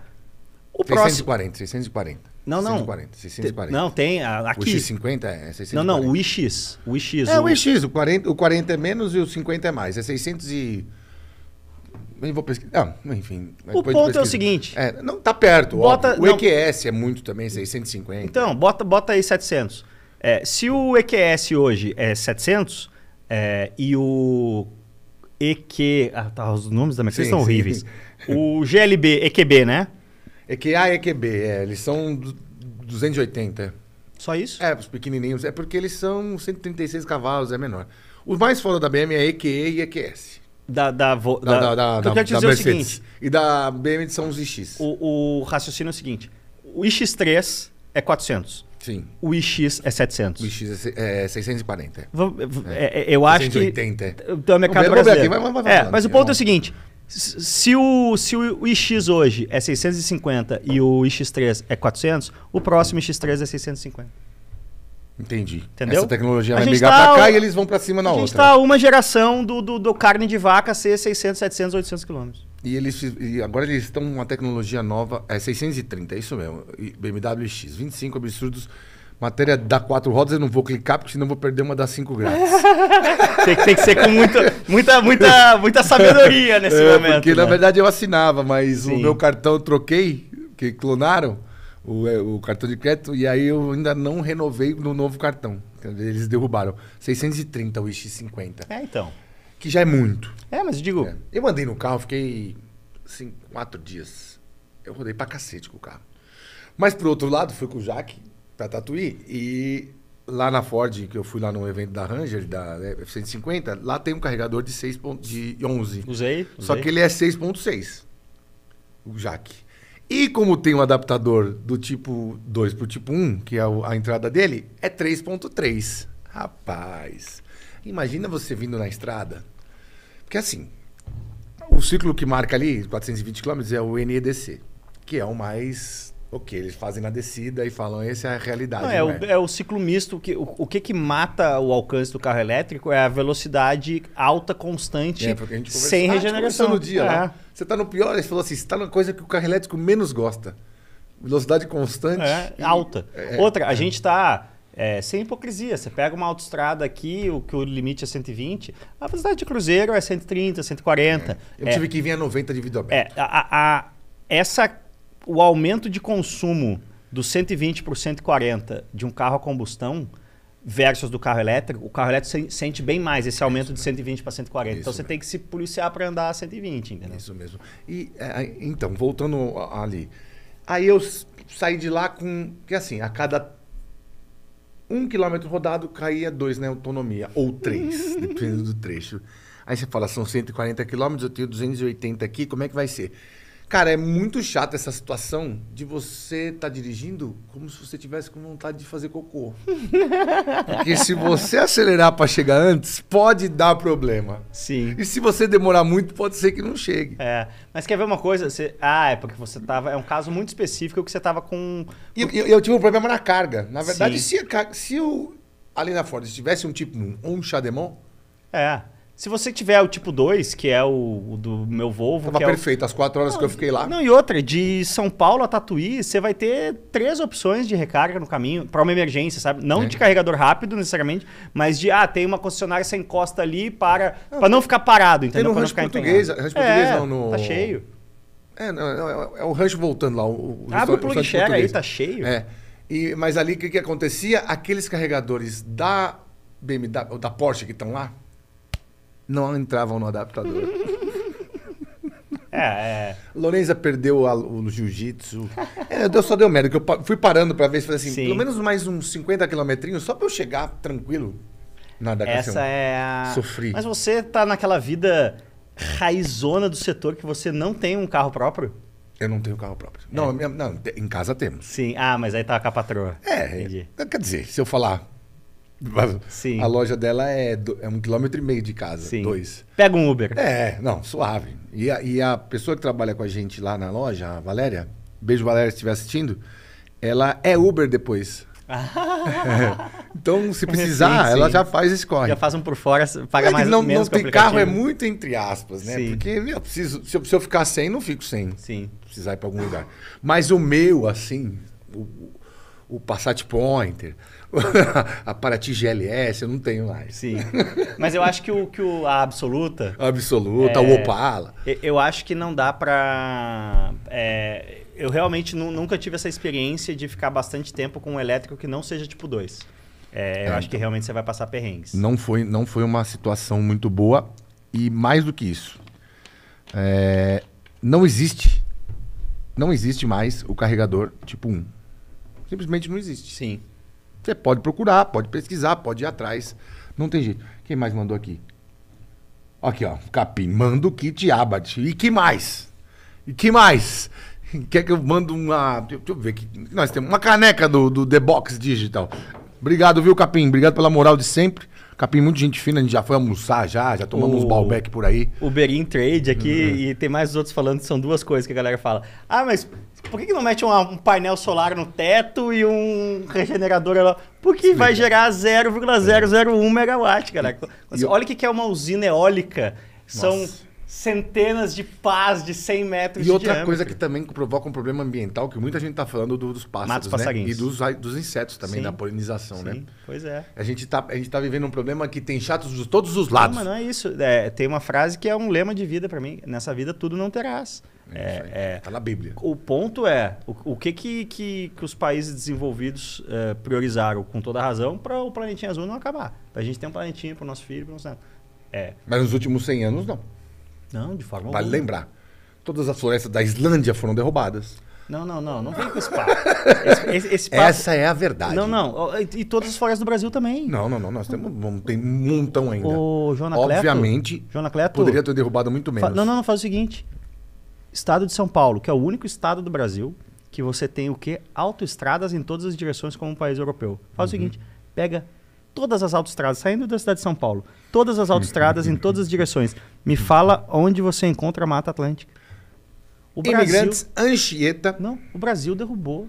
o 640, próximo... 640. Não, não. 640, 640. Não, tem ah, aqui. O X50 é 640. Não, não, o iX. O iX. É, o, o iX. O 40, o 40 é menos e o 50 é mais. É 600 e... Nem vou pesquisar. Ah, enfim. O ponto é o seguinte. É, não, tá perto. Bota, óbvio. o não, EQS é muito também, 650. Então, bota, bota aí 700. É, se o EQS hoje é 700, é, e o EQ. Ah, tá, os nomes da minha são sim. horríveis. O GLB, EQB, né? EQA e EQB, é, eles são 280. Só isso? É, os pequenininhos. É porque eles são 136 cavalos, é menor. Os mais fora da BM é EQE e EQS. Da, da, vo, da, da, da, da, o é seguinte. E da BM são os IX. O, o raciocínio é o seguinte. O IX3 é 400. Sim. O IX é 700. O IX é 640. É v é, é. Eu acho 680. que... 180. Então, é mercado brasileiro. Aqui, vai, vai, vai, é, falando, mas o ponto é o seguinte. Se o, se o iX hoje é 650 e o iX3 é 400, o próximo iX3 é 650. Entendi. Entendeu? Essa tecnologia a vai migrar tá, para cá e eles vão pra cima na a outra. A gente está uma geração do, do, do, carne de vaca ser 600, 700, 800 quilômetros. E eles e agora eles estão com uma tecnologia nova, é 630, é isso mesmo. BMW X, 25 absurdos. Matéria da quatro rodas, eu não vou clicar, porque senão vou perder uma das cinco grátis. tem, tem, que ser com muita, muita, muita, muita sabedoria é, nesse é, momento. Porque, né? na verdade, eu assinava, mas Sim. o meu cartão eu troquei, que clonaram o, é, o cartão de crédito, e aí eu ainda não renovei no novo cartão. Eles derrubaram. 630 o X50. É, então que já é muito. É, mas eu digo. É. Eu andei no carro, fiquei assim, quatro dias. Eu rodei pra cacete com o carro. Mas por outro lado, fui com o Jaque pra Tatuí e lá na Ford, que eu fui lá no evento da Ranger, da né, F-150, lá tem um carregador de, 6 de 11. Usei, usei. Só que ele é 6.6, o jack. E como tem um adaptador do tipo 2 pro tipo 1, que é a entrada dele, é 3.3. Rapaz... Imagina você vindo na estrada. Porque assim, o ciclo que marca ali, 420 km, é o NEDC, que é o mais o que eles fazem na descida e falam essa é a realidade. Não, é, não é? O, é, O, ciclo misto. Que, o, o que, que mata o alcance do carro elétrico é a velocidade alta, constante, é, sem ah, tipo, regeneração. no dia, lá. É. Você está no pior, ele falou assim, você está na coisa que o carro elétrico menos gosta. Velocidade constante. E... É, alta. É, Outra, a gente está é, sem hipocrisia. Você pega uma autoestrada aqui, o que o limite é 120, a velocidade de cruzeiro é 130, 140. É. Eu é, tive que vir a 90 de vidro aberto. É, a, a, essa, o aumento de consumo do 120 para 140 de um carro a combustão versus do carro elétrico, o carro elétrico sente bem mais esse aumento Isso de 120 para 140. Isso então você mesmo. tem que se policiar para andar a 120, entendeu? Isso mesmo. E é, então, voltando ali. Aí eu saí de lá com que assim, a cada um quilômetro rodado caía dois na autonomia, ou três, dependendo do trecho. Aí você fala, são 140 quilômetros, eu tenho 280 aqui, como é que vai ser? Cara, é muito chato essa situação de você estar tá dirigindo como se você tivesse com vontade de fazer cocô. Porque se você acelerar para chegar antes, pode dar problema. Sim. E se você demorar muito, pode ser que não chegue. É. Mas quer ver uma coisa? Você... Ah, é porque você tava. É um caso muito específico que você tava com. E eu, eu, eu tive um problema na carga. Na verdade, Sim. se, se o. Ali na Ford, estivesse tivesse um tipo 1 um, ou um Chademont. É. Se você tiver o tipo 2, que é o, o do meu Volvo. Tava perfeito, é o... as quatro horas não, que eu fiquei lá. Não, e outra, de São Paulo a Tatuí, você vai ter três opções de recarga no caminho, para uma emergência, sabe? Não é. de carregador rápido, necessariamente, mas de, ah, tem uma concessionária, você encosta ali para não, ah, pra não ficar parado, entendeu? Tem no não ficar português, português é, não, no... Tá cheio. É, não, é, é, é, o rancho voltando lá. O, o Abre o plug share aí, tá cheio. É. E, mas ali o que, que acontecia? Aqueles carregadores da BMW, da Porsche que estão lá, não entravam no adaptador. É, é. Lorenza perdeu o jiu-jitsu. É, eu só deu merda, que eu fui parando pra ver se assim, Sim. pelo menos mais uns 50 quilometrinhos, só pra eu chegar tranquilo na adaptação. Essa é a... Sofri. Mas você tá naquela vida raizona do setor que você não tem um carro próprio? Eu não tenho carro próprio. É. Não, não, em casa temos. Sim, ah, mas aí tá com a patroa. É, Entendi. quer dizer, se eu falar, Sim. A loja dela é, do, é um quilômetro e meio de casa, Sim. dois. Pega um Uber. É, não, suave. E a, e a pessoa que trabalha com a gente lá na loja, a Valéria, beijo Valéria se estiver assistindo, ela é Uber depois. Então, se precisar, sim, sim. ela já faz esse corre. Já faz um por fora, paga é mais não, menos não tem carro é muito entre aspas, né? Sim. Porque eu preciso, se eu, se eu, ficar sem, não fico sem. Sim. Precisar ir para algum lugar. Mas o meu, assim, o, o Passat Pointer, a Paraty GLS, eu não tenho mais. Sim. Mas eu acho que, o, que o, a Absoluta. A Absoluta, é, o Opala. Eu acho que não dá pra. É, eu realmente nunca tive essa experiência de ficar bastante tempo com um elétrico que não seja tipo 2. É, eu é, acho que então. realmente você vai passar perrengues. Não foi, não foi uma situação muito boa. E mais do que isso, é, não existe. Não existe mais o carregador tipo 1. Simplesmente não existe. Sim. Você pode procurar, pode pesquisar, pode ir atrás. Não tem jeito. Quem mais mandou aqui? Aqui, ó. Capim, manda o kit Abad E que mais? E que mais? Quer que eu mando uma. Deixa eu ver aqui. Nós temos uma caneca do, do The Box Digital. Obrigado, viu, Capim? Obrigado pela moral de sempre. Capim, muita gente fina, a gente já foi almoçar já, já tomamos o... balbec por aí. O Berin Trade aqui uhum. e tem mais outros falando que são duas coisas que a galera fala. Ah, mas por que, não mete um, um painel solar no teto e um regenerador Porque vai gerar 0,001 megawatt, galera. E, Olha o que é uma usina eólica. São Nossa centenas de pás de 100 metros e de E outra diâmetro. coisa que também provoca um problema ambiental, que muita gente está falando do, dos pássaros, né? E dos, dos insetos também, Sim. da polinização, né? Sim. né? Pois é. A gente está tá vivendo um problema que tem chatos de todos os lados. Não, mas não é isso. É, tem uma frase que é um lema de vida para mim. Nessa vida tudo não terás. É, é, é, tá na Bíblia. O ponto é, o, o que, que, que, que, os países desenvolvidos é, priorizaram, com toda razão, para o planetinha azul não acabar. Para a gente ter um planetinha para o nosso filho, para o nosso... É. Mas nos últimos 100 anos, não. Não, de forma Vale lembrar. Todas as florestas da Islândia foram derrubadas. Não, não, não, não vem com esse papo. Esse, esse, esse papo- Essa é a verdade. Não, não. E, todas as florestas do Brasil também. Não, não, não. Nós temos vamos, tem um montão ainda. Ô, João Obviamente, João Cleto. poderia ter derrubado muito menos. Não, não, não, faz o seguinte. Estado de São Paulo, que é o único estado do Brasil que você tem o quê? Autoestradas em todas as direções como um país europeu. Faz o uhum. seguinte, pega todas as autostradas, saindo da cidade de São Paulo, todas as autostradas em todas as direções. Me fala onde você encontra a Mata Atlântica. O Brasil, Imigrantes Anchieta. Não, o Brasil derrubou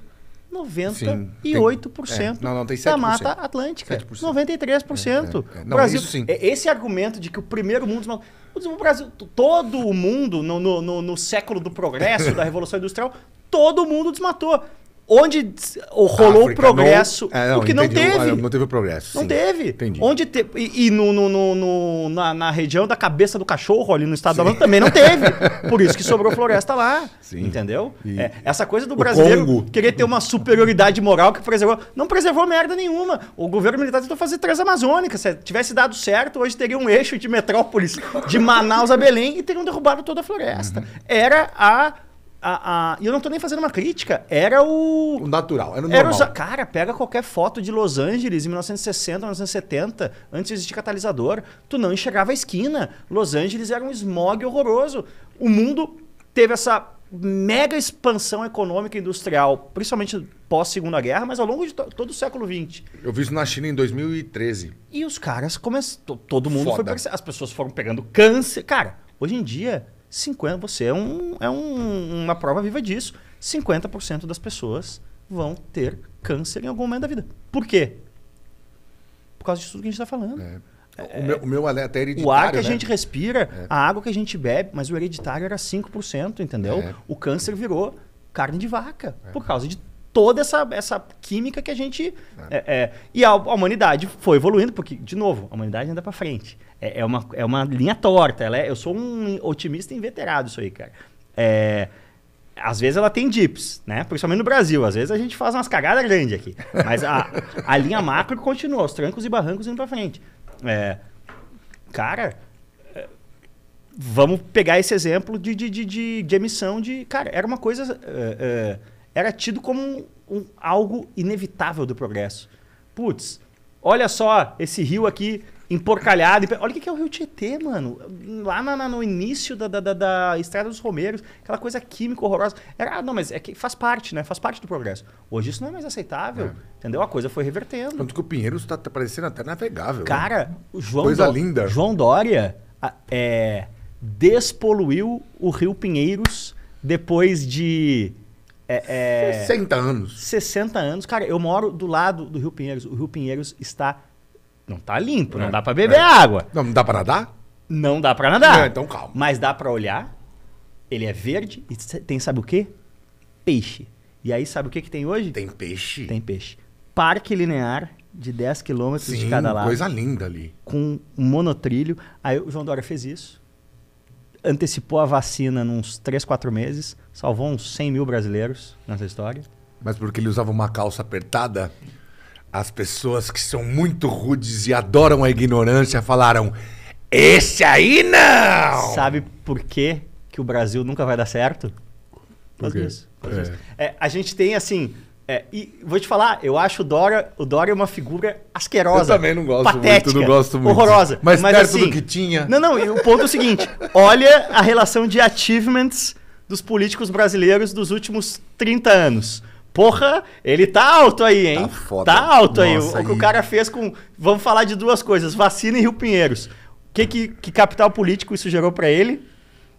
98% sim, tem, é, não, não, tem 7%, da Mata Atlântica. 7%. 93%. É, é, é. Não, Brasil, isso sim. É, esse é argumento de que o primeiro mundo. O Brasil, todo o mundo, no, no, no, no século do progresso, da Revolução Industrial, todo mundo desmatou. Onde rolou o progresso. Não, é, não, porque entendi, não teve. Não teve o progresso. Não sim. teve. Entendi. Onde te, e, e no, no, no, na, na região da cabeça do cachorro, ali no estado sim. da Amazônia, também não teve. Por isso que sobrou floresta lá. Sim. Entendeu? E... É, essa coisa do brasileiro Congo. querer ter uma superioridade moral que preservou. Não preservou merda nenhuma. O governo militar tentou fazer Transamazônica. Se tivesse dado certo, hoje teria um eixo de metrópolis de Manaus a Belém e teriam derrubado toda a floresta. Uhum. Era a a, a, e eu não tô nem fazendo uma crítica, era o. O natural, era o era normal. Os, cara, pega qualquer foto de Los Angeles em 1960, 1970, antes de existir catalisador, tu não enxergava a esquina. Los Angeles era um smog horroroso. O mundo teve essa mega expansão econômica e industrial, principalmente pós Segunda Guerra, mas ao longo de to todo o século XX. Eu vi isso na China em 2013. E os caras começaram, todo mundo Foda. foi, as pessoas foram pegando câncer, cara. Hoje em dia, 50, você é, um, é um, uma prova viva disso. 50% das pessoas vão ter câncer em algum momento da vida. Por quê? Por causa disso tudo que a gente está falando. É. É, o, meu, o meu alerta é hereditário. O ar que né? a gente respira, é. a água que a gente bebe, mas o hereditário era 5%, entendeu? É. O câncer virou carne de vaca, é. por causa de toda essa, essa química que a gente. É. É, e a, a, humanidade foi evoluindo, porque, de novo, a humanidade anda para frente é, é, uma, é uma linha torta. Ela é, eu sou um otimista inveterado isso aí, cara. É, às vezes ela tem dips, né? Principalmente no Brasil. Às vezes a gente faz umas cagadas grandes aqui. Mas a, a linha macro continua, os trancos e barrancos indo pra frente. É, cara, é, vamos pegar esse exemplo de, de, de, de, de emissão de. Cara, era uma coisa. É, é, era tido como um, um, algo inevitável do progresso. Putz, olha só esse rio aqui emporcalhado. Olha o que é o Rio Tietê, mano. Lá na, na, no início da, da, da, Estrada dos Romeiros, aquela coisa química horrorosa. Era, ah, não, mas é que faz parte, né? Faz parte do progresso. Hoje isso não é mais aceitável, é. entendeu? A coisa foi revertendo. Tanto que o Pinheiros está tá parecendo até navegável. Né? Cara, o João coisa linda. João Dória é, despoluiu o Rio Pinheiros depois de... É, é, 60 anos. 60 anos. Cara, eu moro do lado do Rio Pinheiros. O Rio Pinheiros está não tá limpo, não é. dá pra beber é. água. Não, não dá pra nadar? Não dá pra nadar. É, então calma. Mas dá pra olhar. Ele é verde e tem sabe o quê? Peixe. E aí sabe o que que tem hoje? Tem peixe. Tem peixe. Parque linear de 10 quilômetros de cada lado. coisa linda ali. Com um monotrilho. Aí o João Dória fez isso. Antecipou a vacina nos 3, 4 meses. Salvou uns 100 mil brasileiros nessa história. Mas porque ele usava uma calça apertada? As pessoas que são muito rudes e adoram a ignorância falaram: Esse aí não! Sabe por quê que o Brasil nunca vai dar certo? Por quê? Isso, é. É, a gente tem assim. É, e vou te falar, eu acho o Dora, o é uma figura asquerosa. Eu também não gosto patética, muito, não gosto muito. Horrorosa. Mas, mas perto assim, do que tinha. Não, não, e o ponto é o seguinte: olha a relação de achievements dos políticos brasileiros dos últimos 30 anos. Porra, ele tá alto aí, hein? Tá, foda. tá alto Nossa, aí. O, aí. que o cara fez com. Vamos falar de duas coisas: vacina em Rio Pinheiros. O que, que, que capital político isso gerou para ele?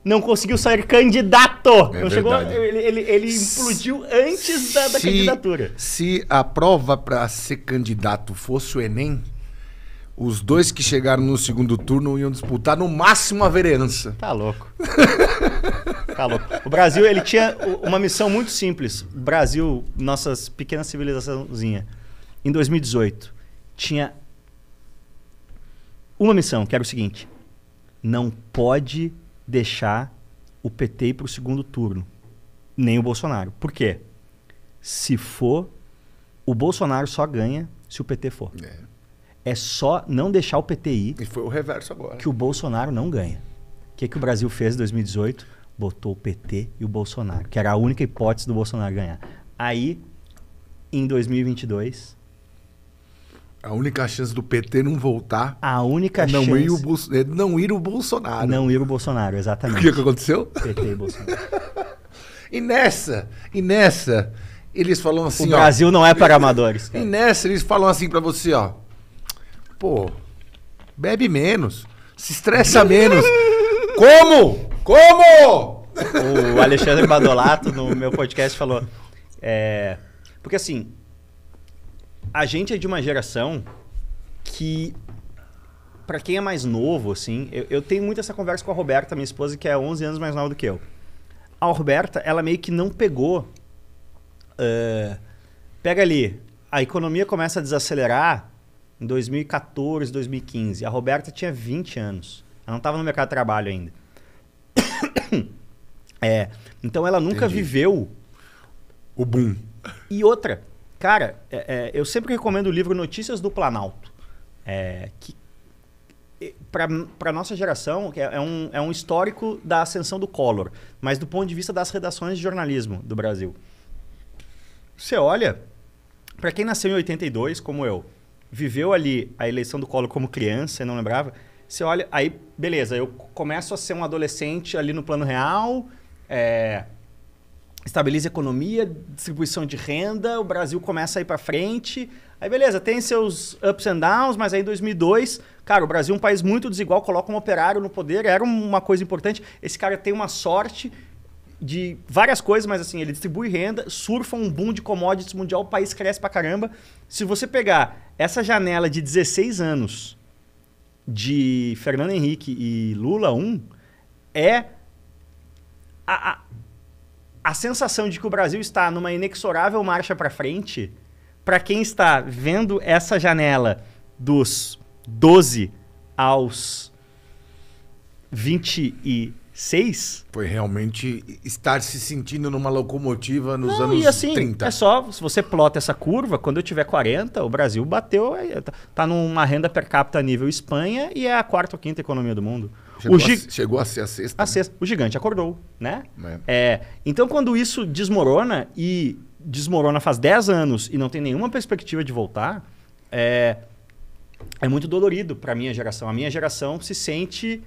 Não conseguiu sair candidato. É não chegou, ele, ele, ele explodiu antes da, da candidatura. Se a prova para ser candidato fosse o Enem, os dois que chegaram no segundo turno iam disputar no máximo a vereança. Tá louco. O Brasil, ele tinha uma missão muito simples. O Brasil, nossas pequenas civilizaçãozinha, em 2018, tinha uma missão, que era o seguinte: não pode deixar o PT ir para o segundo turno, nem o Bolsonaro. Por quê? Se for, o Bolsonaro só ganha se o PT for. É. É só não deixar o PTI. E foi o reverso agora. Que o Bolsonaro não ganha. O que, que o Brasil fez em 2018? botou o PT e o Bolsonaro, que era a única hipótese do Bolsonaro ganhar. Aí, em 2022. A única chance do PT não voltar. A única é não chance. Ir o É não ir o Bolsonaro. Não ir o Bolsonaro, exatamente. O que, que aconteceu? PT e Bolsonaro. e nessa, e nessa, eles falam assim. O Brasil não é para amadores. Cara. E nessa, eles falam assim para você, ó. Pô, bebe menos, se estressa menos. Como? Como? O Alexandre Badolato, no meu podcast, falou. É, porque assim, a gente é de uma geração que, para quem é mais novo, assim, eu, eu, tenho muito essa conversa com a Roberta, minha esposa, que é 11 anos mais nova do que eu. A Roberta, ela meio que não pegou. Uh, pega ali, a economia começa a desacelerar em 2014, 2015. A Roberta tinha 20 anos. Ela não estava no mercado de trabalho ainda. é, então ela nunca Entendi. viveu o boom. E outra, cara, é, é, eu sempre recomendo o livro Notícias do Planalto, é, que para nossa geração é, é, um, é um histórico da ascensão do Collor, mas do ponto de vista das redações de jornalismo do Brasil. Você olha, para quem nasceu em 82, como eu, viveu ali a eleição do Collor como criança, não lembrava, você olha, aí beleza, eu começo a ser um adolescente ali no plano real, é, estabiliza economia, distribuição de renda, o Brasil começa a ir para frente. Aí beleza, tem seus ups and downs, mas aí em 2002, cara, o Brasil é um país muito desigual, coloca um operário no poder, era uma coisa importante. Esse cara tem uma sorte de várias coisas, mas assim, ele distribui renda, surfa um boom de commodities mundial, o país cresce pra caramba. Se você pegar essa janela de 16 anos de Fernando Henrique e Lula 1 é a, a, a sensação de que o Brasil está numa inexorável marcha para frente, para quem está vendo essa janela dos 12 aos 20 e Seis? Foi realmente estar se sentindo numa locomotiva nos Não, anos e assim, 30. É só, se você plota essa curva, quando eu tiver 40, o Brasil bateu, é, tá, tá numa renda per capita nível Espanha e é a quarta ou quinta economia do mundo. Chegou, o gig... a, chegou a ser a sexta. A né? sexta. O gigante acordou, né? É. é. então, quando isso desmorona, e desmorona faz 10 anos e não tem nenhuma perspectiva de voltar, é, é muito dolorido para a minha geração. A minha geração se sente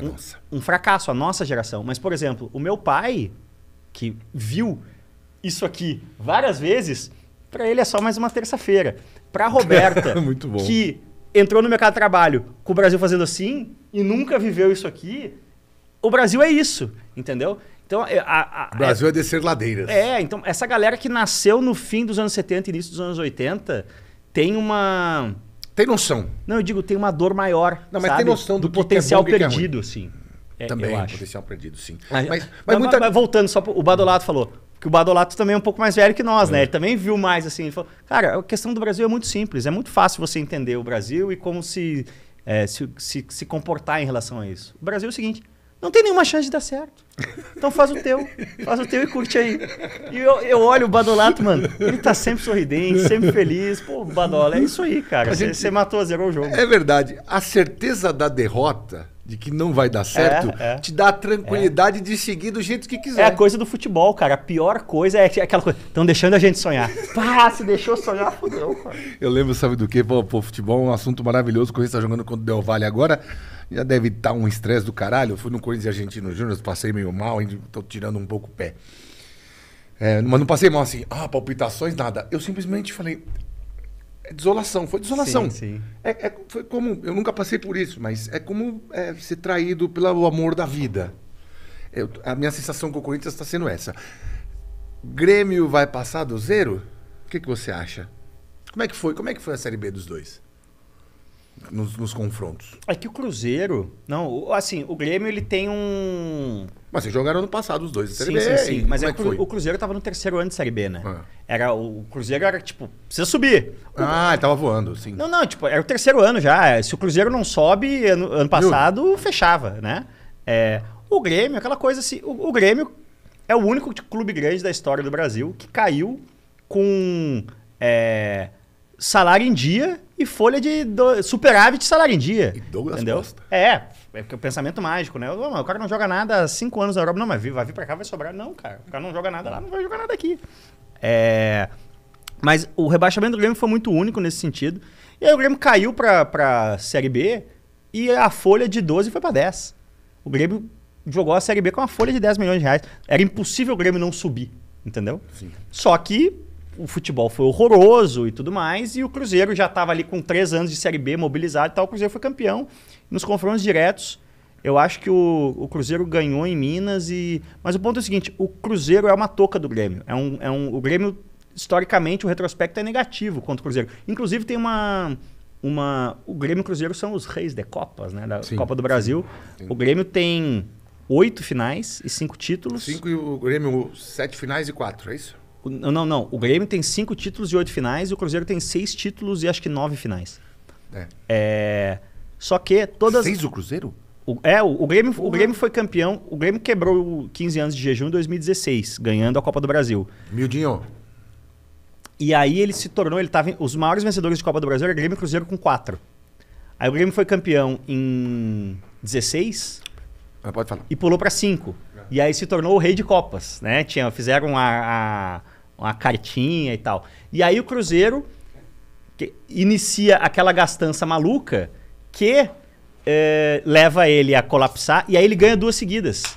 um, um fracasso, a nossa geração. Mas, por exemplo, o meu pai, que viu isso aqui várias vezes, para ele é só mais uma terça-feira. Para Roberta, que entrou no mercado de trabalho com o Brasil fazendo assim e nunca viveu isso aqui, o Brasil é isso, entendeu? Então, é, a, a, o Brasil é, é descer ladeiras. É, então essa galera que nasceu no fim dos anos 70 início dos anos 80 tem uma tem noção. Não, eu digo, tem uma dor maior. Não, mas sabe? tem noção do, do é potencial é perdido, é sim. É, também, potencial perdido, sim. Mas, mas, mas, muita... mas, voltando, só o Badolato falou. Que o Badolato também é um pouco mais velho que nós, né? É. Ele também viu mais assim. Ele falou, cara, a questão do Brasil é muito simples. É muito fácil você entender o Brasil e como se, é, se, se, se comportar em relação a isso. O Brasil é o seguinte: não tem nenhuma chance de dar certo. Então faz o teu. Faz o teu e curte aí. E eu, eu olho o Badolato, mano. Ele tá sempre sorridente, sempre feliz. Pô, Badola, é isso aí, cara. Você gente... matou, zerou o jogo. É verdade. A certeza da derrota, de que não vai dar certo, é, é. te dá a tranquilidade é. de seguir do jeito que quiser. É a coisa do futebol, cara. A pior coisa é aquela coisa. Estão deixando a gente sonhar. Pá, se deixou sonhar, fudeu, cara. Eu lembro, sabe do quê? Pô, pô futebol é um assunto maravilhoso. O está tá jogando contra o Del Valle agora já deve estar tá um estresse do caralho. Eu fui no Corinthians Argentino Júnior, passei meio mal, ainda estou tirando um pouco o pé. É, mas não passei mal assim, ah, palpitações, nada. Eu simplesmente falei, é desolação, foi desolação. Sim, sim. É, é, foi como, eu nunca passei por isso, mas é como é, ser traído pelo amor da vida. Eu, a minha sensação com o Corinthians está sendo essa. Grêmio vai passar do zero? O que, que você acha? Como é que foi? Como é que foi a Série B dos dois? nos, nos, confrontos. É que o Cruzeiro. Não, assim, o Grêmio ele tem um. Mas vocês jogaram no passado os dois Série sim, B. Sim, sim, Mas é, é o, o, Cruzeiro estava no terceiro ano de Série B, né? Ah. Era, o Cruzeiro era tipo, precisa subir. O... Ah, ele tava voando, sim. Não, não, tipo, era o terceiro ano já. Se o Cruzeiro não sobe, ano, ano passado, Meu... fechava, né? É, o Grêmio, aquela coisa assim. O, o Grêmio é o único clube grande da história do Brasil que caiu com é, salário em dia e folha de do... superávit salário em dia. E Douglas entendeu? Costa. É, é, é o pensamento mágico, né? o cara não joga nada há cinco anos na Europa. Não, mas vai vir pra cá, vai sobrar. Não, cara. O cara não joga nada lá, não vai jogar nada aqui. É... Mas o rebaixamento do Grêmio foi muito único nesse sentido. E aí o Grêmio caiu pra, pra Série B e a folha de 12 foi pra 10. O Grêmio jogou a Série B com uma folha de 10 milhões de reais. Era impossível o Grêmio não subir, entendeu? Sim. Só que o futebol foi horroroso e tudo mais, e o Cruzeiro já estava ali com três anos de Série B mobilizado e tal, o Cruzeiro foi campeão. Nos confrontos diretos, eu acho que o, o Cruzeiro ganhou em Minas e... Mas o ponto é o seguinte, o Cruzeiro é uma toca do Grêmio. É um, é um, o Grêmio, historicamente, o retrospecto é negativo contra o Cruzeiro. Inclusive tem uma... uma o Grêmio e o Cruzeiro são os reis de Copas, né? Da sim, Copa do Brasil. Sim, O Grêmio tem oito finais e cinco títulos. Cinco e o Grêmio sete finais e quatro, é isso? Não, não. O Grêmio tem cinco títulos e oito finais, e o Cruzeiro tem seis títulos e acho que nove finais. É. é... Só que todas. Seis o Cruzeiro? O, é, o, o Grêmio, o Grêmio foi campeão. O Grêmio quebrou 15 anos de jejum em 2016, ganhando a Copa do Brasil. Mildinho. E aí ele se tornou. Ele tava, os maiores vencedores de Copa do Brasil era Grêmio e Cruzeiro com quatro. Aí o Grêmio foi campeão em 16. Ah, pode falar. E pulou para 5. E aí se tornou o rei de copas, né? Tinha, fizeram a, a, uma cartinha e tal. E aí o Cruzeiro inicia aquela gastança maluca que é, leva ele a colapsar e aí ele ganha duas seguidas.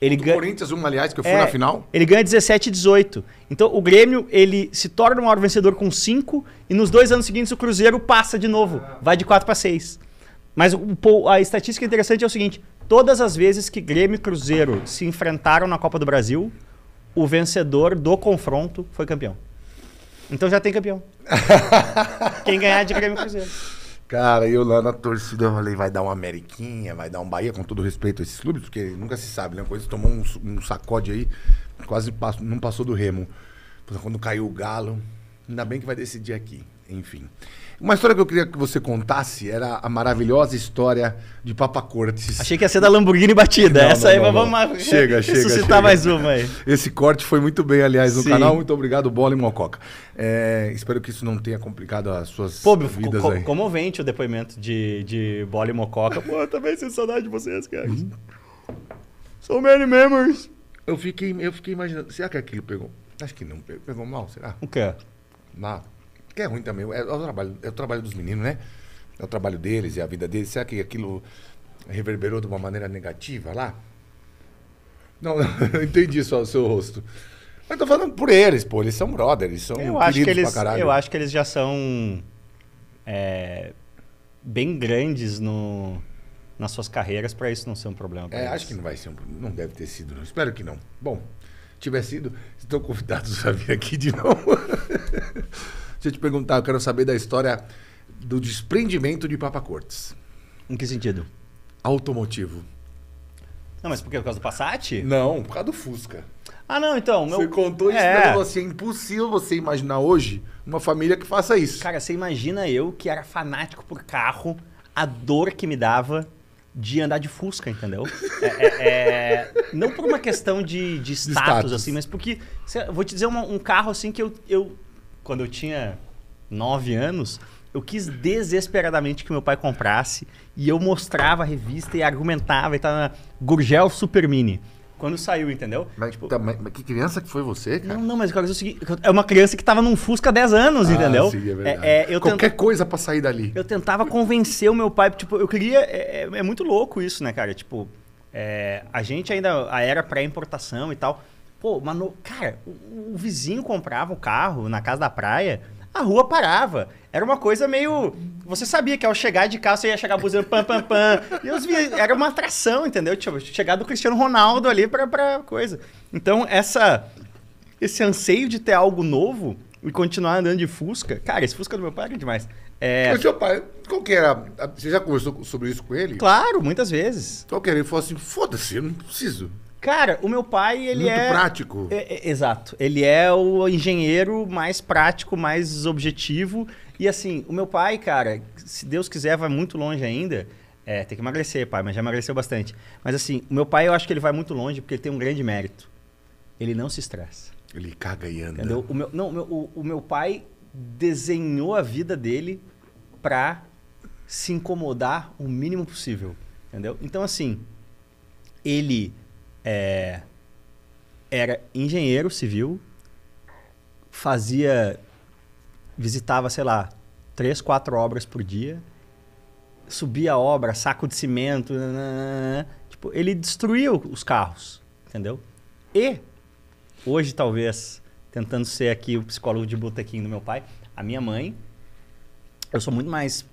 Ele ganha... Corinthians, uma, aliás, que eu fui é, na final. Ele ganha 17 e 18. Então, o Grêmio, ele se torna o maior vencedor com 5 e nos dois anos seguintes o Cruzeiro passa de novo. Vai de 4 para 6. Mas o, a estatística interessante é o seguinte, Todas as vezes que Grêmio e Cruzeiro se enfrentaram na Copa do Brasil, o vencedor do confronto foi campeão. Então já tem campeão. Quem ganhar é de Grêmio e Cruzeiro. Cara, eu lá na torcida eu falei, vai dar uma Ameriquinha, vai dar um Bahia, com todo respeito a esses clubes, porque nunca se sabe, né? Coisa tomou um, um sacode aí, quase passou, não passou do remo. Quando caiu o galo, ainda bem que vai decidir aqui. Enfim. Uma história que eu queria que você contasse era a maravilhosa história de Papa Cortes. Achei que ia ser da Lamborghini batida. Não, Essa não, aí, não, vamos não. Chega, chega. Suscitar chega. mais uma aí. Esse corte foi muito bem, aliás, no Sim. canal. Muito obrigado, Bola e Mococa. É, espero que isso não tenha complicado as suas Pô, vidas co aí. comovente o depoimento de, de Bola e Mococa. Pô, eu também sinto saudade de vocês, cara. Uhum. So many memories. Eu fiquei, eu fiquei imaginando. Será que aquilo pegou? Acho que não pegou. Pegou mal, será? O quê? Nada. Que é ruim também. É, é, o trabalho, é o trabalho dos meninos, né? É o trabalho deles e é a vida deles. Será que aquilo reverberou de uma maneira negativa lá? Não, eu entendi só o seu rosto. Mas tô falando por eles, pô. Eles são brothers, eles são eu acho que eles, Eu acho que eles já são é, bem grandes no, nas suas carreiras para isso não ser um problema. É, eles. acho que não vai ser um problema. Não deve ter sido, não. Espero que não. Bom, tivesse sido, estão convidados a vir aqui de novo. Deixa eu te perguntar, eu quero saber da história do desprendimento de Papa Cortes. Em que sentido? Automotivo. Não, mas por quê? Por causa do Passat? Não, por causa do Fusca. Ah, não, então. Meu... Você contou isso é. pra você. É impossível você imaginar hoje uma família que faça isso. Cara, você imagina eu que era fanático por carro, a dor que me dava de andar de Fusca, entendeu? É, é, é... não por uma questão de, de status, de status, assim, mas porque. Vou te dizer uma, um carro assim que eu, eu quando eu tinha nove anos, eu quis desesperadamente que meu pai comprasse e eu mostrava a revista e argumentava e tava na Gurgel Super Mini. Quando saiu, entendeu? Mas, tipo, tá, mas- mas que criança que foi você, cara? Não, não, mas eu quero dizer é o seguinte, é uma criança que tava num Fusca há 10 anos, Ah, entendeu? sim, é, é verdade. É, é, eu Qualquer tenta- coisa pra sair dali. Eu tentava convencer o meu pai, tipo, eu queria. É, é- é muito louco isso, né, cara? Tipo, é, a gente ainda. A era pré-importação e tal. Pô, mano, cara, o, o vizinho comprava o um carro na casa da praia, a rua parava. Era uma coisa meio. Você sabia que ao chegar de carro você ia chegar buzando pam, pam, pam. E os Era uma atração, entendeu? Tipo, chegar do Cristiano Ronaldo ali pra, pra coisa. Então, essa esse anseio de ter algo novo e continuar andando de Fusca. Cara, esse Fusca do meu pai era demais. É... O seu pai, qual que era? Você já conversou sobre isso com ele? Claro, muitas vezes. Qual que era? Ele falou assim: foda-se, eu não preciso. Cara, o meu pai, ele Muito é. prático. É, é, exato. Ele é o engenheiro mais prático, mais objetivo. E assim, o meu pai, cara, se Deus quiser, vai muito longe ainda. É, tem que emagrecer, pai, mas já emagreceu bastante. Mas assim, o meu pai, eu acho que ele vai muito longe porque ele tem um grande mérito. Ele não se estressa. Ele caga e anda. Entendeu? O meu, não, o meu, o, o meu pai desenhou a vida dele pra se incomodar o mínimo possível. Entendeu? Então, assim, ele é, era engenheiro civil, fazia, visitava, sei lá, três, quatro obras por dia, subia a obra, saco de cimento, nananana, tipo, ele destruiu os carros, entendeu? E hoje talvez tentando ser aqui o psicólogo de botequim do meu pai, a minha mãe, eu sou muito mais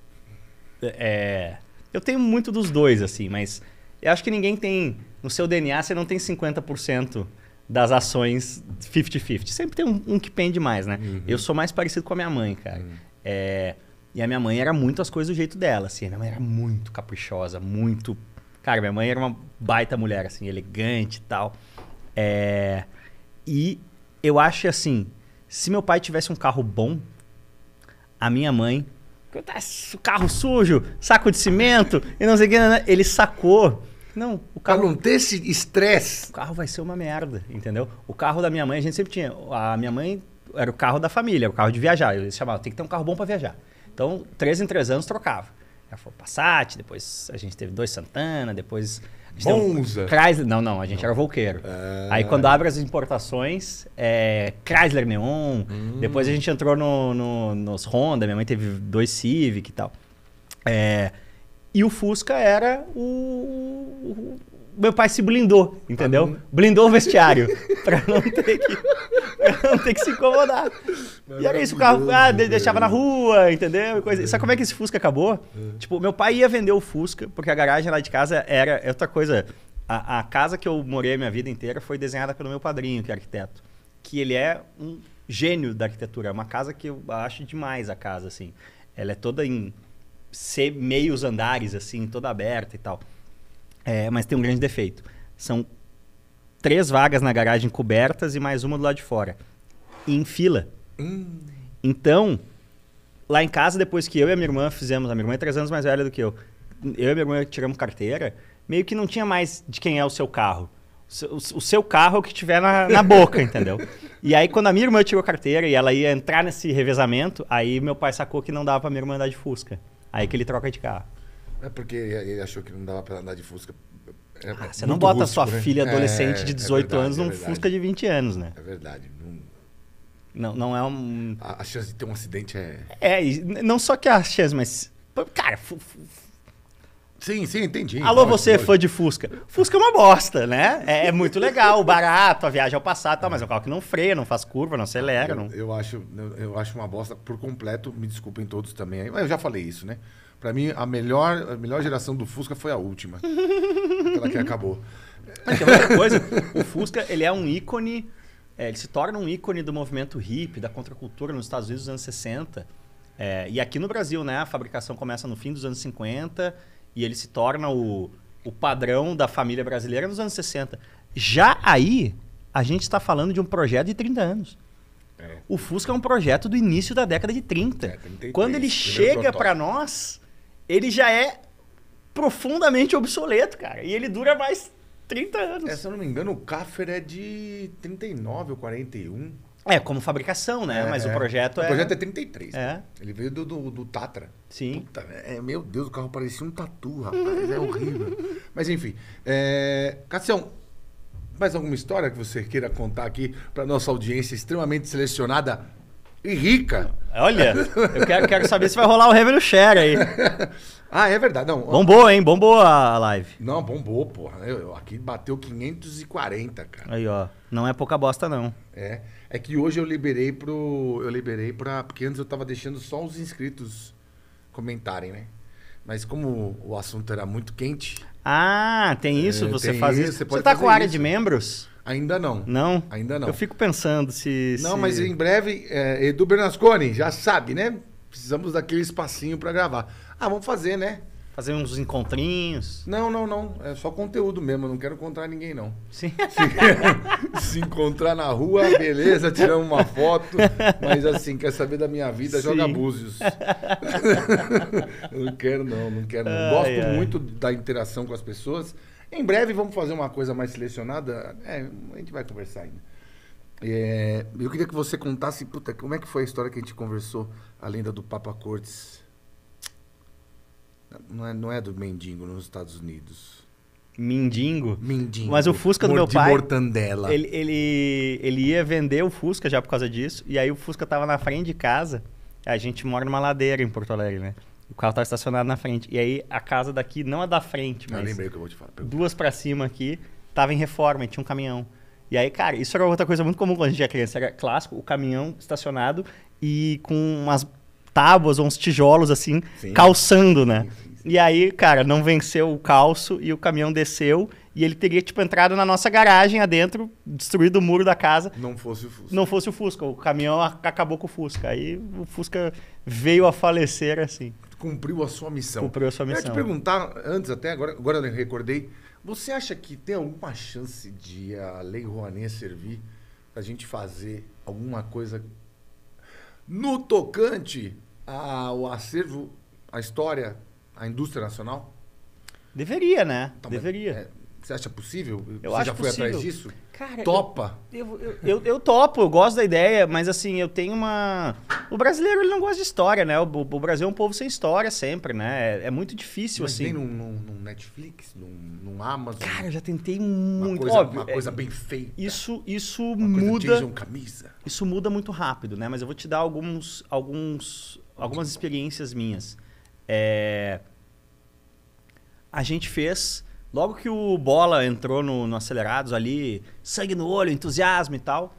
é, eu tenho muito dos dois assim, mas eu acho que ninguém tem no seu DNA você não tem 50% das ações 50-50. Sempre tem um, um, que pende mais, né? Uhum. Eu sou mais parecido com a minha mãe, cara. Uhum. É, e a minha mãe era muito as coisas do jeito dela, assim. Minha mãe era muito caprichosa, muito... Cara, minha mãe era uma baita mulher, assim, elegante e tal. É, e eu acho, assim, se meu pai tivesse um carro bom, a minha mãe... Carro sujo, saco de cimento e não sei o que. Né, né", ele sacou não, o carro. Pra não ter esse estresse. O carro vai ser uma merda, entendeu? O carro da minha mãe, a gente sempre tinha. A minha mãe era o carro da família, o carro de viajar. Eles chamavam, tem que ter um carro bom para viajar. Então, três em três anos trocava. Ela foi Passat, depois a gente teve dois Santana, depois. Monza. Um Chrysler. Não, não, a gente não. era volqueiro. Ah. Aí quando abre as importações, é Chrysler Neon. Hum. Depois a gente entrou no, no, nos Honda, minha mãe teve dois Civic e tal. É, e o Fusca era o. Meu pai se blindou, entendeu? Blindou o vestiário. pra, não ter que, pra não ter que se incomodar. E era isso, o carro ah, deixava na né? rua, entendeu? Coisa. Sabe como é que esse Fusca acabou? É. Tipo, meu pai ia vender o Fusca, porque a garagem lá de casa era. É outra coisa. A, a, casa que eu morei a minha vida inteira foi desenhada pelo meu padrinho, que é arquiteto. Que ele é um gênio da arquitetura. É uma casa que eu acho demais a casa, assim. Ela é toda em ser meios andares, assim, toda aberta e tal. É, mas tem um grande defeito. São três vagas na garagem cobertas e mais uma do lado de fora. E em fila. Hum. Então, lá em casa, depois que eu e a minha irmã fizemos, a minha irmã é três anos mais velha do que eu, eu e a minha irmã tiramos carteira, meio que não tinha mais de quem é o seu carro. O seu carro é o que tiver na, na boca, entendeu? E aí, quando a minha irmã tirou carteira e ela ia entrar nesse revezamento, aí meu pai sacou que não dava pra minha irmã andar de Fusca. Aí que ele troca de carro. É porque ele achou que não dava para andar de Fusca. É ah, é você não bota rústico, sua né? filha adolescente é, é de 18 verdade, anos é num Fusca de 20 anos, né? É verdade. Não, não é um. A, a, chance de ter um acidente é. É, não só que a chance, mas. Cara, Sim, sim, entendi. Alô, pode, você pode. É fã de Fusca. Fusca é uma bosta, né? É, é muito legal, barato, a viagem ao passado, tal, mas é um carro que não freia, não faz curva, não acelera. Eu, não... eu acho, eu, eu, acho uma bosta por completo, me desculpem todos também. Eu já falei isso, né? Pra mim, a melhor, a melhor geração do Fusca foi a última. aquela que acabou. Mas tem outra coisa, o Fusca ele é um ícone, é, ele se torna um ícone do movimento hippie, da contracultura nos Estados Unidos dos anos 60. É, e aqui no Brasil, né, a fabricação começa no fim dos anos 50 e ele se torna o, o padrão da família brasileira nos anos 60. Já aí, a gente está falando de um projeto de 30 anos. É. O Fusca é um projeto do início da década de 30. É, 33, Quando ele chega para nós, ele já é profundamente obsoleto, cara. E ele dura mais 30 anos. É, se eu não me engano, o Kaffer é de 39 ou 41. É, como fabricação, né? É, Mas o é. É projeto é. O projeto é, 33. É. Né? Ele veio do, do, do, Tatra. Sim. Puta, é, meu Deus, o carro parecia um tatu, rapaz. É horrível. Mas enfim. É... Cassião, mais alguma história que você queira contar aqui para nossa audiência extremamente selecionada e rica? Olha, eu quero, quero saber se vai rolar o revenue share aí. ah, é verdade. Não, bombou, hein? Bombou a live. Não, bombou, porra. Eu, eu, aqui bateu 540, cara. Aí, ó. Não é pouca bosta, não. É. É que hoje eu liberei pro. Eu liberei pra. Porque antes eu tava deixando só os inscritos comentarem, né? Mas como o assunto era muito quente. Ah, tem é, isso? É, você tem faz isso? Você, você tá com a área isso. de membros? Ainda não. Não? Ainda não. Eu fico pensando se. Não, se... mas em breve, é, Edu Bernasconi, já sabe, né? Precisamos daquele espacinho para gravar. Ah, vamos fazer, né? fazer uns encontrinhos. Não, não, não. É só conteúdo mesmo. Eu não quero encontrar ninguém, não. Sim. Se, se encontrar na rua, beleza, tiramos uma foto. Mas assim, quer saber da minha vida, Sim. joga búzios. não quero, não, não quero. Não. Gosto ai. muito da interação com as pessoas. Em breve vamos fazer uma coisa mais selecionada. É, a gente vai conversar ainda. É, eu queria que você contasse, puta, como é que foi a história que a gente conversou, a lenda do Papa Cortes? Não é, não é do mendigo nos Estados Unidos. Mendigo? Mendigo. Mas o Fusca do Mor meu pai. Mortandela. Ele, ele, ele ia vender o Fusca já por causa disso. E aí o Fusca tava na frente de casa. A gente mora numa ladeira em Porto Alegre, né? O carro tava estacionado na frente. E aí a casa daqui, não é da frente, ah, mas. Eu lembrei o que eu vou te falar. Pergunta. Duas para cima aqui, tava em reforma e tinha um caminhão. E aí, cara, isso era outra coisa muito comum quando a gente era criança. Era clássico, o caminhão estacionado e com umas tábuas ou uns tijolos assim, Sim. calçando, né? Sim. E aí, cara, não venceu o calço e o caminhão desceu e ele teria, tipo, entrado na nossa garagem adentro, destruído o muro da casa. Não fosse o Fusca. Não fosse o Fusca. O caminhão acabou com o Fusca. Aí o Fusca veio a falecer assim. Cumpriu a sua missão. Cumpriu a sua missão. Eu ia te perguntar antes até, agora, agora eu recordei. Você acha que tem alguma chance de a Lei Rouanet servir pra gente fazer alguma coisa no tocante a, o acervo, a história, a indústria nacional? Deveria, né? Então, Deveria. É, você acha possível? Eu você já foi possível. atrás disso? Cara, Topa? Eu eu, eu, eu, topo, eu gosto da ideia, mas assim, eu tenho uma. O brasileiro ele não gosta de história, né? O, o Brasil é um povo sem história sempre, né? É, é muito difícil, mas assim. Nem num, num, Netflix, num, num Amazon. Cara, eu já tentei muito. Uma é, coisa, Óbvio, uma coisa é, bem feita. Isso, isso uma muda. Coisa uma camisa. Isso muda muito rápido, né? Mas eu vou te dar alguns, alguns algumas experiências minhas. É... A gente fez, logo que o Bola entrou no, no Acelerados ali, sangue no olho, entusiasmo e tal,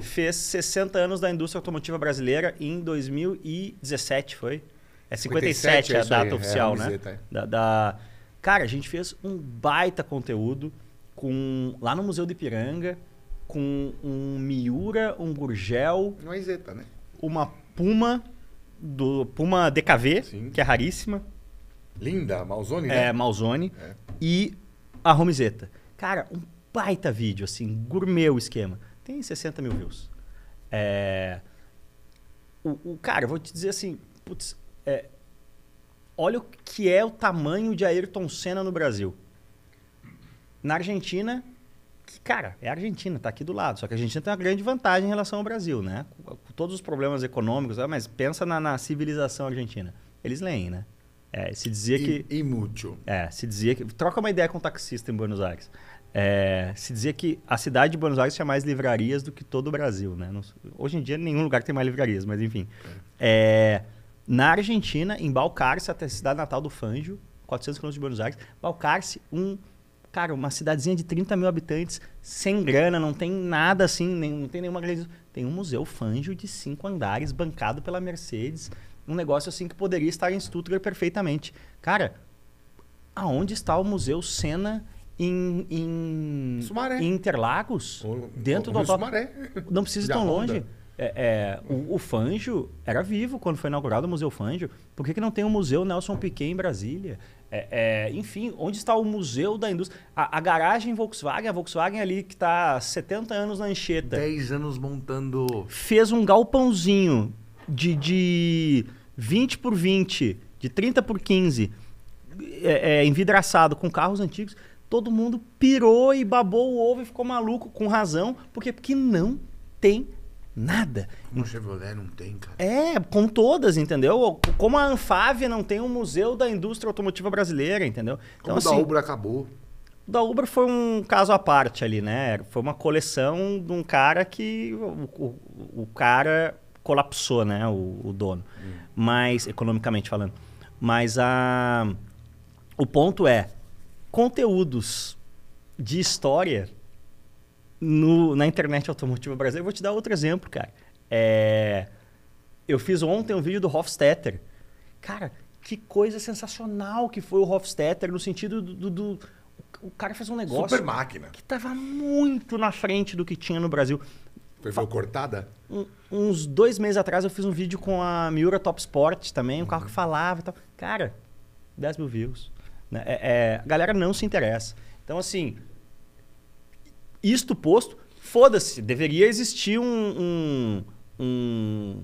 fez 60 anos da indústria automotiva brasileira em 2017, foi? É 57, 57 é a é data aí, oficial, é a né? É. da, da... Cara, a gente fez um baita conteúdo com lá no Museu do Ipiranga, com um Miura, um Gurgel... Uma né? Uma Puma do Puma DKV, Sim. que é raríssima. Linda, Malzone, é, né? É, Malzone. É. E a Romizeta. Cara, um baita vídeo, assim, gourmet o esquema. Tem 60 mil views. É... O, o cara, eu vou te dizer assim, putz, é... olha o que é o tamanho de Ayrton Senna no Brasil. Na Argentina, que, cara, é a Argentina, tá aqui do lado. Só que a Argentina tem uma grande vantagem em relação ao Brasil, né? todos os problemas econômicos, ah, mas pensa na, na civilização argentina. Eles leem, né? É, se dizia que. Inútil. É, se dizia que. Troca uma ideia com um taxista em Buenos Aires. É, se dizia que a cidade de Buenos Aires tinha mais livrarias do que todo o Brasil, né? Não, hoje em dia, nenhum lugar tem mais livrarias, mas enfim. É, é na Argentina, em Balcarce, até a cidade natal do Fanjo, 400 km de Buenos Aires, Balcarce, um cara, uma cidadezinha de 30 mil habitantes, sem grana, não tem nada assim, nem, não tem nenhuma grande. Tem um museu fanjo de cinco andares, bancado pela Mercedes, um negócio assim que poderia estar em Stuttgart perfeitamente. Cara, aonde está o Museu Senna em, em, em Interlagos? O, dentro o, do Sumaré. Não precisa ir tão longe. É, é, o, o era vivo quando foi inaugurado o Museu Fanjo. Por que, que não tem o um Museu Nelson Piquet em Brasília? É, é, enfim, onde está o museu da indústria? A, a, garagem Volkswagen, a Volkswagen ali que está 70 anos na Anchieta. 10 anos montando. Fez um galpãozinho de, de 20 por 20, de 30 por 15, é, é, envidraçado com carros antigos. Todo mundo pirou e babou o ovo e ficou maluco, com razão, porque, porque não tem Nada. Como a Chevrolet não tem, cara. É, com todas, entendeu? Como a Anfávia não tem um museu da indústria automotiva brasileira, entendeu? Como então, assim, o da assim, Ubra acabou. O da Ubra foi um caso à parte ali, né? Foi uma coleção de um cara que o, o, o cara colapsou, né? O, o dono. Hum. Mas, economicamente falando. Mas a, o ponto é, conteúdos de história no, na internet automotiva brasileira. Eu vou te dar outro exemplo, cara. É, eu fiz ontem um vídeo do Hofstetter. Cara, que coisa sensacional que foi o Hofstetter no sentido do, do, do o cara fez um negócio super máquina que estava muito na frente do que tinha no Brasil. Foi cortada? Um, uns dois meses atrás eu fiz um vídeo com a Miura Top Sport também, um uhum. carro que uhum. falava e tal. Cara, 10 mil views. Né? É, é, a galera não se interessa. Então, assim, isto posto, foda-se, deveria existir um, um, um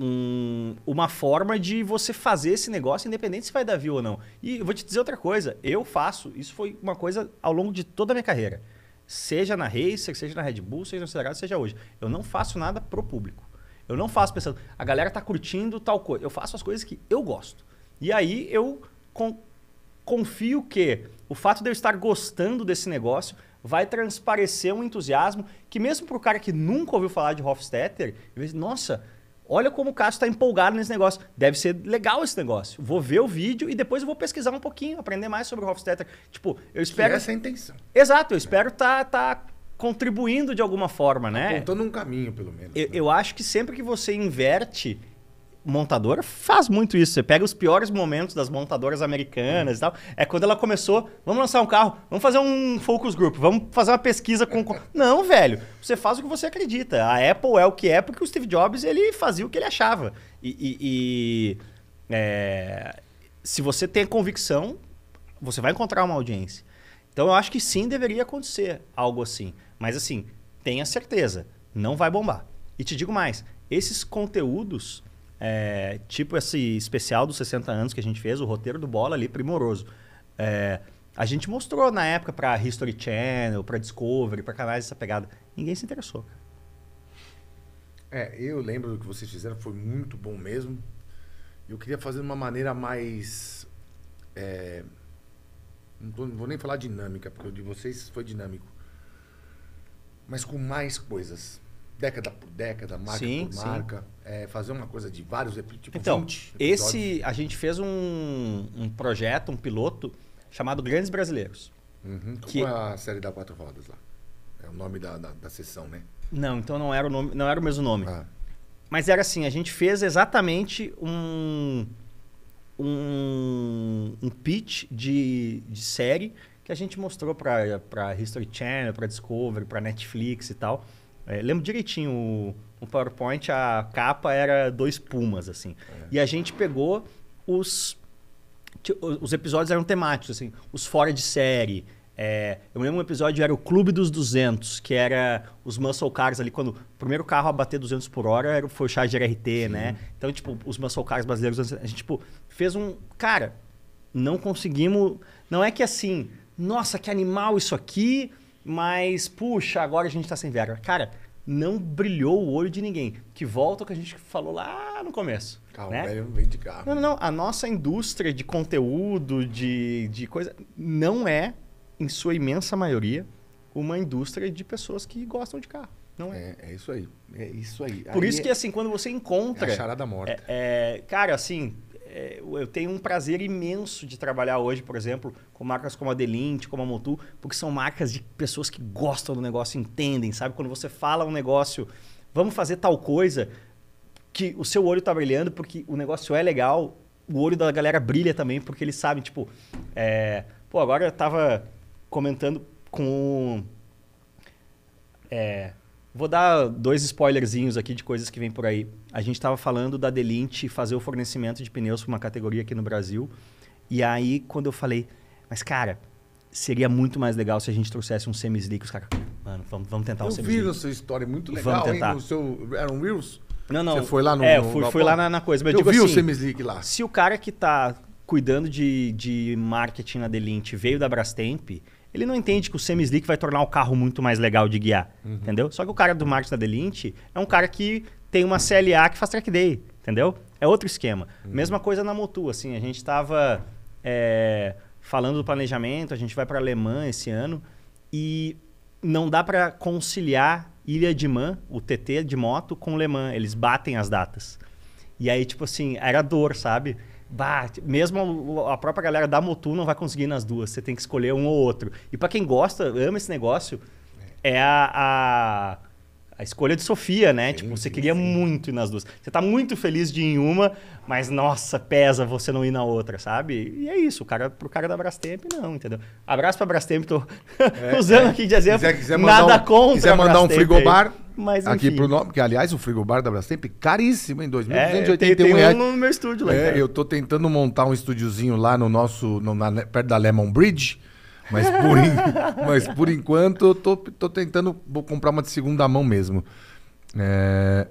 um, uma forma de você fazer esse negócio, independente se vai dar view ou não. E vou te dizer outra coisa, eu faço, isso foi uma coisa ao longo de toda a minha carreira. Seja na Racer, seja na Red Bull, seja no Cerrado, seja hoje. Eu não faço nada pro público. Eu não faço pensando, a galera tá curtindo tal coisa. Eu faço as coisas que eu gosto. E aí eu con confio que o fato de eu estar gostando desse negócio vai transparecer um entusiasmo que mesmo para o cara que nunca ouviu falar de Hofstetter, ele diz, nossa, olha como o Cássio está empolgado nesse negócio. Deve ser legal esse negócio. Vou ver o vídeo e depois eu vou pesquisar um pouquinho, aprender mais sobre o Hofstetter. Tipo, eu espero... Que essa é a intenção. Exato, eu espero estar... Tá, tá contribuindo de alguma forma, né? Apontando tá um caminho, pelo menos. Eu, né? eu acho que sempre que você inverte montadora faz muito isso. Você pega os piores momentos das montadoras americanas e tal. É quando ela começou, vamos lançar um carro, vamos fazer um focus group, vamos fazer uma pesquisa com... Não, velho. Você faz o que você acredita. A Apple é o que é porque o Steve Jobs, ele fazia o que ele achava. E... e, e é... Se você tem convicção, você vai encontrar uma audiência. Então eu acho que sim, deveria acontecer algo assim. Mas assim, tenha certeza, não vai bombar. E te digo mais, esses conteúdos é, tipo esse especial dos 60 anos que a gente fez, o roteiro do Bola ali, primoroso. É, a gente mostrou na época para History Channel, para Discovery, para canais essa pegada. Ninguém se interessou. Cara. É, eu lembro do que vocês fizeram, foi muito bom mesmo. Eu queria fazer de uma maneira mais. É, não, tô, não, vou nem falar dinâmica, porque o de vocês foi dinâmico. Mas com mais coisas. Década por década, marca sim, por marca. Sim é, fazer uma coisa de vários tipo então, esse a gente fez um, um, projeto, um piloto chamado Grandes Brasileiros. Uhum. Que... Como é a série da quatro rodas lá? É o nome da, da, da, sessão, né? Não, então não era o nome, não era o mesmo nome. Ah. Mas era assim, a gente fez exatamente um um, um pitch de, de série que a gente mostrou para History Channel, para Discovery, para Netflix e tal. É, lembro direitinho o no PowerPoint a capa era dois pumas, assim. É. E a gente pegou os. Os episódios eram temáticos, assim, os fora de série. É, eu lembro um episódio era o Clube dos 200, que era os muscle cars ali, quando o primeiro carro a bater 200 por hora era, foi o Charger RT, Sim. né? Então, tipo, os muscle cars brasileiros, a gente, tipo, fez um. Cara, não conseguimos. Não é que assim, nossa, que animal isso aqui, mas puxa, agora a gente tá sem verba. Cara, não brilhou o olho de ninguém. Que volta o que a gente falou lá no começo. Carro né? velho vem de carro. Não, não, não. A nossa indústria de conteúdo, de, de coisa, não é, em sua imensa maioria, uma indústria de pessoas que gostam de carro. Não é. É, é isso aí. É isso aí. Por aí isso é... que, assim, quando você encontra. É a charada morta. É, é, cara, assim, é, eu tenho um prazer imenso de trabalhar hoje, por exemplo, com marcas como a Delint, como a Motul, porque são marcas de pessoas que gostam do negócio, entendem, sabe? Quando você fala um negócio, vamos fazer tal coisa, que o seu olho tá brilhando porque o negócio é legal, o olho da galera brilha também, porque eles sabem, tipo, é... pô, agora eu tava comentando com. É... Vou dar dois spoilerzinhos aqui de coisas que vem por aí a gente estava falando da Delint fazer o fornecimento de pneus para uma categoria aqui no Brasil. E aí, quando eu falei, mas cara, seria muito mais legal se a gente trouxesse um semi Os caras, mano, vamos, vamos tentar eu semi Eu vi essa história, é muito legal. Vamos tentar. Hein, o seu Aaron Wills? Não, não. Você foi lá no... É, fui, no... fui lá na, na coisa. Mas eu, eu vi assim, o semi lá. Se o cara que está cuidando de, de marketing na Delint veio da Brastemp... Ele não entende que o semi-slick vai tornar o carro muito mais legal de guiar, uhum. entendeu? Só que o cara do marketing da Delint é um cara que tem uma CLA que faz track day, entendeu? É outro esquema. Uhum. Mesma coisa na Motu, assim, a gente estava é, falando do planejamento, a gente vai para Alemanha esse ano e não dá para conciliar Ilha de Man, o TT de moto, com Le Mans. Eles batem as datas. E aí, tipo assim, era dor, sabe? bate mesmo a própria galera da Motu não vai conseguir nas duas. Você tem que escolher um ou outro. E para quem gosta, ama esse negócio, é, é a, a a escolha de Sofia, né? Sim, tipo, você queria sim. muito ir nas duas. Você tá muito feliz de ir em uma, mas nossa, pesa você não ir na outra, sabe? E é isso, o cara, pro cara da Brastemp, não, entendeu? Abraço pra Brastemp, tô é, usando é. aqui de exemplo. Quiser, quiser nada um, contra. Quiser mandar um frigobar. Aí. Mas, aqui pro nome, que aliás o frigobar da Brastemp caríssimo em 2.281 é, tem, tem um no meu estúdio lá. É, então. eu tô tentando montar um estúdiozinho lá no nosso, no, na, perto da Lemon Bridge mas por, in... mas por enquanto eu tô, tô tentando vou comprar uma de segunda mão mesmo. É...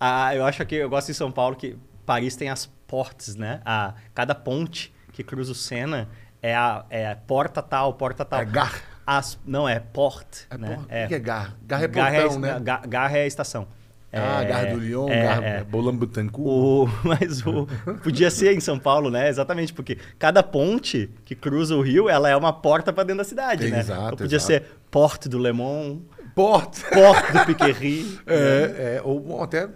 Ah, eu acho que eu gosto em São Paulo que Paris tem as portes, né? A, cada ponte que cruza o Sena é a é porta tal, porta tal. É gar. As, não, é porte. É né? É, o que é gar? Gar é portão, é, né? Gar, gar é né? a é estação. Ah, é, Garra do Lyon, é, Garra, é. Bolan mas o, podia ser em São Paulo, né? Exatamente, porque cada ponte que cruza o rio, ela é uma porta para dentro da cidade, é, né? Exato, então podia exato. ser Porte do Lemon, Porte, Porte do Piquerri. é, né? É, ou até,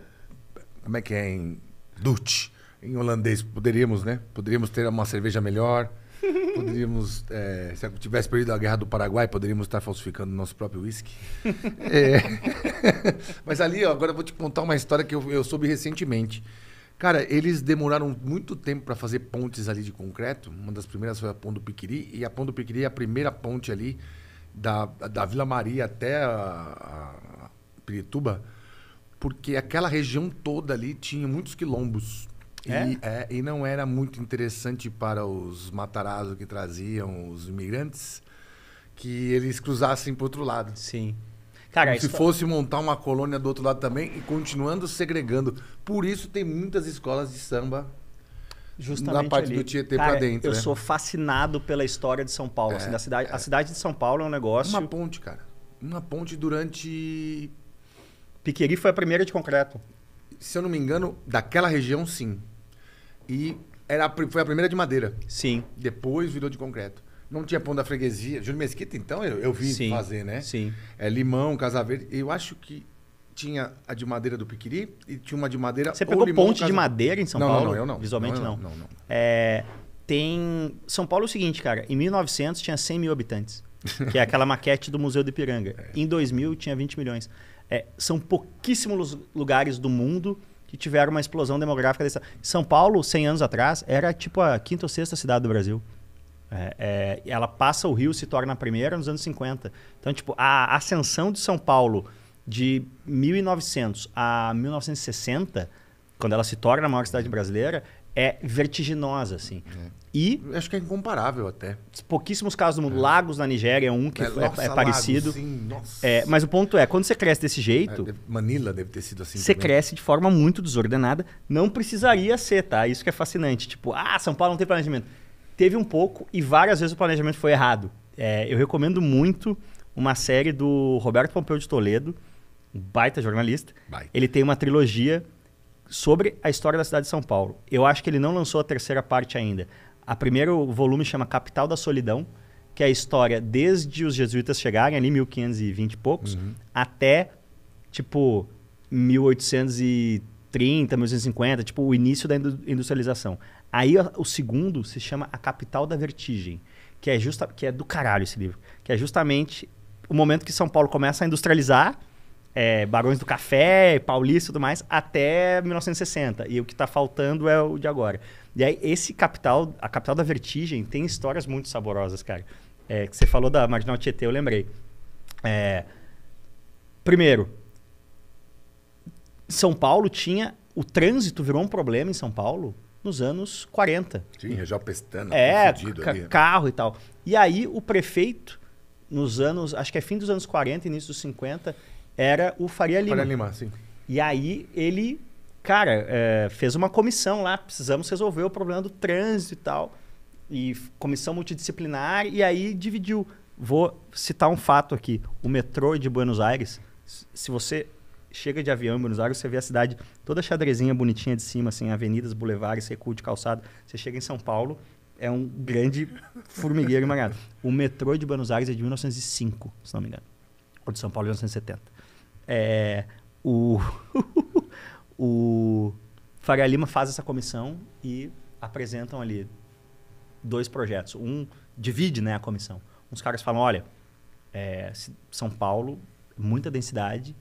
como é que é em Dutch, em holandês, poderíamos, né? Poderíamos ter uma cerveja melhor. Poderíamos, é, se tivesse perdido a guerra do Paraguai, poderíamos estar falsificando nosso próprio uísque. É. Mas ali, ó, agora eu vou te contar uma história que eu, eu soube recentemente. Cara, eles demoraram muito tempo para fazer pontes ali de concreto. Uma das primeiras foi a Ponte do Piquiri, e a Ponte do Piquiri é a primeira ponte ali da, da Vila Maria até a, a Pirituba, porque aquela região toda ali tinha muitos quilombos. É? E, é, e não era muito interessante para os matarazos que traziam os imigrantes que eles cruzassem para outro lado. Sim. Cara, se fosse montar uma colônia do outro lado também e continuando segregando. Por isso tem muitas escolas de samba Justamente na parte ali. do Tietê para dentro. Eu né? sou fascinado pela história de São Paulo. É, assim, da cidade, é. A cidade de São Paulo é um negócio. Uma ponte, cara. Uma ponte durante. Piqueri foi a primeira de concreto. Se eu não me engano, daquela região, sim. E era, foi a primeira de madeira. Sim. Depois virou de concreto. Não tinha pão da freguesia. Júlio Mesquita, então, eu, eu vi Sim. fazer, né? Sim. É, limão, Casa Verde. Eu acho que tinha a de madeira do Piquiri e tinha uma de madeira. Você pegou limão, ponte casa... de madeira em São não, Paulo? Não, não, eu não. Visualmente não. não. não, não. É, tem. São Paulo é o seguinte, cara. Em 1900 tinha 100 mil habitantes, que é aquela maquete do Museu do Ipiranga. É. Em 2000 tinha 20 milhões. É, são pouquíssimos lugares do mundo que tiveram uma explosão demográfica dessa. São Paulo, 100 anos atrás, era tipo a quinta ou sexta cidade do Brasil. É, é, ela passa o Rio, se torna a primeira nos anos 50. Então, tipo, a ascensão de São Paulo de 1900 a 1960, quando ela se torna a maior cidade brasileira, é vertiginosa, assim. É. E... Acho que é incomparável até. Pouquíssimos casos no mundo. É. Lagos na Nigéria é um que é, é, é nossa, é parecido. sim, nossa. É, mas o ponto é, quando você cresce desse jeito... É, Manila deve ter sido assim Você também. cresce de forma muito desordenada. Não precisaria ser, tá? Isso que é fascinante. Tipo, ah, São Paulo não tem planejamento. Teve um pouco e várias vezes o planejamento foi errado. eu recomendo muito uma série do Roberto Pompeu de Toledo, um baita jornalista. Baita. Ele tem uma trilogia sobre a história da cidade de São Paulo. Eu acho que ele não lançou a terceira parte ainda. A primeiro volume chama Capital da Solidão, que é a história desde os jesuítas chegarem ali 1520 e poucos uhum. até tipo 1830, 1850, tipo o início da industrialização. Aí o segundo se chama A Capital da Vertigem, que é justa que é do caralho esse livro, que é justamente o momento que São Paulo começa a industrializar é, Barões do Café, Paulista e tudo mais, até 1960. E o que está faltando é o de agora. E aí, esse capital, a capital da vertigem, tem histórias muito saborosas, cara. É, que você falou da Marginal Tietê, eu lembrei. É, primeiro, São Paulo tinha. O trânsito virou um problema em São Paulo nos anos 40. Tinha região pestana. É, carro e tal. E aí, o prefeito, nos anos. Acho que é fim dos anos 40, início dos 50 era o Faria Lima. Faria Lima, sim. E aí ele, cara, é, fez uma comissão lá, precisamos resolver o problema do trânsito e tal. E comissão multidisciplinar, e aí dividiu. Vou citar um fato aqui. O metrô de Buenos Aires, se você chega de avião em Buenos Aires, você vê a cidade toda xadrezinha bonitinha de cima, assim, avenidas, bulevares, recuo de calçado. Você chega em São Paulo, é um grande formigueiro emaranhado. O metrô de Buenos Aires é de 1905, se não me engano. O de São Paulo é de 1970. É, o, o Faria Lima faz essa comissão e apresentam ali dois projetos. Um divide né, a comissão. Uns caras falam, olha, é, São Paulo, muita densidade,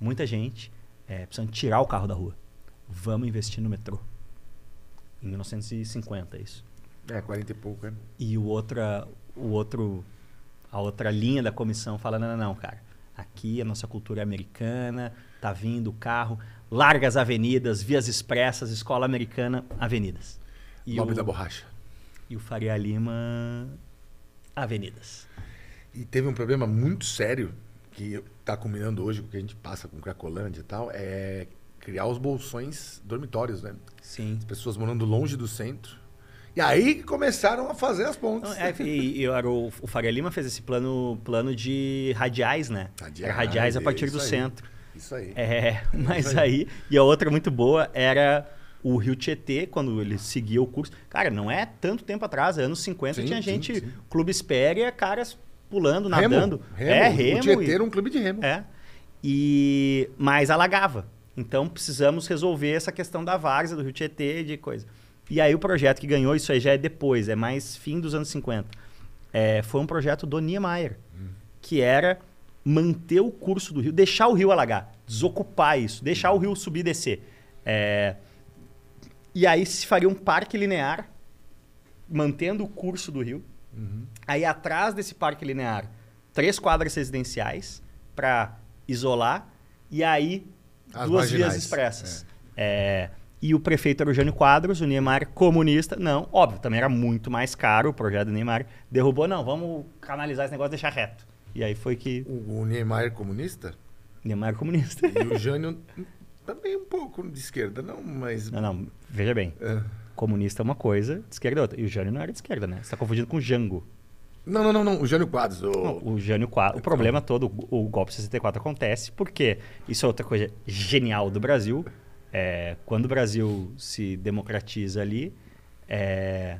muita gente, é, precisando tirar o carro da rua. Vamos investir no metrô. Em 1950, é isso. É, 40 e pouco, né? E o outra, o outro, a outra linha da comissão fala, não, não, não, cara. Aqui a nossa cultura é americana, tá vindo o carro, largas avenidas, vias expressas, escola americana, avenidas. E Lobby o, da borracha. E o Faria Lima, avenidas. E teve um problema muito sério que está combinando hoje com o que a gente passa com Cracolândia e tal, é criar os bolsões dormitórios, né? Sim. As pessoas morando longe do centro e aí começaram a fazer as pontes. É, e, e era o, o Faria Lima fez esse plano, plano de radiais, né? Radiais, é radiais a partir do aí. centro. Isso aí. É, mas isso aí. aí. E a outra muito boa era o Rio Tietê, quando ele seguia o curso. Cara, não é tanto tempo atrás, é anos 50, sim, tinha sim, gente, sim. Clube Espéria, caras pulando, remo, nadando. Remo, é, remo. O Tietê e, era um clube de remo. É. E, mas alagava. Então precisamos resolver essa questão da várzea do Rio Tietê, de coisa. E aí o projeto que ganhou, isso aí já é depois, é mais fim dos anos 50. É, foi um projeto do Niemeyer, hum. que era manter o curso do rio, deixar o rio alagar, desocupar isso, deixar o rio subir e descer. É, e aí se faria um parque linear, mantendo o curso do rio. Uhum. Aí atrás desse parque linear, três quadras residenciais para isolar. E aí, As duas marginais. vias expressas. É. É, e o prefeito era o Jânio Quadros, o Neymar comunista. Não, óbvio, também era muito mais caro o projeto do Neymar. Derrubou, não, vamos canalizar esse negócio e deixar reto. E aí foi que. O, o Neymar comunista? Neymar comunista. E o Jânio também um pouco de esquerda, não, mas. Não, não, veja bem. É. Comunista é uma coisa, de esquerda é outra. E o Jânio não era de esquerda, né? Você tá confundindo com o Jango. Não, não, não, não, O Jânio Quadros. O, não, o Jânio Quadros. O problema todo, o, o golpe 64 acontece porque isso é outra coisa genial do Brasil. É, quando o Brasil se democratiza ali, é,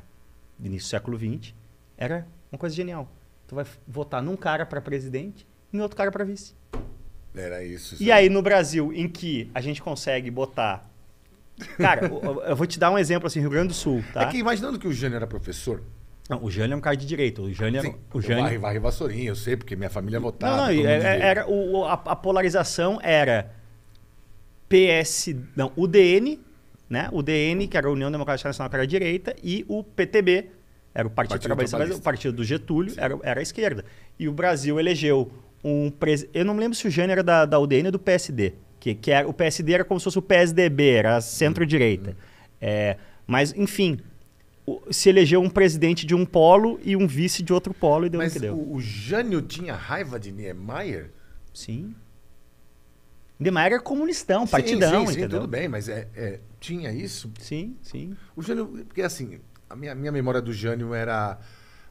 início do século XX, era uma coisa genial. Tu vai votar num cara para presidente e outro cara para vice. Era isso. E aí no Brasil, em que a gente consegue botar. Cara, eu, eu, vou te dar um exemplo assim, Rio Grande do Sul, tá? É que imaginando que o Jânio era professor, não, o Jânio é um cara de direito. O Jânio, é o Jânio... Varre, varre vassourinha, eu sei, porque minha família votava. É não, não é, era, era o, a, a, polarização era PS, não, o DN, né? O DN, que era a União Democrática Nacional, que era a direita, e o PTB, era o Partido, Partido Trabalhista Brasileiro, o Partido do Getúlio, era, era a esquerda. E o Brasil elegeu um... Pres... Eu não lembro se o Jânio era da, da UDN ou do PSD, que, que era, o PSD era como se fosse o PSDB, era centro-direita. Uhum. É, mas, enfim, se elegeu um presidente de um polo e um vice de outro polo e deu Mas o que deu. O, o Jânio tinha raiva de Niemeyer? Sim. Niemeyer era comunistão, partidão, sim, sim, entendeu? tudo bem, mas é, é, tinha isso? Sim, sim. O Jânio, porque assim, a minha, minha memória do Jânio era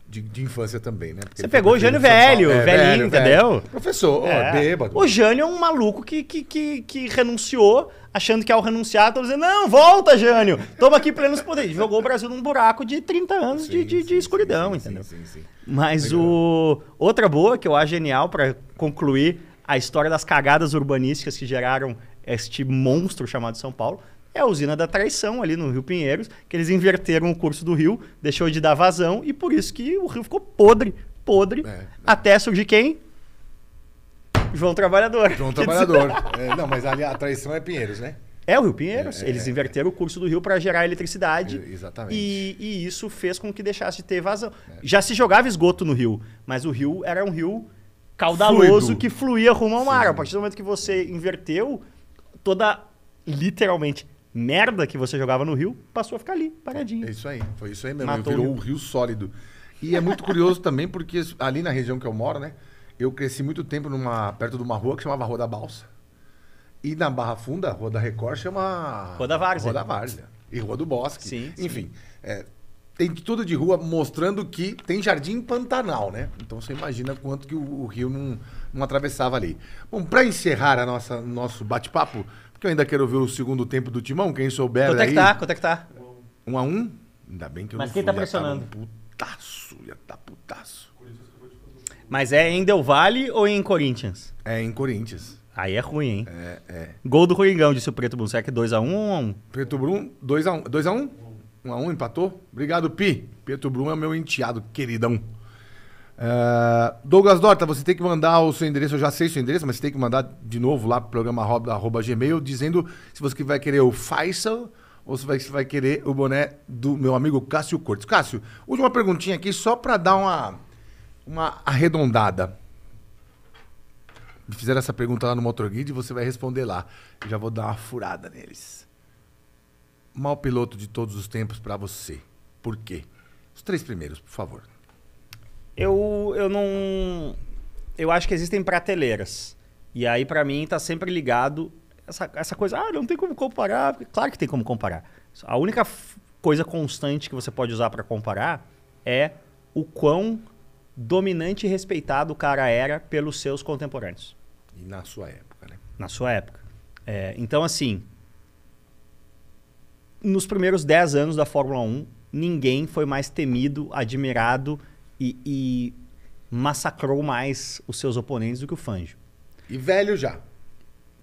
de, de infância também, né? Porque Você pegou o Jânio velho, é, velhinho, velho, entendeu? Velho. Professor, é. ó, bêbado. O Jânio é um maluco que, que, que, que renunciou, achando que ao renunciar, estão dizendo, não, volta, Jânio, toma aqui plenos poderes. Jogou o Brasil num buraco de 30 anos sim, de, de, de escuridão, sim, entendeu? Sim, sim, Mas o... outra boa que eu acho genial para concluir a história das cagadas urbanísticas que geraram este monstro chamado São Paulo, é a usina da traição ali no Rio Pinheiros, que eles inverteram o curso do rio, deixou de dar vazão e por isso que o rio ficou podre, podre, é, é. até surgir quem? João Trabalhador. João Trabalhador. é, não, mas ali a traição é Pinheiros, né? É o Rio Pinheiros. É, é, eles é. inverteram o curso do rio para gerar eletricidade. Exatamente. E, e, isso fez com que deixasse de ter vazão. Já se jogava esgoto no rio, mas o rio era um rio caudaloso Fluido. que fluía rumo ao mar. Sim. A partir do momento que você inverteu, toda, literalmente, merda que você jogava no rio passou a ficar ali, paradinho. É isso aí, foi isso aí mesmo. Matou Virou o rio. um rio sólido. E é muito curioso também, porque ali na região que eu moro, né? Eu cresci muito tempo numa, perto de uma rua que chamava Rua da Balsa. E na Barra Funda, Rua da Record chama. Rua da Várzea. Rua da Várzea. E Rua do Bosque. Sim. Enfim, sim. É, tem tudo de rua mostrando que tem jardim Pantanal, né? Então você imagina quanto que o, o rio não, não atravessava ali. Bom, para encerrar a nossa nosso bate-papo, porque eu ainda quero ver o segundo tempo do Timão, quem souber quanto aí. Quanto é que tá? Quanto é que tá? Um a um? Ainda bem que eu Mas não quem fui, tá, tá pressionando? Tá um putaço, já tá putaço. Mas é em Del Valle ou em Corinthians? É em Corinthians. Aí é ruim, hein? É, é. Gol do Coringão, disse o Preto Brum. Será que é 2x1 um, ou 1x1? Um? Preto Brum, 2x1. 2x1? 1 um a 1 um, empatou? Obrigado, Pi. Pietro Brum é o meu enteado, queridão. Uh, Douglas Dorta, você tem que mandar o seu endereço, eu já sei o seu endereço, mas você tem que mandar de novo lá pro programa arroba, arroba gmail, dizendo se você vai querer o Faisal ou se vai, vai querer o boné do meu amigo Cássio Cortes. Cássio, última perguntinha aqui, só para dar uma, uma arredondada. Me fizeram essa pergunta lá no Motor Guide, você vai responder lá. Eu já vou dar uma furada neles. Mal piloto de todos os tempos para você. Por quê? Os três primeiros, por favor. Eu, eu não. Eu acho que existem prateleiras. E aí, para mim, tá sempre ligado essa, essa coisa. Ah, não tem como comparar. Claro que tem como comparar. A única coisa constante que você pode usar para comparar é o quão dominante e respeitado o cara era pelos seus contemporâneos. E na sua época, né? Na sua época. É, então, assim, nos primeiros 10 anos da Fórmula 1, ninguém foi mais temido, admirado e, e massacrou mais os seus oponentes do que o Fangio. E velho já.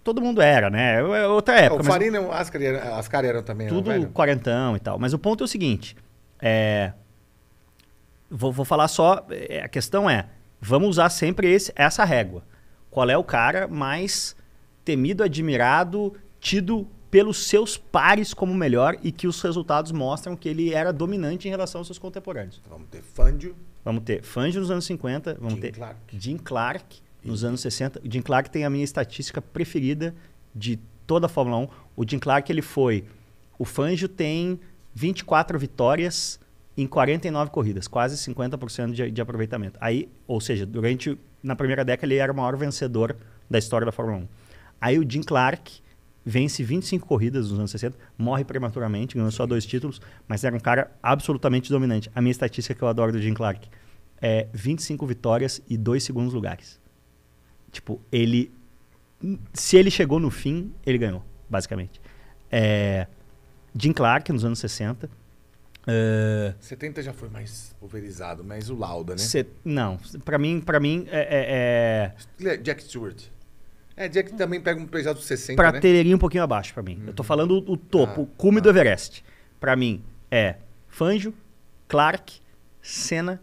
Todo mundo era, né? É, é outra é, época. O Farina mas... e o Ascari eram também. Né? Tudo velho. quarentão e tal. Mas o ponto é o seguinte. É... Vou, vou, falar só... A questão é, vamos usar sempre esse, essa régua. Qual é o cara mais temido, admirado, tido pelos seus pares como melhor e que os resultados mostram que ele era dominante em relação aos seus contemporâneos. Então, vamos ter Fangio. Vamos ter Fangio nos anos 50, vamos Jim ter Clark. Jim Clark nos anos 60. O Jim Clark tem a minha estatística preferida de toda a Fórmula 1. O Jim Clark ele foi. O Fangio tem 24 vitórias em 49 corridas, quase 50% de, de aproveitamento. Aí, ou seja, durante na primeira década ele era o maior vencedor da história da Fórmula 1. Aí o Jim Clark vence 25 corridas nos anos 60, morre prematuramente, ganhou só dois títulos, mas era um cara absolutamente dominante. A minha estatística que eu adoro do Jim Clark é 25 vitórias e dois segundos lugares. Tipo, ele. Se ele chegou no fim, ele ganhou, basicamente. É, Jim Clark, nos anos 60, 70 eh, já foi mais pulverizado, mas o Lauda, né? Se, não, para mim, para mim é, é, é, Jack Stewart. É, dia que também pega um pesado 60, Prateleirinha né? um pouquinho abaixo para mim. Uhum. Eu tô falando o topo, ah, o cume ah. do Everest. Para mim é Fanjo, Clark, Senna,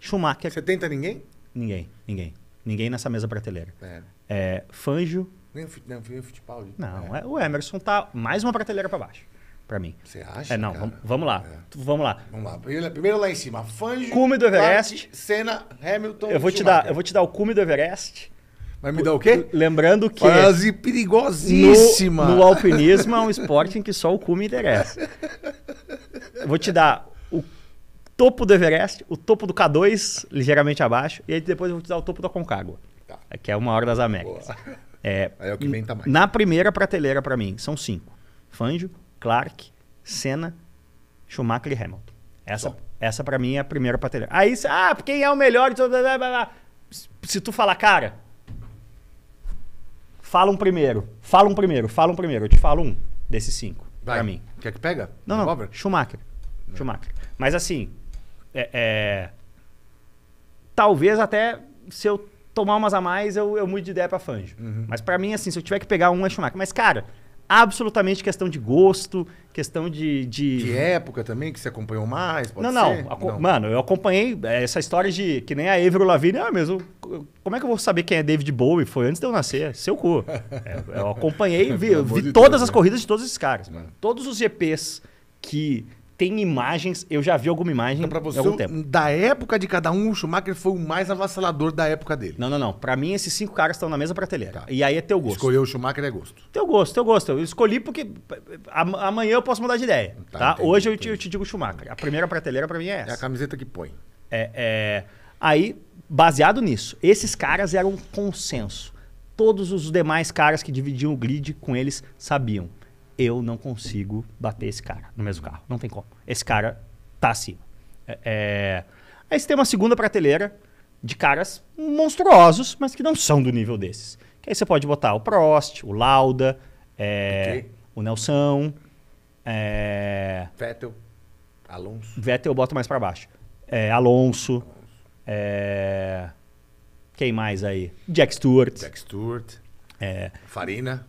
Schumacher. tenta ninguém? Ninguém, ninguém. Ninguém nessa mesa prateleira. É. é Fanjo. Nem o, futebol. Não, é. é. o Emerson tá mais uma prateleira para baixo para mim. Você acha? É, não, vamos, lá. É. Vamos lá. Vamos lá. Primeiro, primeiro lá em cima. Fanjo. Cume do Everest. Clark, Senna, Hamilton. Eu vou, te dar, eu vou te dar o cume do Everest. Vai me dar o quê? Lembrando que. quase perigosíssima. No, no alpinismo é um esporte em que só o cume interessa. vou te dar o topo do Everest, o topo do K2, ligeiramente abaixo, e aí depois eu vou te dar o topo da Concagua, tá. que é uma hora das Américas. É, aí é o que vem tamanho. Na primeira prateleira, para mim, são cinco: Fangio, Clark, Senna, Schumacher e Hamilton. Essa, essa para mim é a primeira prateleira. Aí, ah, quem é o melhor de Se tu falar, cara, fala um primeiro. fala um primeiro. fala um primeiro. Eu te falo um desses cinco. Vai. Pra mim. Quer que pega? Não, não. Cobra? Schumacher. Não. Schumacher. Mas assim, é, é, talvez até se eu tomar umas a mais, eu, eu mude de ideia pra Fangio. Uhum. Mas para mim, assim, se eu tiver que pegar um, é Schumacher. Mas, cara, absolutamente questão de gosto, questão de, de. De, época também, que você acompanhou mais? Pode não, não. Aco... não. Mano, eu acompanhei eh, essa história de que nem a Evro Lavigne. Ah, mesmo. Como é que eu vou saber quem é David Bowie? Foi antes de eu nascer. É seu cu. É, eu acompanhei, vi, vi todas Deus, as né? corridas de todos esses caras. Mano. Todos os GPs que tem imagens, eu já vi alguma imagem então, pra você, algum tempo. Da época de cada um, o Schumacher foi o mais avassalador da época dele. Não, não, não. Pra mim, esses cinco caras estão na mesma prateleira. Tá. E aí é teu gosto. Escolheu o Schumacher é gosto. Teu gosto, teu gosto. Eu escolhi porque amanhã eu posso mudar de ideia. Tá, tá? Entendi, Hoje eu te, eu te, digo Schumacher. A primeira prateleira pra mim é essa. É a camiseta que põe. É, é... Aí, baseado nisso, esses caras eram consenso. Todos os demais caras que dividiam o grid com eles sabiam eu não consigo bater esse cara no mesmo carro. Não tem como. Esse cara tá acima. É, é... Aí você tem uma segunda prateleira de caras monstruosos, mas que não são do nível desses. Que aí você pode botar o Prost, o Lauda, é... o Nelson, é, Vettel, Alonso. Vettel eu boto mais para baixo. É, Alonso. Alonso. É, quem mais aí? Jack Stewart. Jack Stewart. Farina.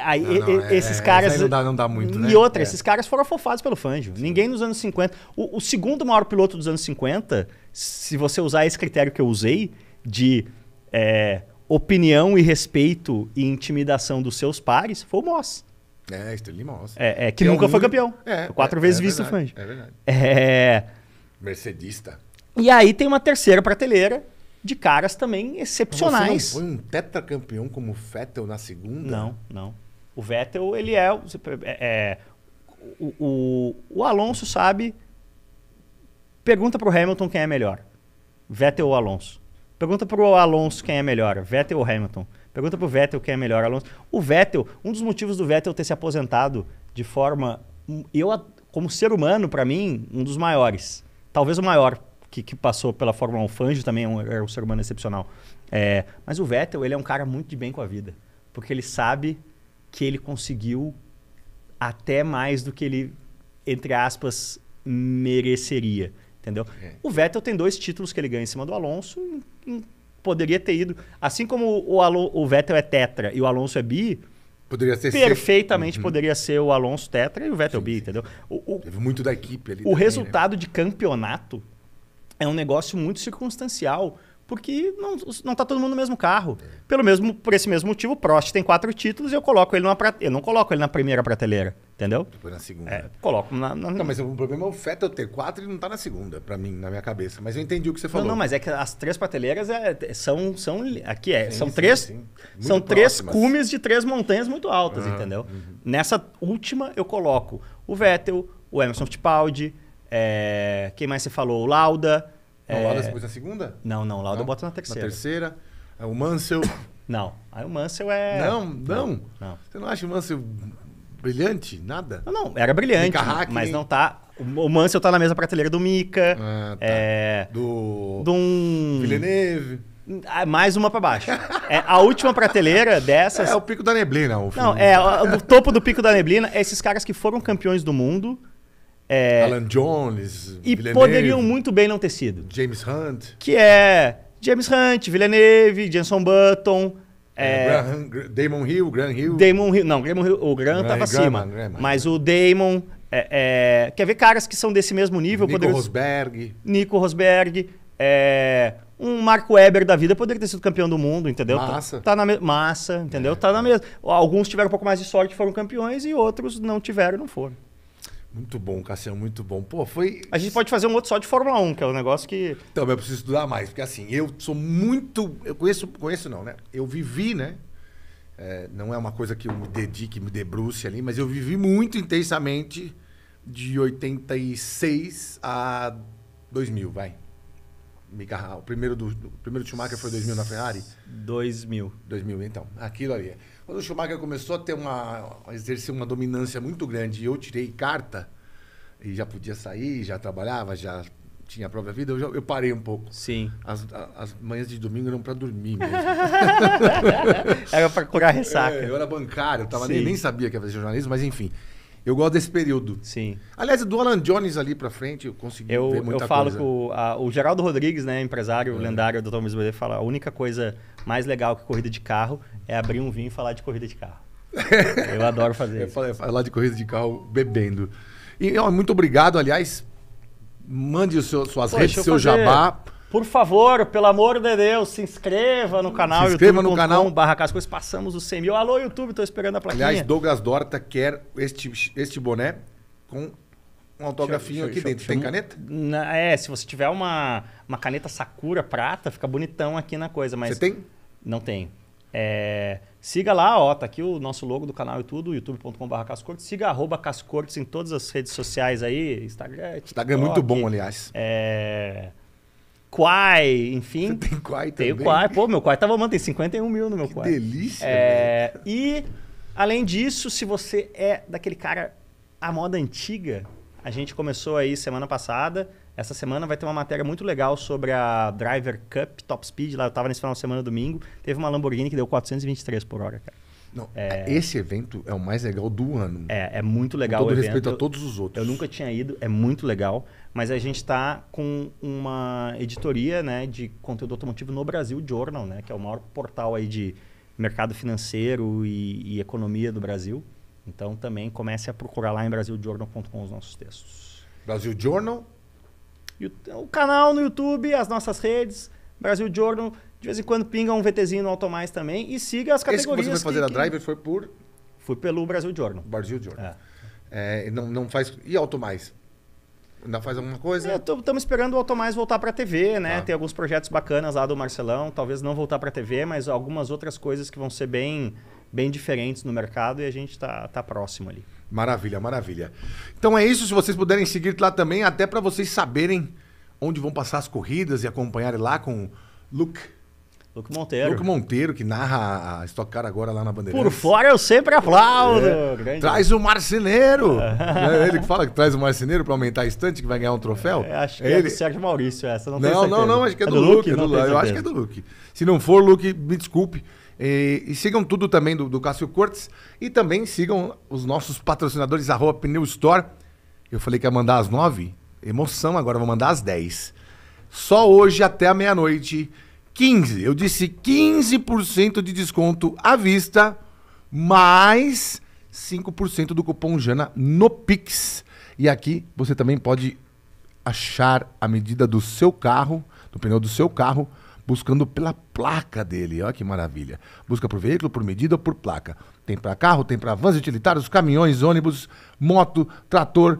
Aí, não, não, é, esses é, caras. Não dá, não dá, muito, né? E outra, é. esses caras foram afofados pelo Fangio. Sim. Ninguém nos anos 50. O, o, segundo maior piloto dos anos 50, se você usar esse critério que eu usei, de é, opinião e respeito e intimidação dos seus pares, foi o Moss. É, Stanley Moss. É, é que, que é nunca foi campeão. É, quatro vezes visto o Fangio. É verdade. É. Mercedista. E aí tem uma terceira prateleira, de caras também excepcionais. Você não foi um tetracampeão como o Vettel na segunda? Não, não. O Vettel, ele é. É, é o, o, o, Alonso sabe. Pergunta para o Hamilton quem é melhor: Vettel ou Alonso? Pergunta para o Alonso quem é melhor: Vettel ou Hamilton? Pergunta para o Vettel quem é melhor: Alonso. O Vettel, um dos motivos do Vettel ter se aposentado de forma. Eu, como ser humano, para mim, um dos maiores. Talvez o maior que, que passou pela Fórmula 1, Fange também é um, é um ser humano excepcional. É, mas o Vettel, ele é um cara muito de bem com a vida. Porque ele sabe que ele conseguiu até mais do que ele, entre aspas, mereceria. Entendeu? É. O Vettel tem dois títulos que ele ganha em cima do Alonso. E, e poderia ter ido. Assim como o, o Vettel é tetra e o Alonso é bi, Poderia ser perfeitamente uhum. poderia ser o Alonso Tetra e o Vettel sim, B, entendeu? O, o, Teve muito da equipe ali. O também, né? resultado né? de campeonato é um negócio muito circunstancial, porque não, não tá todo mundo no mesmo carro. Pelo mesmo, por esse mesmo motivo, o Prost tem quatro títulos e eu coloco ele numa eu não coloco ele na primeira prateleira, entendeu? Depois na segunda. É, coloco na, na... Não, mas o problema é o Fettel ter quatro e não tá na segunda, para mim, na minha cabeça. Mas eu entendi o que você falou. Não, não, mas é que as três prateleiras é, é, são, são aqui é, sim, são sim, três, sim. são próximas. três cumes de três montanhas muito altas, entendeu? Uhum. Nessa última eu coloco o Vettel, o Emerson Fittipaldi, é, quem mais você falou? O Lauda. Não, é... Lauda você pôs na segunda? Não, não. Lauda não? eu boto na terceira. Na terceira. É o Mansell. Não. Aí o Mansell é. Não, não, não. não. Você não acha o Mansell brilhante? Nada? Não, não era brilhante. Hackney. Mas não tá. O Mansell tá na mesma prateleira do Mika. Ah, tá. é... Do. Do. Um... Villeneuve. Ah, mais uma para baixo. É, a última prateleira dessas. É, é o pico da neblina, o filme. Não, é o, o topo do pico da neblina. É esses caras que foram campeões do mundo é, Alan Jones. E Villeneuve, poderiam muito bem não ter sido. James Hunt. Que é James Hunt, Villeneuve, Jenson Button. É, é Graham, Damon Hill, Graham Hill. Damon Hill. Não, Hill, o Graham, Graham tava acima. Mas o Damon. É, é, quer ver caras que são desse mesmo nível? Nico Rosberg. Nico Rosberg. É, um Marco Weber da vida poderia ter sido campeão do mundo, entendeu? Tá- massa. Tá, tá na me... Massa, entendeu? É. Tá na mesma. Alguns tiveram um pouco mais de sorte, foram campeões, e outros não tiveram, não foram. Muito bom, Cassiano, muito bom. Pô, foi. A gente pode fazer um outro só de Fórmula 1, que é um negócio que. Então, eu preciso estudar mais, porque assim, eu sou muito. Eu conheço, conheço não, né? Eu vivi, né? É, não é uma coisa que eu me dedique, me debruce ali, mas eu vivi muito intensamente de 86 a 2000, vai. O primeiro do, o primeiro Schumacher foi 2000 na Ferrari? 2000. 2000, então. Aquilo ali. Quando o Schumacher começou a ter uma a exercer uma dominância muito grande e eu tirei carta e já podia sair, já trabalhava, já tinha a própria vida, eu, já, eu parei um pouco. Sim. As, as manhãs de domingo eram para dormir mesmo. era para curar ressaca. É, eu era bancário, eu tava, nem, nem, sabia que ia fazer jornalismo, mas enfim. Eu gosto desse período. Sim. Aliás, do Alan Jones ali para frente, eu consegui eu, ver muita Eu falo coisa. que o, a, o Geraldo Rodrigues, né, empresário é. lendário do Tom Brasileiro, fala a única coisa mais legal que corrida de carro é abrir um vinho e falar de corrida de carro. eu adoro fazer eu isso. falar de corrida de carro bebendo. E ó, muito obrigado, aliás. Mande seu, suas Pô, redes, seu fazer... jabá. Por favor, pelo amor de Deus, se inscreva no canal. Se inscreva no canal. Barra passamos os 100 mil. Alô, YouTube, estou esperando a plaquinha. Aliás, Douglas Dorta quer este, este boné com um autografinho aqui dentro. Tem caneta? É, se você tiver uma, uma caneta Sakura prata, fica bonitão aqui na coisa. Mas você tem? Não tem. É, siga lá, ó, tá aqui o nosso logo do canal e tudo, youtube.com.br Cascortes. Siga arroba Cascortes em todas as redes sociais aí, Instagram. TikTok, Instagram é muito bom, aliás. É Quai, enfim. Você tem Quai também? Tenho Quai. Pô, meu Quai tava mandando, tem 51 mil no meu que Quai. delícia, é, velho. E, além disso, se você é daquele cara, a moda antiga, a gente começou aí semana passada. Essa semana vai ter uma matéria muito legal sobre a Driver Cup Top Speed. Lá eu tava nesse final de semana, domingo. Teve uma Lamborghini que deu 423 por hora, cara. Não, é... Esse evento é o mais legal do ano. É, é muito legal. Com todo o evento. respeito a todos os outros. Eu nunca tinha ido, é muito legal. Mas a gente está com uma editoria né, de conteúdo automotivo no Brasil Journal, né, que é o maior portal aí de mercado financeiro e, e economia do Brasil. Então também comece a procurar lá em brasiljournal.com os nossos textos. Brasil Journal? O canal no YouTube, as nossas redes, Brasil Journal. De vez em quando pinga um VTzinho no Automais também e siga as categorias. Esse que você foi fazer que, a Driver foi por. Fui pelo Brasil Journal. Brasil Journal. É. É, não, não faz. E Automais? Ainda faz alguma coisa? Estamos é, esperando o Automais voltar para a TV, né? Ah. Tem alguns projetos bacanas lá do Marcelão. Talvez não voltar para a TV, mas algumas outras coisas que vão ser bem, bem diferentes no mercado e a gente está tá próximo ali. Maravilha, maravilha. Então é isso. Se vocês puderem seguir lá também, até para vocês saberem onde vão passar as corridas e acompanharem lá com Luke Luke Monteiro. Luke Monteiro, que narra a Stock Car agora lá na Bandeirantes. Por fora eu sempre aplaudo. É. Traz o marceneiro. é ele que fala que traz o marceneiro para aumentar a estante, que vai ganhar um troféu. É, acho que é ele... é do Sérgio Maurício essa, não Não, não, não, acho que é, é, do, do Luke. Luke. É do... eu acho que é do Luke. Se não for, Luke, me desculpe. E, e, sigam tudo também do, do Cássio Cortes. E também sigam os nossos patrocinadores, arroba Pneu Store. Eu falei que ia mandar às nove. Emoção, agora vou mandar às dez. Só hoje até a meia-noite 15, eu disse 15% de desconto à vista, mais 5% do cupom Jana no Pix. E aqui você também pode achar a medida do seu carro, do pneu do seu carro, buscando pela placa dele. Olha que maravilha. Busca por veículo, por medida ou por placa. Tem para carro, tem para vans utilitários, caminhões, ônibus, moto, trator.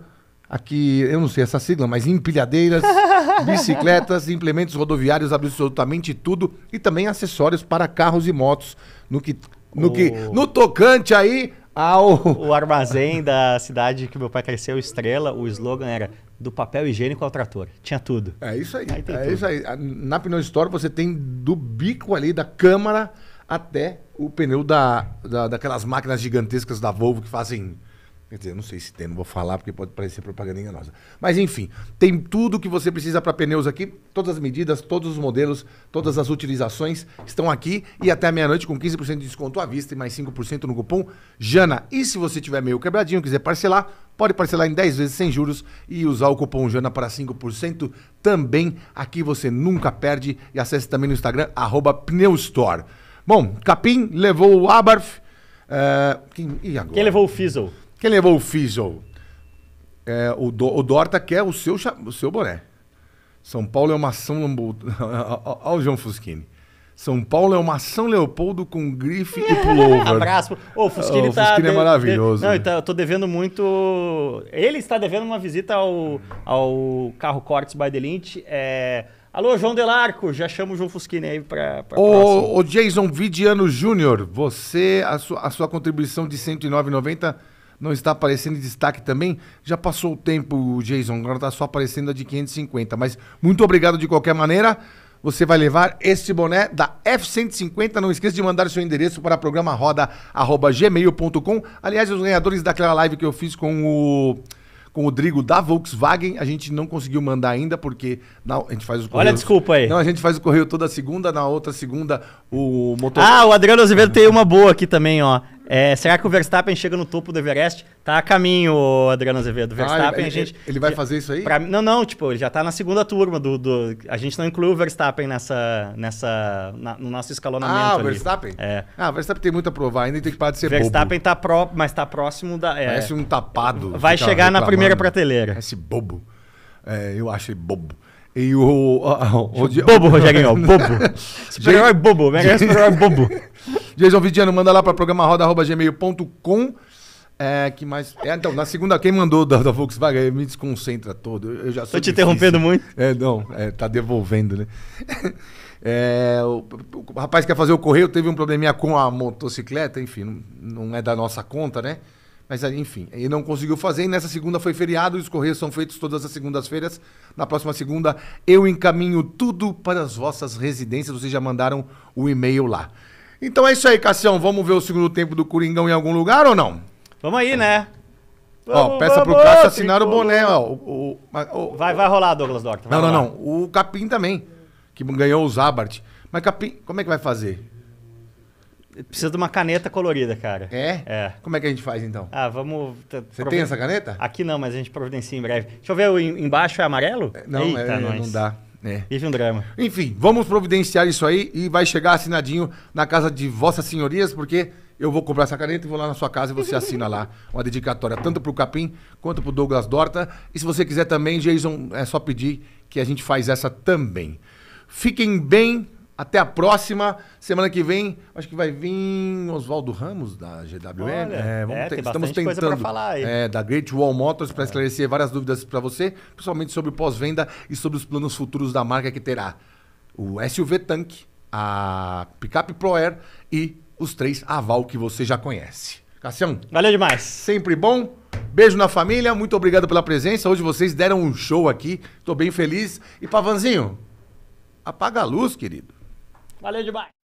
Aqui, eu não sei essa sigla, mas empilhadeiras. bicicletas, implementos rodoviários, absolutamente tudo e também acessórios para carros e motos. No que no, que, no tocante aí ao. O armazém da cidade que meu pai cresceu, Estrela, o slogan era do papel higiênico ao trator. Tinha tudo. É isso aí. aí é tudo. isso aí. Na Pneu Store você tem do bico ali da câmara até o pneu da, da daquelas máquinas gigantescas da Volvo que fazem Quer dizer, eu não sei se tem, não vou falar porque pode parecer propaganda enganosa. Mas enfim, tem tudo que você precisa para pneus aqui, todas as medidas, todos os modelos, todas as utilizações estão aqui e até meia-noite com 15% de desconto à vista e mais 5% no cupom Jana. E se você tiver meio quebradinho, quiser parcelar, pode parcelar em 10 vezes sem juros e usar o cupom Jana para 5% também. Aqui você nunca perde e acesse também no Instagram @pneustore. Bom, Capim levou o Abarth. Uh, quem, e agora? Quem levou o Fizzle? Quem levou o Fizzle? É, o, Do, o Dorta quer é o seu, o seu boné. São Paulo é uma ação Olha o João Fusquini. São Paulo é uma São Leopoldo com grife e pullover. Abraço. Ô, o Fusquini, o tá é maravilhoso. não, tá, eu tô devendo muito. Ele está devendo uma visita ao, ao carro Cortes by É... Alô, João Delarco, já chamo o João Fusquini aí para. Ô, ô, Jason Vidiano Júnior, você, a sua, a sua contribuição de R$ 109,90 não está aparecendo em destaque também. Já passou o tempo, Jason, agora está só aparecendo a de 550. Mas muito obrigado de qualquer maneira. Você vai levar este boné da F150. Não esqueça de mandar o seu endereço para programa Aliás, os ganhadores daquela live que eu fiz com o com o Rodrigo da Volkswagen. A gente não conseguiu mandar ainda, porque não, a gente faz o correio. Olha desculpa aí. Não, a gente faz o correio toda segunda, na outra segunda o motor. Ah, o Adriano Azevedo tem uma boa aqui também, ó. É, será que o Verstappen chega no topo do Everest? Tá a caminho, Adriano Azevedo. Ah, Verstappen, ah, ele, a gente. Ele vai fazer isso aí? Pra, não, não, tipo, ele já tá na segunda turma do. do a gente não incluiu o Verstappen nessa. nessa na, no nosso escalonamento. Ah, o Verstappen? É. Ah, o Verstappen tem muito a provar, ainda tem que parar de ser Verstappen bobo. tá pró, mas tá próximo da. É, Parece um tapado. Vai chegar reclamando. na primeira prateleira. Esse bobo. É, eu acho ele bobo. E o. bobo Rogério, bobo, Rogério bobo. Super-herói bobo, mega né? super-herói bobo. Jason Vidiano, manda lá para programaroda.gmail.com. É, que mais. É, então, na segunda, quem mandou da, da Volkswagen me desconcentra todo. Eu já sou. Tô te difícil. interrompendo muito. É, não, é, tá devolvendo, né? É, o, o, rapaz quer fazer o correio teve um probleminha com a motocicleta, enfim, não, não é da nossa conta, né? Mas é, enfim, ele não conseguiu fazer. E nessa segunda foi feriado, os correios são feitos todas as segundas-feiras. Na próxima segunda, eu encaminho tudo para as vossas residências. Vocês já mandaram o e-mail lá. Então é isso aí, Cassião. Vamos ver o segundo tempo do Coringão em algum lugar ou não? Vamos aí, né? Vamos, ó, peça vamos, pro Cássio assinar o boné, ó. O, o, o, vai, vai rolar, Douglas Doctor. Não, não, não. O Capim também, que ganhou o Zabart. Mas Capim, como é que vai fazer? Precisa de uma caneta colorida, cara. É? É. Como é que a gente faz então? Ah, vamos. Você tem essa caneta? Aqui não, mas a gente providencia em breve. Deixa eu ver, embaixo é amarelo? É, não, Eita, é, não dá. É. Vive um drama. Enfim, vamos providenciar isso aí e vai chegar assinadinho na casa de Vossas Senhorias, porque eu vou comprar essa caneta e vou lá na sua casa e você assina lá uma dedicatória, tanto pro Capim quanto pro Douglas Dorta. E se você quiser também, Jason, é só pedir que a gente faz essa também. Fiquem bem, até a próxima. Semana que vem, acho que vai vir Oswaldo Ramos, da GWM. é, vamos é, ter, estamos tentando. falar aí. É, da Great Wall Motors, para é. esclarecer várias dúvidas para você, principalmente sobre pós-venda e sobre os planos futuros da marca que terá o SUV Tank, a Picap Pro Air e os três Aval que você já conhece. Cassião. Valeu demais. Sempre bom. Beijo na família, muito obrigado pela presença. Hoje vocês deram um show aqui, estou bem feliz. E Pavanzinho, apaga a luz, querido. Valeu demais!